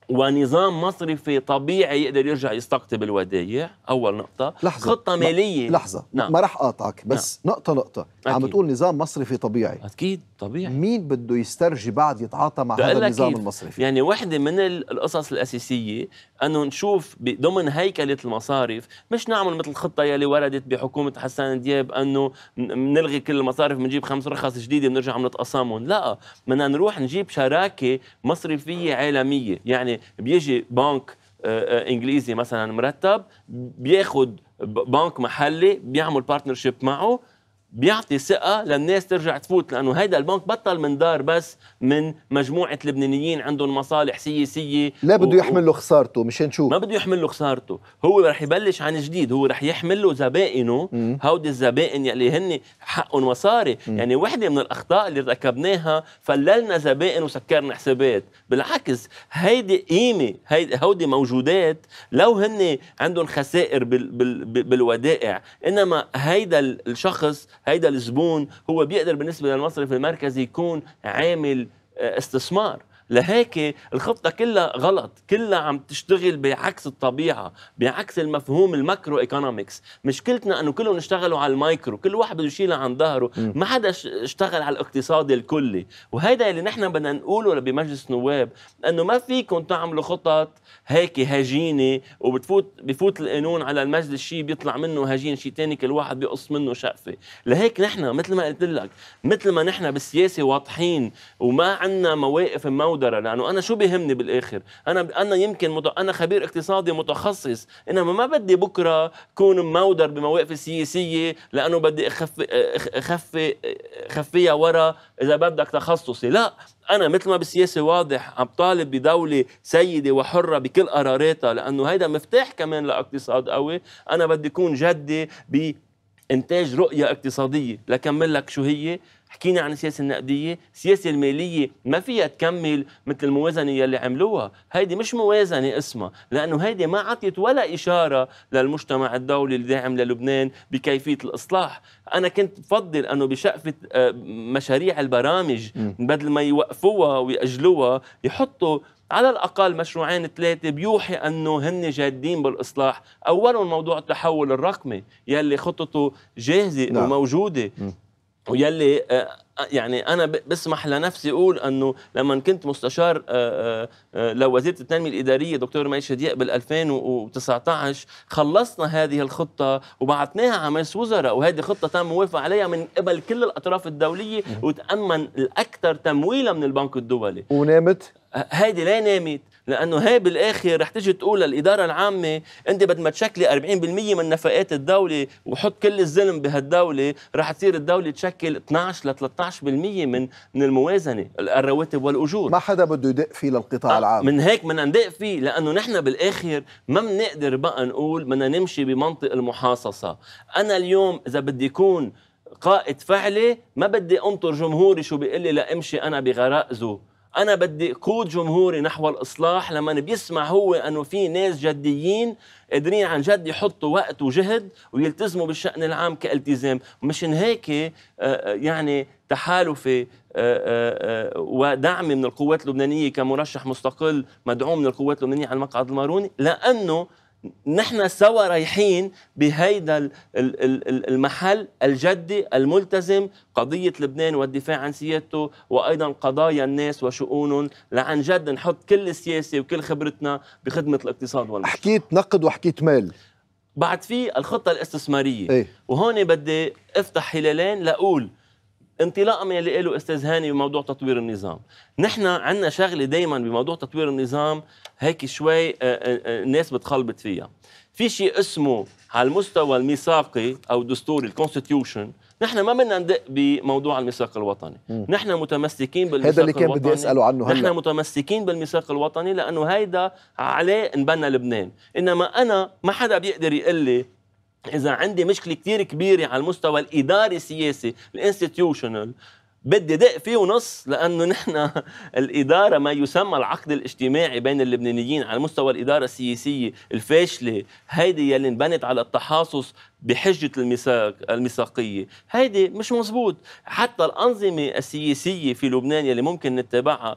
ونظام مصرفي طبيعي يقدر يرجع يستقطب الودايع اول نقطه لحظة. خطه ماليه لحظه نعم. ما راح اقاطعك بس نعم. نقطه نقطه أكيد. عم تقول نظام مصرفي طبيعي اكيد طبيعي مين بده يسترجي بعد يتعاطى مع هذا النظام المصرفي يعني وحده من القصص الاساسيه انه نشوف ضمن هيكله المصارف مش نعمل مثل الخطه يلي وردت بحكومه حسان دياب انه بنلغي كل المصارف بنجيب خمس رخص جديده بنرجع بنتقاسمهم لا بدنا نروح نجيب شراكه مصرفيه عالميه يعني بيجي بنك آه، آه، انجليزي مثلا مرتب بياخذ بنك محلي بيعمل بارتنرشيب معه بيعطي ثقة للناس ترجع تفوت لأنه هيدا البنك بطل من دار بس من مجموعة لبنانيين عندهم مصالح سياسية لا بده و... يحمل له خسارته مشان شو ما بده يحمل له خسارته هو رح يبلش عن جديد هو رح يحمل له زبائنه هودي الزبائن يلي هن حقهم مصاري يعني وحدة من الأخطاء اللي ركبناها فللنا زبائن وسكرنا حسابات بالعكس هيدي قيمة هيدي هودي موجودات لو هن عندهم خسائر بال... بال... بالودائع إنما هيدا الشخص هيدا الزبون هو بيقدر بالنسبه للمصرف المركزي يكون عامل آه، استثمار لهيك الخطة كلها غلط كلها عم تشتغل بعكس الطبيعة بعكس المفهوم الماكرو ايكونومكس مشكلتنا انه كلهم اشتغلوا على المايكرو كل واحد بده يشيلها عن ظهره ما حدا اشتغل على الاقتصاد الكلي وهيدا اللي نحن بدنا نقوله بمجلس نواب انه ما فيكم تعملوا خطط هيك هجينة وبتفوت بفوت القانون على المجلس شيء بيطلع منه هجين شيء ثاني كل واحد بيقص منه شقفة لهيك نحن مثل ما قلت لك مثل ما نحن بالسياسة واضحين وما عندنا مواقف مو مبودره لانه انا شو بيهمني بالاخر انا انا يمكن مت... انا خبير اقتصادي متخصص انما ما بدي بكره كون مودر بمواقفي السياسيه لانه بدي اخفي اخفي خفيها ورا اذا بدك تخصصي لا انا مثل ما بالسياسه واضح عم طالب بدوله سيده وحره بكل قراراتها لانه هيدا مفتاح كمان لاقتصاد قوي انا بدي اكون جدي ب انتاج رؤيه اقتصاديه لكمل لك شو هي حكينا عن السياسه النقديه السياسه الماليه ما فيها تكمل مثل الموازنه يلي عملوها هيدي مش موازنه اسمها لانه هيدي ما عطيت ولا اشاره للمجتمع الدولي الداعم للبنان بكيفيه الاصلاح انا كنت بفضل انه بشقفه آه، مشاريع البرامج بدل ما يوقفوها ويأجلوها يحطوا على الاقل مشروعين ثلاثه بيوحي انه هن جادين بالاصلاح اولهم موضوع التحول الرقمي يلي خطته جاهزه نعم. وموجوده ويلي آه، آه، يعني انا بسمح لنفسي اقول انه لما كنت مستشار آه، لوزيره التنميه الاداريه دكتور مي شديق بال 2019 خلصنا هذه الخطه وبعثناها على مجلس وزراء وهذه خطه تم موافقه عليها من قبل كل الاطراف الدوليه وتامن الاكثر تمويلا من البنك الدولي ونامت؟ هيدي لا نامت لانه هي بالاخر رح تيجي تقول للاداره العامه انت بدل ما تشكلي 40% من نفقات الدوله وحط كل الزلم بهالدوله رح تصير الدوله تشكل 12 ل 13% من من الموازنه الرواتب والاجور ما حدا بده يدق فيه للقطاع آه العام من هيك بدنا ندق فيه لانه نحن بالاخر ما بنقدر بقى نقول بدنا نمشي بمنطق المحاصصه انا اليوم اذا بدي يكون قائد فعلي ما بدي انطر جمهوري شو بيقول لي لا امشي انا بغرائزه انا بدي قود جمهوري نحو الاصلاح لما بيسمع هو انه في ناس جديين قادرين عن جد يحطوا وقت وجهد ويلتزموا بالشان العام كالتزام مشان هيك آه، آه، يعني تحالفي آه، ودعمي من القوات اللبنانيه كمرشح مستقل مدعوم من القوات اللبنانيه على المقعد الماروني لانه نحن سوا رايحين بهيدا المحل الجدي الملتزم قضية لبنان والدفاع عن سيادته وأيضا قضايا الناس وشؤونهم لعن جد نحط كل السياسة وكل خبرتنا بخدمة الاقتصاد والمجتمع حكيت نقد وحكيت مال بعد في الخطة الاستثمارية ايه؟ وهون بدي افتح هلالين لأقول انطلاقا من اللي قاله استاذ هاني بموضوع تطوير النظام نحن عندنا شغله دائما بموضوع تطوير النظام هيك شوي آه، آه، آه، الناس بتخلبط فيها في شيء اسمه على المستوى الميثاقي او الدستوري الكونستيتيوشن نحن ما بدنا ندق بموضوع الميثاق الوطني نحن متمسكين بالميثاق هذا اللي كان بدي اساله عنه هلا نحن متمسكين بالميثاق الوطني لانه هيدا عليه انبنى لبنان انما انا ما حدا بيقدر يقول لي اذا عندي مشكله كثير كبيره على المستوى الاداري السياسي الانستتيوشنال بدي دق فيه ونص لانه نحن الاداره ما يسمى العقد الاجتماعي بين اللبنانيين على مستوى الاداره السياسيه الفاشله هيدي يلي انبنت على التحاصص بحجه الميثاق الميثاقيه هيدي مش مزبوط حتى الانظمه السياسيه في لبنان يلي ممكن نتبعها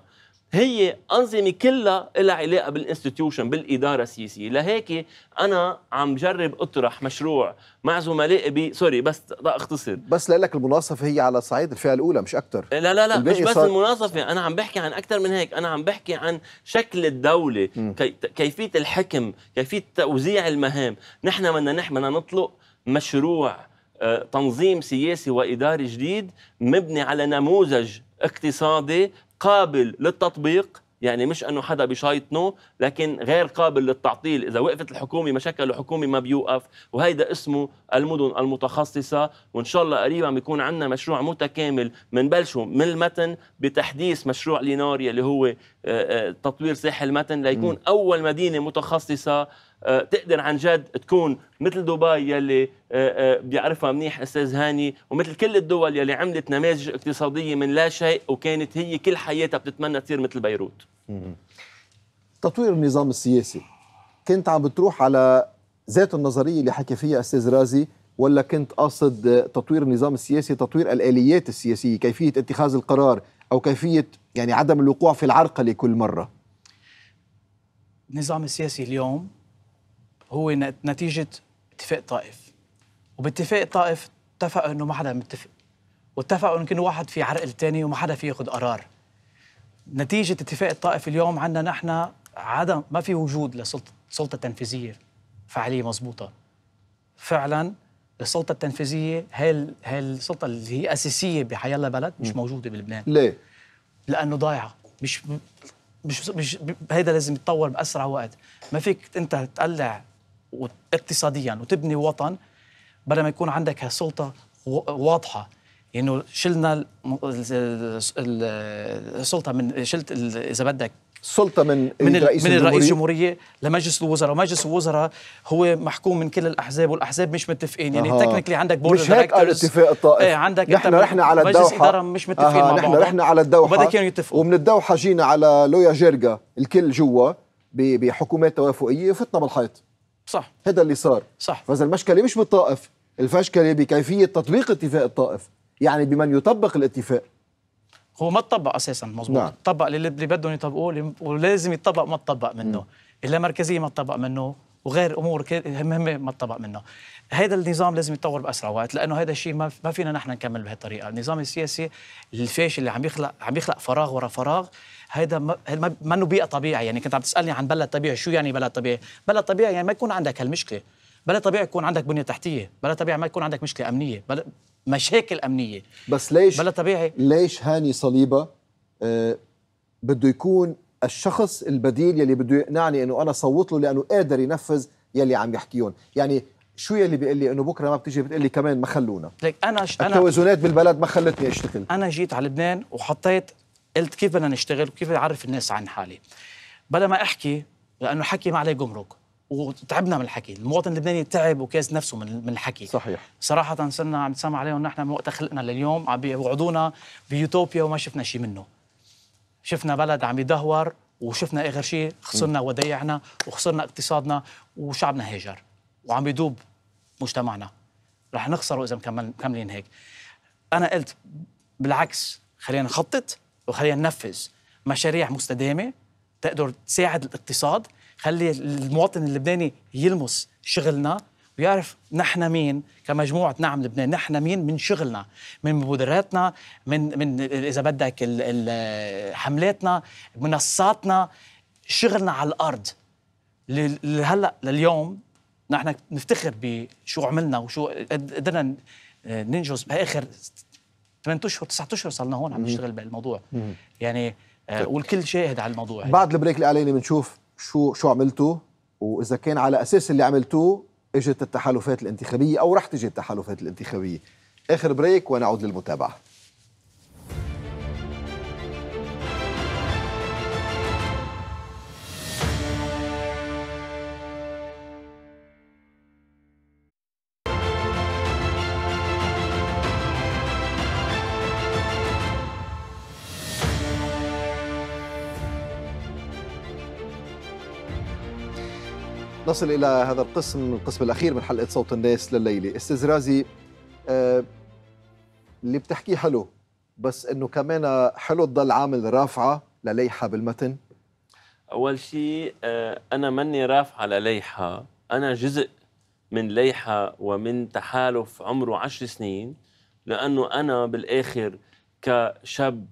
هي أنظمة كلها لها علاقة بالانستتيوشن بالإدارة السياسية لهيك أنا عم جرب أطرح مشروع مع زملائي بي سوري بس أختصر بس لك المناصفة هي على صعيد الفئة الأولى مش أكثر لا لا لا مش بس صار... المناصفة أنا عم بحكي عن أكثر من هيك أنا عم بحكي عن شكل الدولة كي... كيفية الحكم كيفية توزيع المهام نحن بدنا نحن بدنا نطلق مشروع آه، تنظيم سياسي وإداري جديد مبني على نموذج اقتصادي قابل للتطبيق يعني مش انه حدا بيشيطنه لكن غير قابل للتعطيل اذا وقفت الحكومه مشاكل الحكومه ما بيوقف وهيدا اسمه المدن المتخصصه وان شاء الله قريبا بيكون عندنا مشروع متكامل بنبلشه من المتن بتحديث مشروع ليناريا اللي هو آه، آه، تطوير ساحل المتن ليكون م. اول مدينه متخصصه آه، تقدر عن جد تكون مثل دبي يلي آه، آه، بيعرفها منيح استاذ هاني ومثل كل الدول يلي عملت نماذج اقتصاديه من لا شيء وكانت هي كل حياتها بتتمنى تصير مثل بيروت تطوير النظام السياسي كنت عم بتروح على ذات النظريه اللي حكى فيها استاذ رازي ولا كنت قصد تطوير النظام السياسي تطوير الاليات السياسيه كيفيه اتخاذ القرار او كيفيه يعني عدم الوقوع في العرقله كل مره النظام السياسي اليوم هو نتيجه اتفاق طائف وباتفاق طائف اتفقوا انه ما حدا متفق واتفقوا انه كل واحد في عرق الثاني وما حدا في ياخذ قرار نتيجه اتفاق الطائف اليوم عندنا نحن عدم ما في وجود لسلطه سلطه تنفيذيه فعاليه مضبوطه فعلا السلطه التنفيذيه هي هي السلطه اللي هي اساسيه بحي الله بلد مش موجوده بلبنان ليه لانه ضايعه مش مش مش هيدا لازم يتطور باسرع وقت ما فيك انت تقلع واقتصاديا وتبني وطن بدل ما يكون عندك هالسلطه واضحه انه يعني شلنا السلطه من شلت اذا بدك سلطة من من الرئيس من الرئيس الجمهورية لمجلس الوزراء ومجلس الوزراء هو محكوم من كل الأحزاب والأحزاب مش متفقين يعني آه. تكنيكلي عندك بورد مش هيك الاتفاق الطائفي ايه عندك نحن رحنا على الدوحة مجلس إدارة مش متفقين آه. مع نحن رحنا على الدوحة وبدك يعني يتفقوا ومن الدوحة جينا على لويا جيرجا الكل جوا بحكومات توافقية وفتنا بالحيط صح هذا اللي صار صح فاذا المشكله مش بالطائف الفشكله بكيفيه تطبيق اتفاق الطائف يعني بمن يطبق الاتفاق هو ما تطبق اساسا مزبوط نعم. طبق اللي بدهم يطبقوه ولازم يطبق ما تطبق منه الا اللامركزيه ما تطبق منه وغير امور مهمه ما تطبق منه هذا النظام لازم يتطور باسرع وقت لانه هذا الشيء ما فينا نحن نكمل بهالطريقه النظام السياسي الفاشل اللي عم يخلق عم يخلق فراغ ورا فراغ هيدا ما ما انه بيئه طبيعي يعني كنت عم تسالني عن بلد طبيعي شو يعني بلد طبيعي بلد طبيعي يعني ما يكون عندك هالمشكله بلد طبيعي يكون عندك بنيه تحتيه بلد طبيعي ما يكون عندك مشكله امنيه بلد مشاكل امنيه بس ليش بلد طبيعي ليش هاني صليبه آه بده يكون الشخص البديل يلي بده يقنعني انه انا صوت له لانه قادر ينفذ يلي عم يحكيون يعني شو يلي بيقول لي انه بكره ما بتيجي بتقول لي كمان ما خلونا ليك انا ش... التوازنات بالبلد ما خلتني اشتغل انا جيت على لبنان وحطيت قلت كيف بدنا نشتغل وكيف اعرف الناس عن حالي بلا ما احكي لانه حكي ما عليه جمرك وتعبنا من الحكي المواطن اللبناني تعب وكاز نفسه من الحكي صحيح صراحه صرنا عم نسمع عليهم نحن من وقت خلقنا لليوم عم بيوعدونا بيوتوبيا وما شفنا شيء منه شفنا بلد عم يدهور وشفنا اخر شيء خسرنا ودايعنا وخسرنا اقتصادنا وشعبنا هاجر وعم يدوب مجتمعنا رح نخسره اذا مكملين هيك انا قلت بالعكس خلينا نخطط وخلينا ننفذ مشاريع مستدامه تقدر تساعد الاقتصاد خلي المواطن اللبناني يلمس شغلنا ويعرف نحن مين كمجموعه نعم لبنان نحن مين من شغلنا من مبادراتنا من من اذا بدك حملاتنا منصاتنا شغلنا على الارض لهلا لليوم نحن نفتخر بشو عملنا وشو قدرنا ننجز باخر 8 اشهر 9 اشهر صرنا هون عم نشتغل بالموضوع يعني آه طيب. والكل شاهد على الموضوع بعد البريك الاعلاني بنشوف شو شو عملتوا واذا كان على اساس اللي عملتوه اجت التحالفات الانتخابيه او رح تجي التحالفات الانتخابيه اخر بريك ونعود للمتابعه نصل إلى هذا القسم القسم الأخير من حلقة صوت الناس لليلة أستاذ رازي آه اللي بتحكيه حلو بس انه كمان حلو تضل عامل رافعه لليحه بالمتن اول شيء آه، انا مني رافعه لليحه انا جزء من ليحه ومن تحالف عمره عشر سنين لانه انا بالاخر كشاب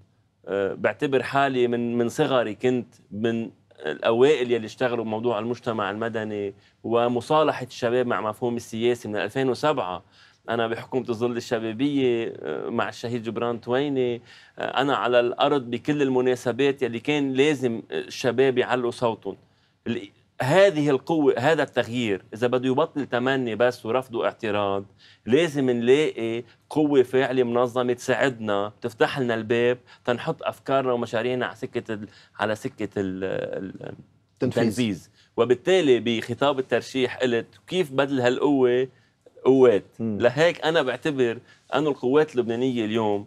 آه، بعتبر حالي من من صغري كنت من الاوائل يلي اشتغلوا بموضوع المجتمع المدني ومصالحه الشباب مع مفهوم السياسي من 2007 انا بحكومه الظل الشبابيه آه، مع الشهيد جبران تويني آه، انا على الارض بكل المناسبات يلي كان لازم الشباب يعلوا صوتهم هذه القوة هذا التغيير إذا بده يبطل تمني بس ورفض واعتراض لازم نلاقي قوة فاعلة منظمة تساعدنا تفتح لنا الباب تنحط أفكارنا ومشاريعنا على سكة ال... على سكة ال... التنفيذ وبالتالي بخطاب الترشيح قلت كيف بدل هالقوة قوات م. لهيك أنا بعتبر أن القوات اللبنانية اليوم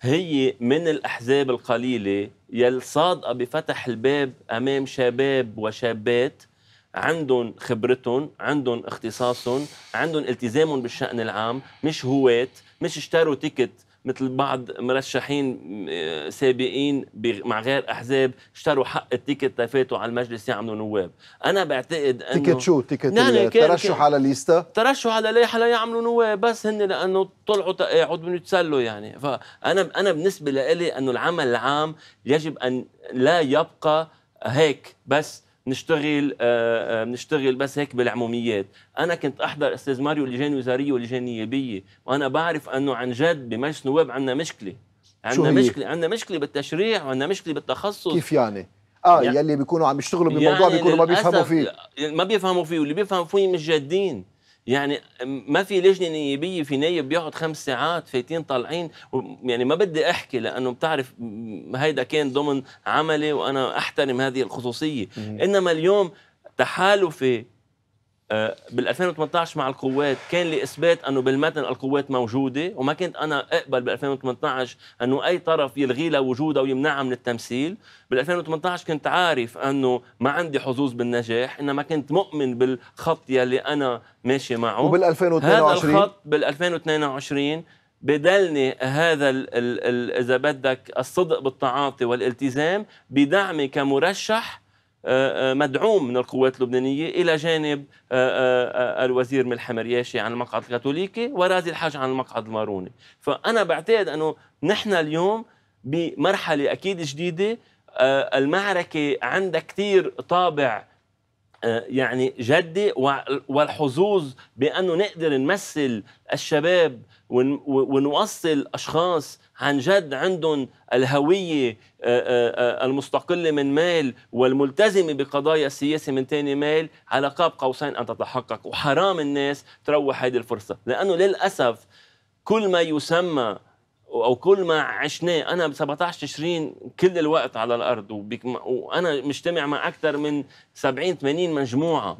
هي من الأحزاب القليلة يلصادقة بفتح الباب أمام شباب وشابات عندهم خبرتهم عندهم اختصاصهم عندهم التزامهم بالشأن العام مش هواة مش اشتروا تيكت مثل بعض مرشحين آه، سابقين مع غير احزاب اشتروا حق التيكت تفاتوا على المجلس يعملوا نواب انا بعتقد انه تيكت شو تيكت يعني ترشح على ليستا ترشح على ليحة ليعملوا نواب بس هن لانه طلعوا تقاعد بدهم يتسلوا يعني فانا انا بالنسبه لإلي انه العمل العام يجب ان لا يبقى هيك بس نشتغل آه، آه، بنشتغل بس هيك بالعموميات انا كنت احضر استاذ ماريو لجان وزاريه ولجان نيابيه وانا بعرف انه عن جد بمجلس النواب عندنا مشكله عندنا مشكله عندنا مشكله بالتشريع وعندنا مشكله بالتخصص كيف يعني اه يعني يلي بيكونوا عم يشتغلوا بموضوع يعني بيكونوا ما بيفهموا فيه ما بيفهموا فيه واللي بيفهموا فيه مش جادين يعني ما في لجنه نيابيه في نايب بيقعد خمس ساعات فايتين طالعين يعني ما بدي احكي لانه بتعرف هيدا كان ضمن عملي وانا احترم هذه الخصوصيه انما اليوم تحالفي آه، بال 2018 مع القوات كان لاثبات انه بالمتن القوات موجوده وما كنت انا اقبل بال 2018 انه اي طرف يلغي لها وجودها ويمنعها من التمثيل بال 2018 كنت عارف انه ما عندي حظوظ بالنجاح انما كنت مؤمن بالخط يلي انا ماشي معه وبال 2022 هذا الخط بال 2022 بدلني هذا الـ الـ الـ اذا بدك الصدق بالتعاطي والالتزام بدعمي كمرشح آه، آه، مدعوم من القوات اللبنانية إلى جانب آه، الوزير ملحم رياشي عن المقعد الكاثوليكي ورازي الحاج عن المقعد الماروني فأنا بعتقد أنه نحن اليوم بمرحلة أكيد جديدة المعركة عندها كثير طابع آه، يعني جدي والحظوظ بانه نقدر نمثل الشباب ونوصل اشخاص عن جد عندهم الهويه آه، آه، المستقله من مال والملتزمه بقضايا السياسه من ثاني مال على قاب قوسين ان تتحقق وحرام الناس تروح هذه الفرصه لانه للاسف كل ما يسمى او كل ما عشناه انا ب 17 تشرين كل الوقت على الارض وانا مجتمع مع اكثر من 70 80 مجموعه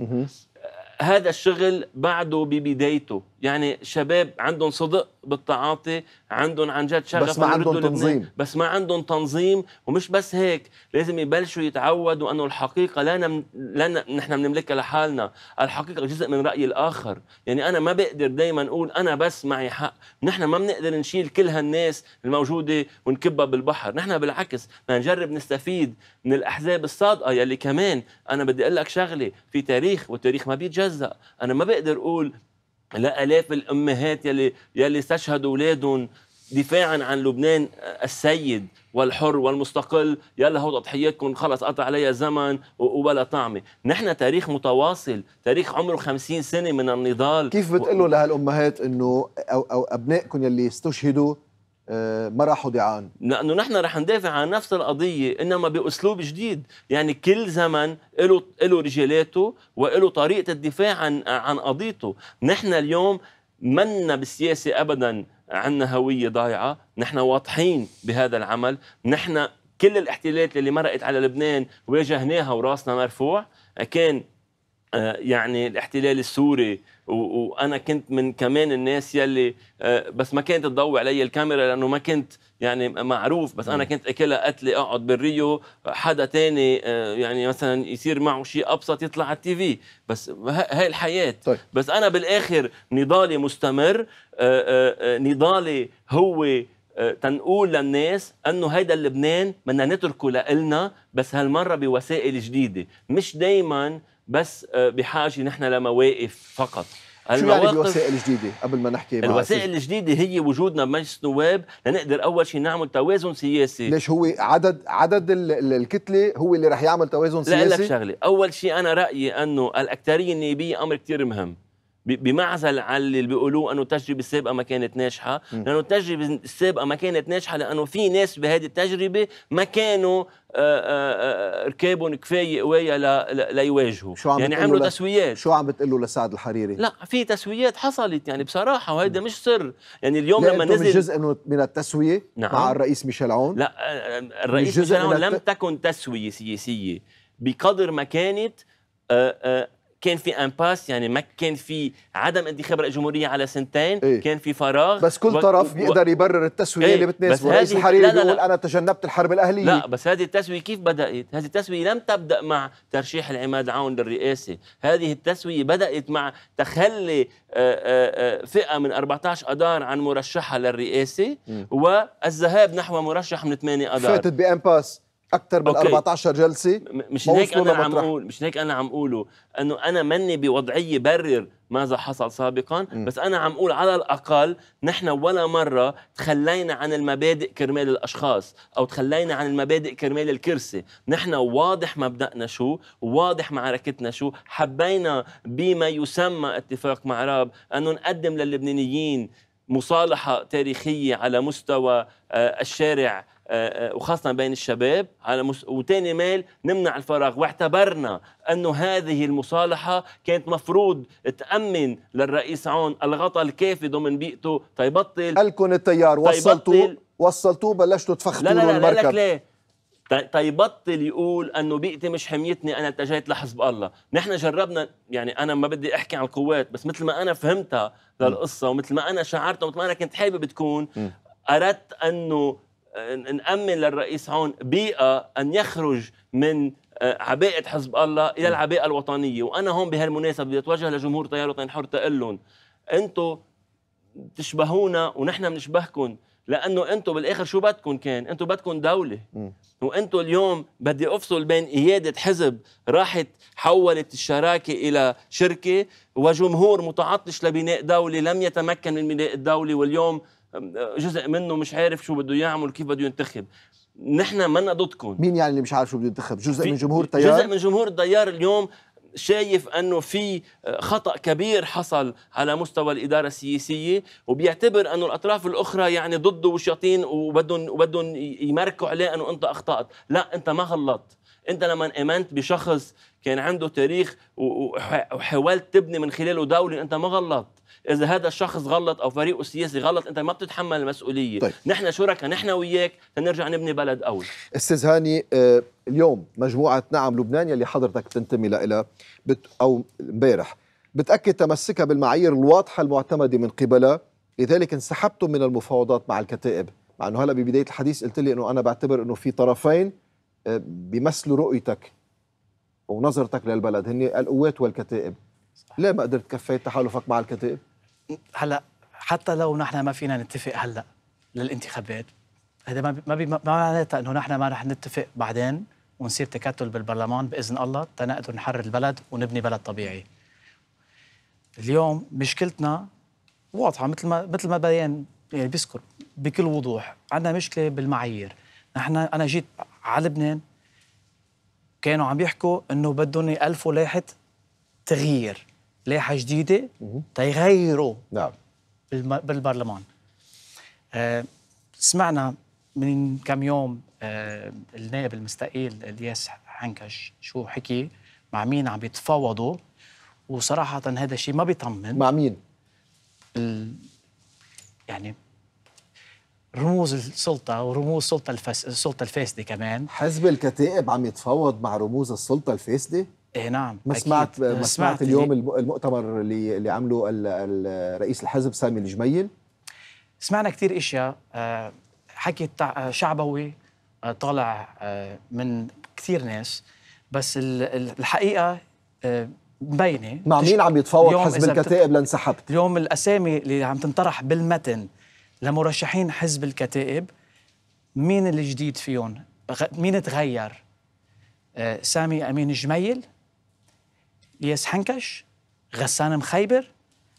هذا الشغل بعده ببدايته يعني شباب عندهم صدق بالتعاطي عندهم عن جد شغف بس ما عندهم تنظيم بس ما عندهم تنظيم ومش بس هيك لازم يبلشوا يتعودوا انه الحقيقه لا نم... لا نحن بنملكها لحالنا الحقيقه جزء من راي الاخر يعني انا ما بقدر دائما اقول انا بس معي حق نحن ما بنقدر نشيل كل هالناس الموجوده ونكبها بالبحر نحن بالعكس بدنا نجرب نستفيد من الاحزاب الصادقه يلي كمان انا بدي اقول لك شغله في تاريخ والتاريخ ما بيتجزأ انا ما بقدر اقول لآلاف الأمهات يلي يلي استشهدوا أولادهم دفاعا عن لبنان السيد والحر والمستقل يلا هو تضحياتكم خلص قطع عليها زمن ولا طعمه نحن تاريخ متواصل تاريخ عمره 50 سنه من النضال كيف بتقولوا لهالامهات انه او, أو ابنائكم يلي استشهدوا ما راحوا دعان لانه نحن رح ندافع عن نفس القضيه انما باسلوب جديد يعني كل زمن له له رجالاته وله طريقه الدفاع عن عن قضيته نحن اليوم منا بالسياسه ابدا عندنا هويه ضايعه نحن واضحين بهذا العمل نحن كل الاحتلالات اللي مرقت على لبنان واجهناها وراسنا مرفوع كان آه، يعني الاحتلال السوري وانا كنت من كمان الناس يلي آه، بس ما كانت تضوي علي الكاميرا لانه ما كنت يعني معروف بس انا كنت اكلها قتلي اقعد بالريو حدا تاني آه، يعني مثلا يصير معه شيء ابسط يطلع على التي في بس هاي الحياه طيب. بس انا بالاخر نضالي مستمر آه، نضالي هو تنقول للناس انه هيدا لبنان بدنا نتركه لنا بس هالمره بوسائل جديده مش دائما بس آه، بحاجه نحن لمواقف فقط شو يعني الوسائل الجديدة قبل ما نحكي الوسائل الجديدة هي وجودنا بمجلس النواب لنقدر أول شيء نعمل توازن سياسي ليش هو عدد عدد الكتلة هو اللي رح يعمل توازن سياسي؟ لا لك شغلة أول شيء أنا رأيي أنه الاكثريه النيابية أمر كثير مهم بمعزل عن اللي بيقولوه انه التجربه السابقه ما كانت ناجحه لانه التجربه السابقه ما كانت ناجحه لانه في ناس بهذه التجربه ما كانوا آه، آه، ركابهم كفايه قويه ليواجهوا شو عم يعني عملوا تسويات شو عم بتقول له لسعد الحريري لا في تسويات حصلت يعني بصراحه وهذا مش سر يعني اليوم لما نزل جزء من التسويه نعم. مع الرئيس ميشيل عون لا آه، الرئيس ميشيل عون لم الت... تكن تسويه سياسيه بقدر ما كانت كان في امباس يعني ما كان في عدم انتخاب رئيس جمهوريه على سنتين إيه؟ كان في فراغ بس كل و... طرف و... بيقدر يبرر التسويه إيه؟ اللي بتناسبه رئيس هذه... الحريري بيقول انا تجنبت الحرب الاهليه لا بس هذه التسويه كيف بدات هذه التسويه لم تبدا مع ترشيح العماد عون للرئاسه هذه التسويه بدات مع تخلي آه، آه، آه، فئه من 14 اذار عن مرشحها للرئاسه والذهاب نحو مرشح من 8 اذار فاتت بامباس اكثر من 14 جلسه مش هيك انا عم اقول مش هيك انا عم اقوله انه انا مني بوضعيه برر ماذا حصل سابقا م. بس انا عم اقول على الاقل نحن ولا مره تخلينا عن المبادئ كرمال الاشخاص او تخلينا عن المبادئ كرمال الكرسي نحن واضح مبدأنا شو واضح معركتنا شو حبينا بما يسمى اتفاق معراب انه نقدم للبنانيين مصالحه تاريخيه على مستوى آه، الشارع آه، آه، وخاصه بين الشباب على مس... وتاني مال نمنع الفراغ واعتبرنا انه هذه المصالحه كانت مفروض تامن للرئيس عون الغطاء الكافي ضمن بيئته تيبطل الكن التيار وصلتوه وصلتوه بلشتوا تفختوا لا لا لا المركب لا لا تيبطل يقول انه بيئتي مش حميتني انا اتجهت لحزب الله، نحن جربنا يعني انا ما بدي احكي عن القوات بس مثل ما انا فهمتها للقصه ومثل ما انا شعرت ومثل ما انا كنت حابب تكون اردت انه نأمن للرئيس هون بيئة أن يخرج من آه، عباءة حزب الله إلى العباءة الوطنية وأنا هون بهالمناسبة بدي أتوجه لجمهور طيار وطن حر تقول لهم أنتم تشبهونا ونحن بنشبهكم لانه انتم بالاخر شو بدكم كان؟ انتم بدكم دوله وانتم اليوم بدي افصل بين قياده حزب راحت حولت الشراكه الى شركه وجمهور متعطش لبناء دوله لم يتمكن من بناء الدوله واليوم جزء منه مش عارف شو بده يعمل كيف بده ينتخب نحن منا ضدكم مين يعني اللي مش عارف شو بده ينتخب جزء من جمهور التيار جزء من جمهور التيار اليوم شايف انه في آه، خطا كبير حصل على مستوى الاداره السياسيه وبيعتبر انه الاطراف الاخرى يعني ضده وشياطين وبدهم وبدهم يمركوا عليه انه انت اخطات لا انت ما غلطت انت لما امنت بشخص كان عنده تاريخ وحاولت تبني من خلاله دوله انت ما غلطت اذا هذا الشخص غلط او فريقه السياسي غلط انت ما بتتحمل المسؤوليه طيب. نحن شركاء نحن وياك لنرجع نبني بلد اول استاذ هاني آه، اليوم مجموعه نعم لبنان يلي حضرتك بتنتمي لها بت او امبارح بتاكد تمسكها بالمعايير الواضحه المعتمده من قبلها لذلك انسحبتم من المفاوضات مع الكتائب مع انه هلا ببدايه الحديث قلت لي انه انا بعتبر انه في طرفين آه، بيمثلوا رؤيتك ونظرتك للبلد هن القوات والكتائب صح. ليه ما قدرت كفيت تحالفك مع الكتائب هلا حتى لو نحن ما فينا نتفق هلا للانتخابات هذا ما بي ما, معناتها انه نحن ما رح نتفق بعدين ونصير تكتل بالبرلمان باذن الله تنقدر نحرر البلد ونبني بلد طبيعي. اليوم مشكلتنا واضحه مثل ما مثل ما بيان يعني بيذكر بكل وضوح عندنا مشكله بالمعايير نحن انا جيت على لبنان كانوا عم يحكوا انه بدهم يالفوا لائحه تغيير لائحه جديده تيغيروا نعم بالبرلمان آه سمعنا من كم يوم آه النائب المستقيل الياس حنكش شو حكي مع مين عم يتفاوضوا وصراحة هذا الشيء ما بيطمن مع مين؟ ال... يعني رموز السلطة ورموز السلطة السلطة الفاسدة كمان حزب الكتائب عم يتفاوض مع رموز السلطة الفاسدة؟ إيه نعم ما سمعت ما سمعت اليوم ليه؟ المؤتمر اللي اللي عمله رئيس الحزب سامي الجميل سمعنا كثير اشياء آه، حكي آه، شعبوي آه، طالع من كثير ناس بس الحقيقه مبينه مع مين عم يتفاوض حزب الكتائب لانسحب اليوم الاسامي اللي عم تنطرح بالمتن لمرشحين حزب الكتائب مين الجديد فيهم مين تغير سامي امين جميل الياس حنكش غسان مخيبر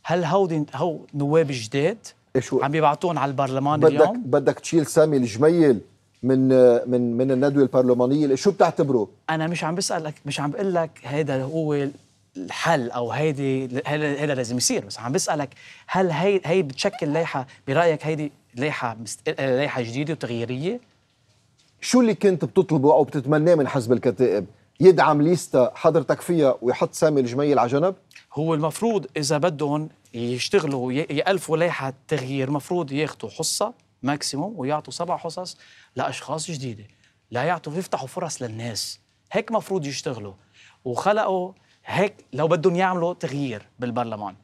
هل هودي هو نواب جداد عم بيبعتون على البرلمان بدك اليوم بدك تشيل سامي الجميل من من من الندوه البرلمانيه شو بتعتبره انا مش عم بسالك مش عم بقول لك هذا هو الحل او هيدي هذا لازم يصير بس عم بسالك هل هي هي بتشكل لائحه برايك هيدي لائحه مست... لائحه جديده وتغييريه شو اللي كنت بتطلبه او بتتمناه من حزب الكتائب يدعم ليستا حضرتك فيها ويحط سامي الجميل على جنب؟ هو المفروض اذا بدهم يشتغلوا يألفوا لائحه تغيير مفروض ياخذوا حصه ماكسيموم ويعطوا سبع حصص لاشخاص جديده لا يعطوا يفتحوا فرص للناس هيك مفروض يشتغلوا وخلقوا هيك لو بدهم يعملوا تغيير بالبرلمان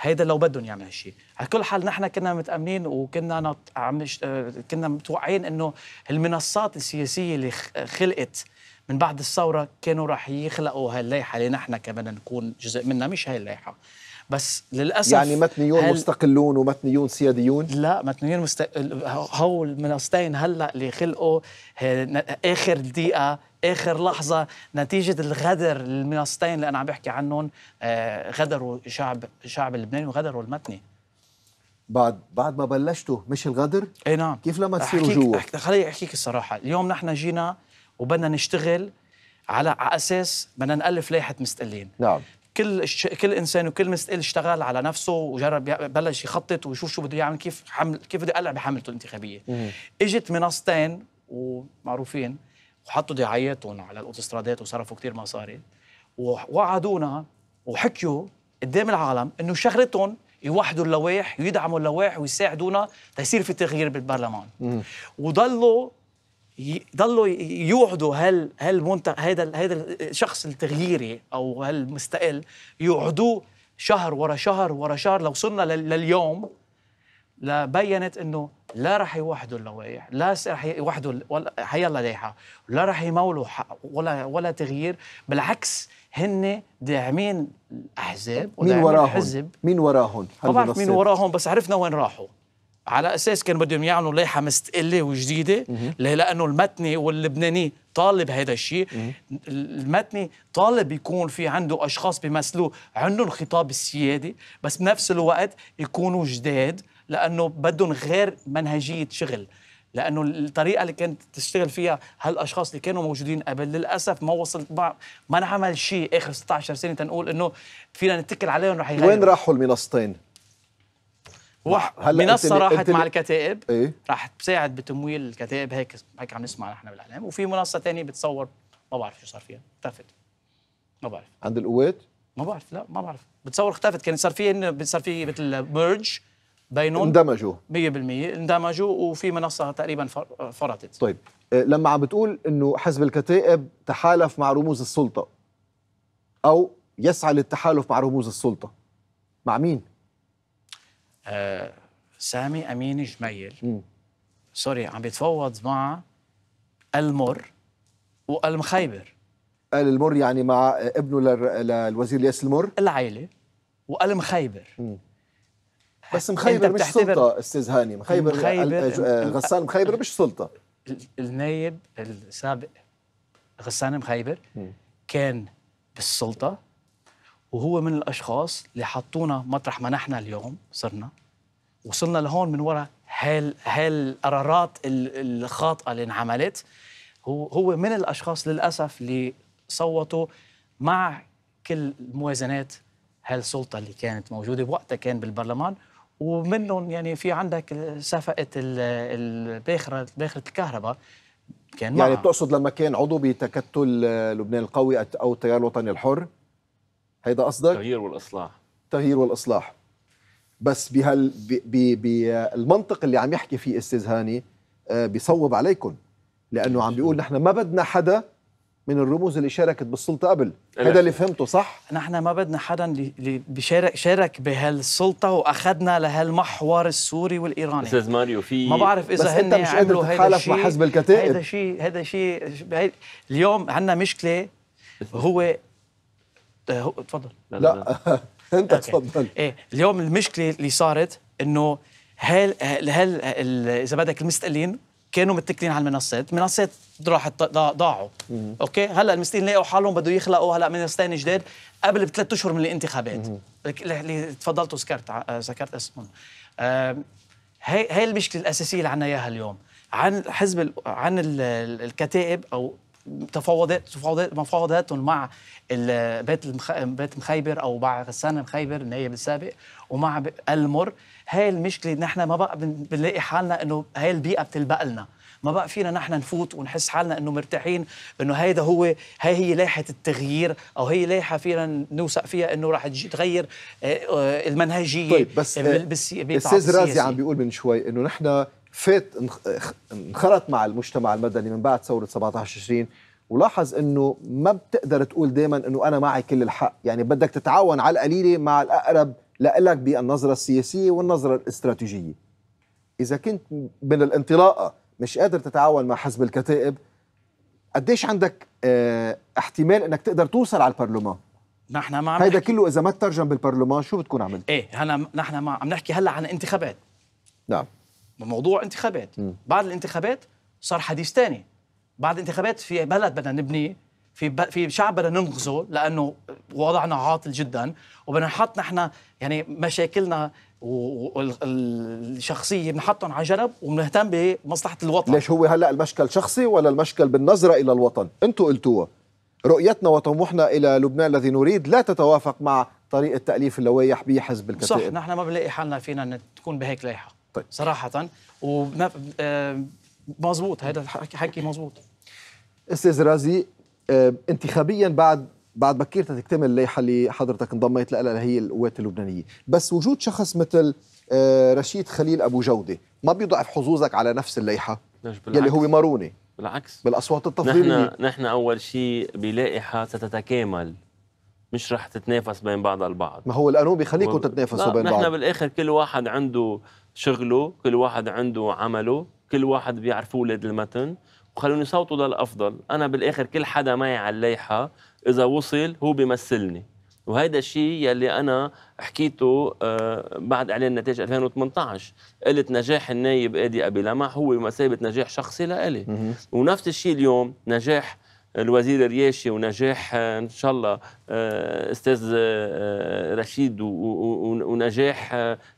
هيدا لو بدهم يعملوا هالشيء على كل حال نحن كنا متامنين وكنا نط... عم آه، كنا متوقعين انه المنصات السياسيه اللي خلقت من بعد الثوره كانوا راح يخلقوا هاللائحه اللي نحن كمان نكون جزء منها مش هاي اللائحه بس للاسف يعني متنيون هل... مستقلون ومتنيون سياديون لا متنيون مست... هو المنصتين هلا اللي خلقوا اخر دقيقه اخر لحظه نتيجه الغدر المنصتين اللي انا عم بحكي عنهم آه غدروا شعب شعب اللبناني وغدروا المتني بعد بعد ما بلشتوا مش الغدر اي نعم كيف لما تصيروا جوا خليني احكيك الصراحه اليوم نحن جينا وبدنا نشتغل على اساس بدنا نالف لائحه مستقلين نعم كل ش... كل انسان وكل مستقل اشتغل على نفسه وجرب ي... بلش يخطط ويشوف شو بده يعمل كيف حمل كيف بده يقلع بحملته الانتخابيه مم. اجت منصتين ومعروفين وحطوا دعاياتهم على الاوتوسترادات وصرفوا كثير مصاري ووعدونا وحكيوا قدام العالم انه شغلتهم يوحدوا اللوائح ويدعموا اللوائح ويساعدونا تصير في تغيير بالبرلمان وضلوا يضلوا يوعدوا هل هل هذا هذا الشخص التغييري او هالمستقل يوعدوه شهر ورا شهر ورا شهر لو وصلنا لليوم لبينت انه لا رح يوحدوا اللوائح، لا رح يوحدوا حي حيلا لايحه، لا رح يمولوا ولا ولا تغيير، بالعكس هن داعمين الاحزاب مين وراهم؟ مين وراهم؟ ما بعرف مين وراهم بس عرفنا وين راحوا على اساس كانوا بدهم يعملوا لائحه مستقله وجديده لانه المتني واللبناني طالب هذا الشيء المتني طالب يكون في عنده اشخاص بيمثلوه عندهم خطاب السيادي بس بنفس الوقت يكونوا جداد لانه بدهم غير منهجيه شغل لانه الطريقه اللي كانت تشتغل فيها هالاشخاص اللي كانوا موجودين قبل للاسف ما وصلت مع ما انعمل شيء اخر 16 سنه تنقول انه فينا نتكل عليهم رح يغيروا وين راحوا المنصتين؟ وح... منصه راحت انت... مع الكتائب ايه؟ راح تساعد بتمويل الكتائب هيك هيك عم نسمع نحن بالاعلام وفي منصه ثانيه بتصور ما بعرف شو صار فيها اختفت ما بعرف عند القوات ما بعرف لا ما بعرف بتصور اختفت كان صار انه صار فيه مثل ميرج بينهم اندمجوا 100% اندمجوا وفي منصه تقريبا فرطت طيب آه، لما عم بتقول انه حزب الكتائب تحالف مع رموز السلطه او يسعى للتحالف مع رموز السلطه مع مين آه، سامي امين جميل سوري عم بيتفاوض مع المر والمخيبر قال المر يعني مع ابنه للوزير ياس المر العائله والمخيبر مم. بس مخيبر مش سلطه استاذ هاني مخيبر, مخيبر آه، غسان مخيبر مش سلطه النايب السابق غسان مخيبر كان بالسلطه وهو من الاشخاص اللي حطونا مطرح ما نحن اليوم صرنا وصلنا لهون من وراء هال هالقرارات الخاطئه اللي انعملت هو هو من الاشخاص للاسف اللي صوتوا مع كل الموازنات هالسلطه اللي كانت موجوده بوقتها كان بالبرلمان ومنهم يعني في عندك سفقه الباخره باخره الكهرباء كان يعني معها. بتقصد لما كان عضو بتكتل لبنان القوي او التيار الوطني الحر هيدا قصدك التغيير والاصلاح التغيير والاصلاح بس بهال بالمنطق اللي عم يحكي فيه استاذ هاني آه، بيصوب عليكم لانه عم بيقول نحن ما بدنا حدا من الرموز اللي شاركت بالسلطه قبل هذا اللي فهمته صح نحن ما بدنا حدا اللي بيشارك شارك بهالسلطه واخذنا لهالمحور السوري والايراني استاذ ماريو في ما بعرف اذا هن مش عملوا هذا الشيء مع حزب الكتائب هذا شيء هذا شيء اليوم عندنا مشكله هو آه، تفضل لا, لا, لا. انت تفضل ايه اليوم المشكله اللي صارت انه هل هل اذا بدك المستقلين كانوا متكلين على المنصات منصات راحت ضاعوا اوكي هلا المستقلين لقوا حالهم بده يخلقوا هلا منصتين جداد قبل بثلاث اشهر من الانتخابات اللي تفضلتوا وذكرت ذكرت اسمهم هي هي المشكله الاساسيه اللي عندنا اياها اليوم عن حزب عن الكتائب او تفاوضات تفاوضات مفاوضات مع بيت بيت مخيبر او مع غسان مخيبر النائب السابق ومع المر هاي المشكله نحن ما بقى بنلاقي حالنا انه هاي البيئه بتلبق لنا ما بقى فينا نحن نفوت ونحس حالنا انه مرتاحين انه هيدا هو هاي هي لايحه التغيير او هي لايحه فينا نوثق فيها انه راح تغير آه، آه، المنهجيه طيب بس آه، استاذ رازي عم بيقول من شوي انه نحن فات انخرط مع المجتمع المدني من بعد ثوره 17 تشرين ولاحظ انه ما بتقدر تقول دائما انه انا معي كل الحق، يعني بدك تتعاون على القليله مع الاقرب لك بالنظره السياسيه والنظره الاستراتيجيه. اذا كنت من الانطلاقه مش قادر تتعاون مع حزب الكتائب قديش عندك اه احتمال انك تقدر توصل على البرلمان؟ نحن ما عم هيدا نحكي. كله اذا ما ترجم بالبرلمان شو بتكون عملت؟ ايه انا نحن ما عم نحكي هلا عن انتخابات نعم بموضوع انتخابات م. بعد الانتخابات صار حديث ثاني بعد الانتخابات في بلد بدنا نبنيه في ب... في شعب بدنا ننقذه لانه وضعنا عاطل جدا وبدنا نحط نحن يعني مشاكلنا والشخصيه بنحطهم على جنب وبنهتم بمصلحه الوطن ليش هو هلا المشكل شخصي ولا المشكل بالنظره الى الوطن انتم قلتوها رؤيتنا وطموحنا الى لبنان الذي نريد لا تتوافق مع طريقه تاليف اللوائح بحزب الكتائب صح نحن ما بنلاقي حالنا فينا تكون بهيك لايحه طيب. صراحه وما آه، مظبوط هذا حكي مظبوط استاذ رازي آه، انتخابيا بعد بعد بكير تكتمل اللائحه اللي حضرتك انضميت لها اللي هي القوات اللبنانيه بس وجود شخص مثل آه، رشيد خليل ابو جوده ما بيضعف حظوظك على نفس اللائحه نعم، يلي هو ماروني بالعكس بالاصوات التفضيليه نحن نحن اول شيء بلائحه ستتكامل مش رح تتنافس بين بعضها البعض ما هو القانون بيخليكم و... تتنافسوا بين بعض نحن بالاخر كل واحد عنده شغله كل واحد عنده عمله كل واحد بيعرف ولاد المتن وخلوني صوته للافضل انا بالاخر كل حدا معي على الليحه اذا وصل هو بيمثلني وهيدا الشيء يلي انا حكيته آه، بعد اعلان نتائج 2018 قلت نجاح النايب ادي ابي لمع هو بمثابه نجاح شخصي لإلي ونفس الشيء اليوم نجاح الوزير الرياشي ونجاح آه، ان شاء الله آه، استاذ آه، رشيد ونجاح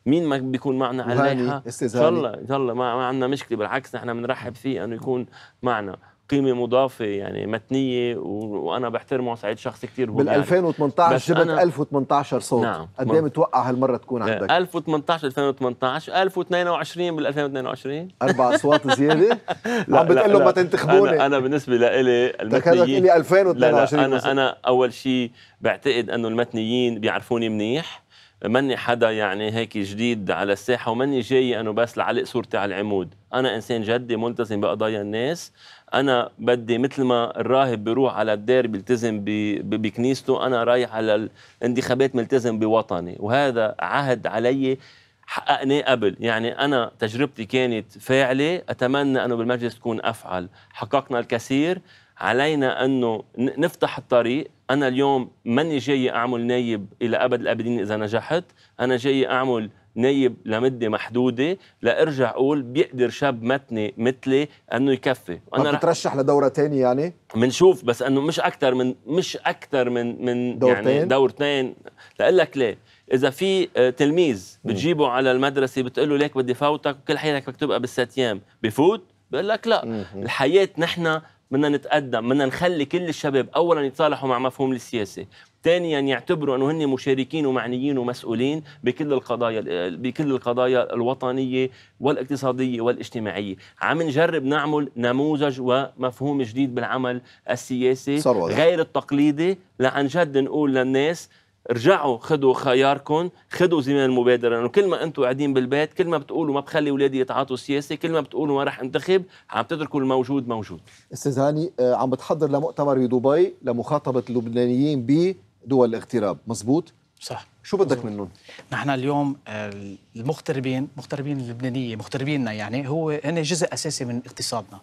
مين ما بيكون معنا عليها ان شاء الله ان شاء الله ما عندنا مشكله بالعكس نحن بنرحب فيه انه يكون معنا قيمه مضافه يعني متنيه وانا بحترمه سعيد شخص كثير بال 2018 يعني. جبت 1018 صوت نعم قد ايه متوقع هالمره تكون عندك 1018 2018 1022 بال 2022 اربع اصوات زياده لا عم بتقول لهم ما تنتخبوني أنا, انا بالنسبه لإلي المتنيين لي 2022 لا لا انا انا اول شيء بعتقد انه المتنيين بيعرفوني منيح ماني حدا يعني هيك جديد على الساحه وماني جاي انه بس لعلق صورتي على العمود انا انسان جدي ملتزم بقضايا الناس انا بدي مثل ما الراهب بيروح على الدير بيلتزم بكنيسته انا رايح على الانتخابات ملتزم بوطني وهذا عهد علي حققناه قبل يعني أنا تجربتي كانت فاعلة أتمنى أنه بالمجلس تكون أفعل حققنا الكثير علينا أنه نفتح الطريق أنا اليوم ماني جاي أعمل نايب إلى أبد الأبدين إذا نجحت أنا جاي أعمل نايب لمده محدوده لارجع اقول بيقدر شاب متني مثلي انه يكفي انا بترشح لدوره ثانيه يعني بنشوف بس انه مش اكثر من مش اكثر من من يعني دورتين. يعني دورتين لاقول لك ليه اذا في آه، تلميذ بتجيبه على المدرسه بتقول له ليك بدي فوتك وكل حياتك مكتوبه ايام بفوت بقول لك لا الحياه نحن بدنا نتقدم بدنا نخلي كل الشباب اولا يتصالحوا مع مفهوم السياسه ثانيا يعتبروا انه هن مشاركين ومعنيين ومسؤولين بكل القضايا بكل القضايا الوطنيه والاقتصاديه والاجتماعيه، عم نجرب نعمل نموذج ومفهوم جديد بالعمل السياسي غير التقليدي لعن جد نقول للناس رجعوا خدوا خياركم خدوا زمام المبادره لانه يعني كل ما انتم قاعدين بالبيت كل ما بتقولوا ما بخلي اولادي يتعاطوا سياسه كل ما بتقولوا ما راح انتخب عم تتركوا الموجود موجود استاذ هاني آه، عم بتحضر لمؤتمر بدبي لمخاطبه اللبنانيين بدول الاغتراب مزبوط صح شو بدك منهم؟ نحن اليوم آه، المغتربين مغتربين اللبنانيه مغتربيننا يعني هو هن جزء اساسي من اقتصادنا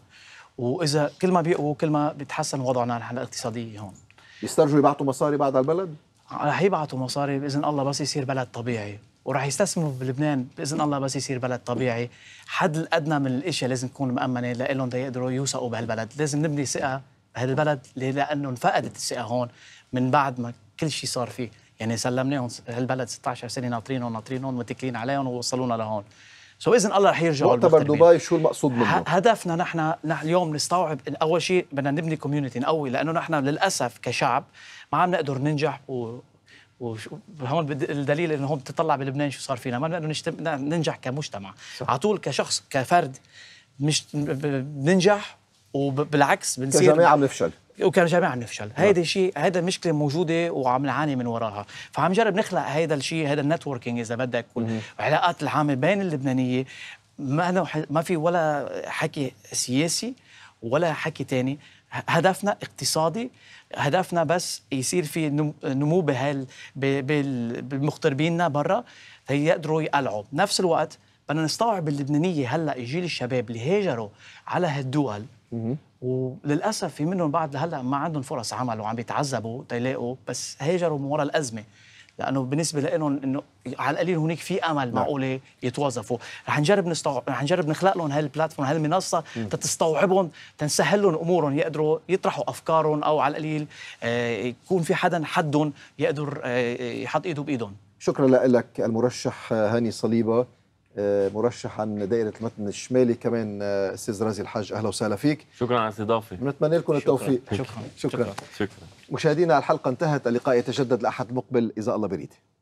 واذا كل ما بيقووا كل ما بيتحسن وضعنا نحن الاقتصادي هون يسترجوا يبعثوا مصاري بعد على البلد؟ رح يبعثوا مصاري باذن الله بس يصير بلد طبيعي وراح يستثمروا بلبنان باذن الله بس يصير بلد طبيعي حد الادنى من الاشياء لازم تكون مامنه لهم يقدروا يوثقوا بهالبلد لازم نبني ثقه بهذا البلد لانه انفقدت الثقه هون من بعد ما كل شيء صار فيه يعني سلمناهم هالبلد 16 سنه ناطرينهم ناطرينهم متكلين عليهم ووصلونا لهون سو باذن الله رح يرجعوا مؤتمر دبي شو المقصود منه؟ هدفنا نحن نحن اليوم نستوعب اول شيء بدنا نبني كوميونتي نقوي لانه نحن للاسف كشعب ما عم نقدر ننجح و وهون الدليل انه هون بتطلع بلبنان شو صار فينا ما بنقدر نشتم... ننجح كمجتمع على طول كشخص كفرد مش بننجح وبالعكس بنصير كجماعه بنفشل وكجماعه وكان عم نفشل نعم. هيدا شيء هيدا مشكله موجوده وعم نعاني من وراها فعم نجرب نخلق هيدا الشيء هيدا النتوركينج اذا بدك والعلاقات العامه بين اللبنانيه ما أنا وح... ما في ولا حكي سياسي ولا حكي تاني هدفنا اقتصادي هدفنا بس يصير في نمو بهال بالمغتربيننا برا يقدروا يقلعوا بنفس الوقت بدنا نستوعب اللبنانيه هلا جيل الشباب اللي هاجروا على هالدول وللاسف في منهم بعد هلا ما عندهم فرص عمل وعم بيتعذبوا تيلاقوا بس هاجروا من وراء الازمه لانه بالنسبه لهم انه على القليل هناك في امل نعم. معقوله يتوظفوا رح نجرب نستوع... رح نجرب نخلق لهم هالبلاتفورم هالمنصه تستوعبهم تنسهل لهم امورهم يقدروا يطرحوا افكارهم او على القليل آه، يكون في حدا حدهم يقدر آه، يحط ايده بايدهم شكرا لك المرشح هاني صليبه آه، مرشح عن دائرة المتن الشمالي كمان أستاذ رازي الحاج أهلا وسهلا فيك شكرا على الاستضافة بنتمنى لكم التوفيق شكرا شكرا, شكرا. شكرا. شكرا. مشاهدينا الحلقة انتهت اللقاء يتجدد الأحد المقبل إذا الله بريده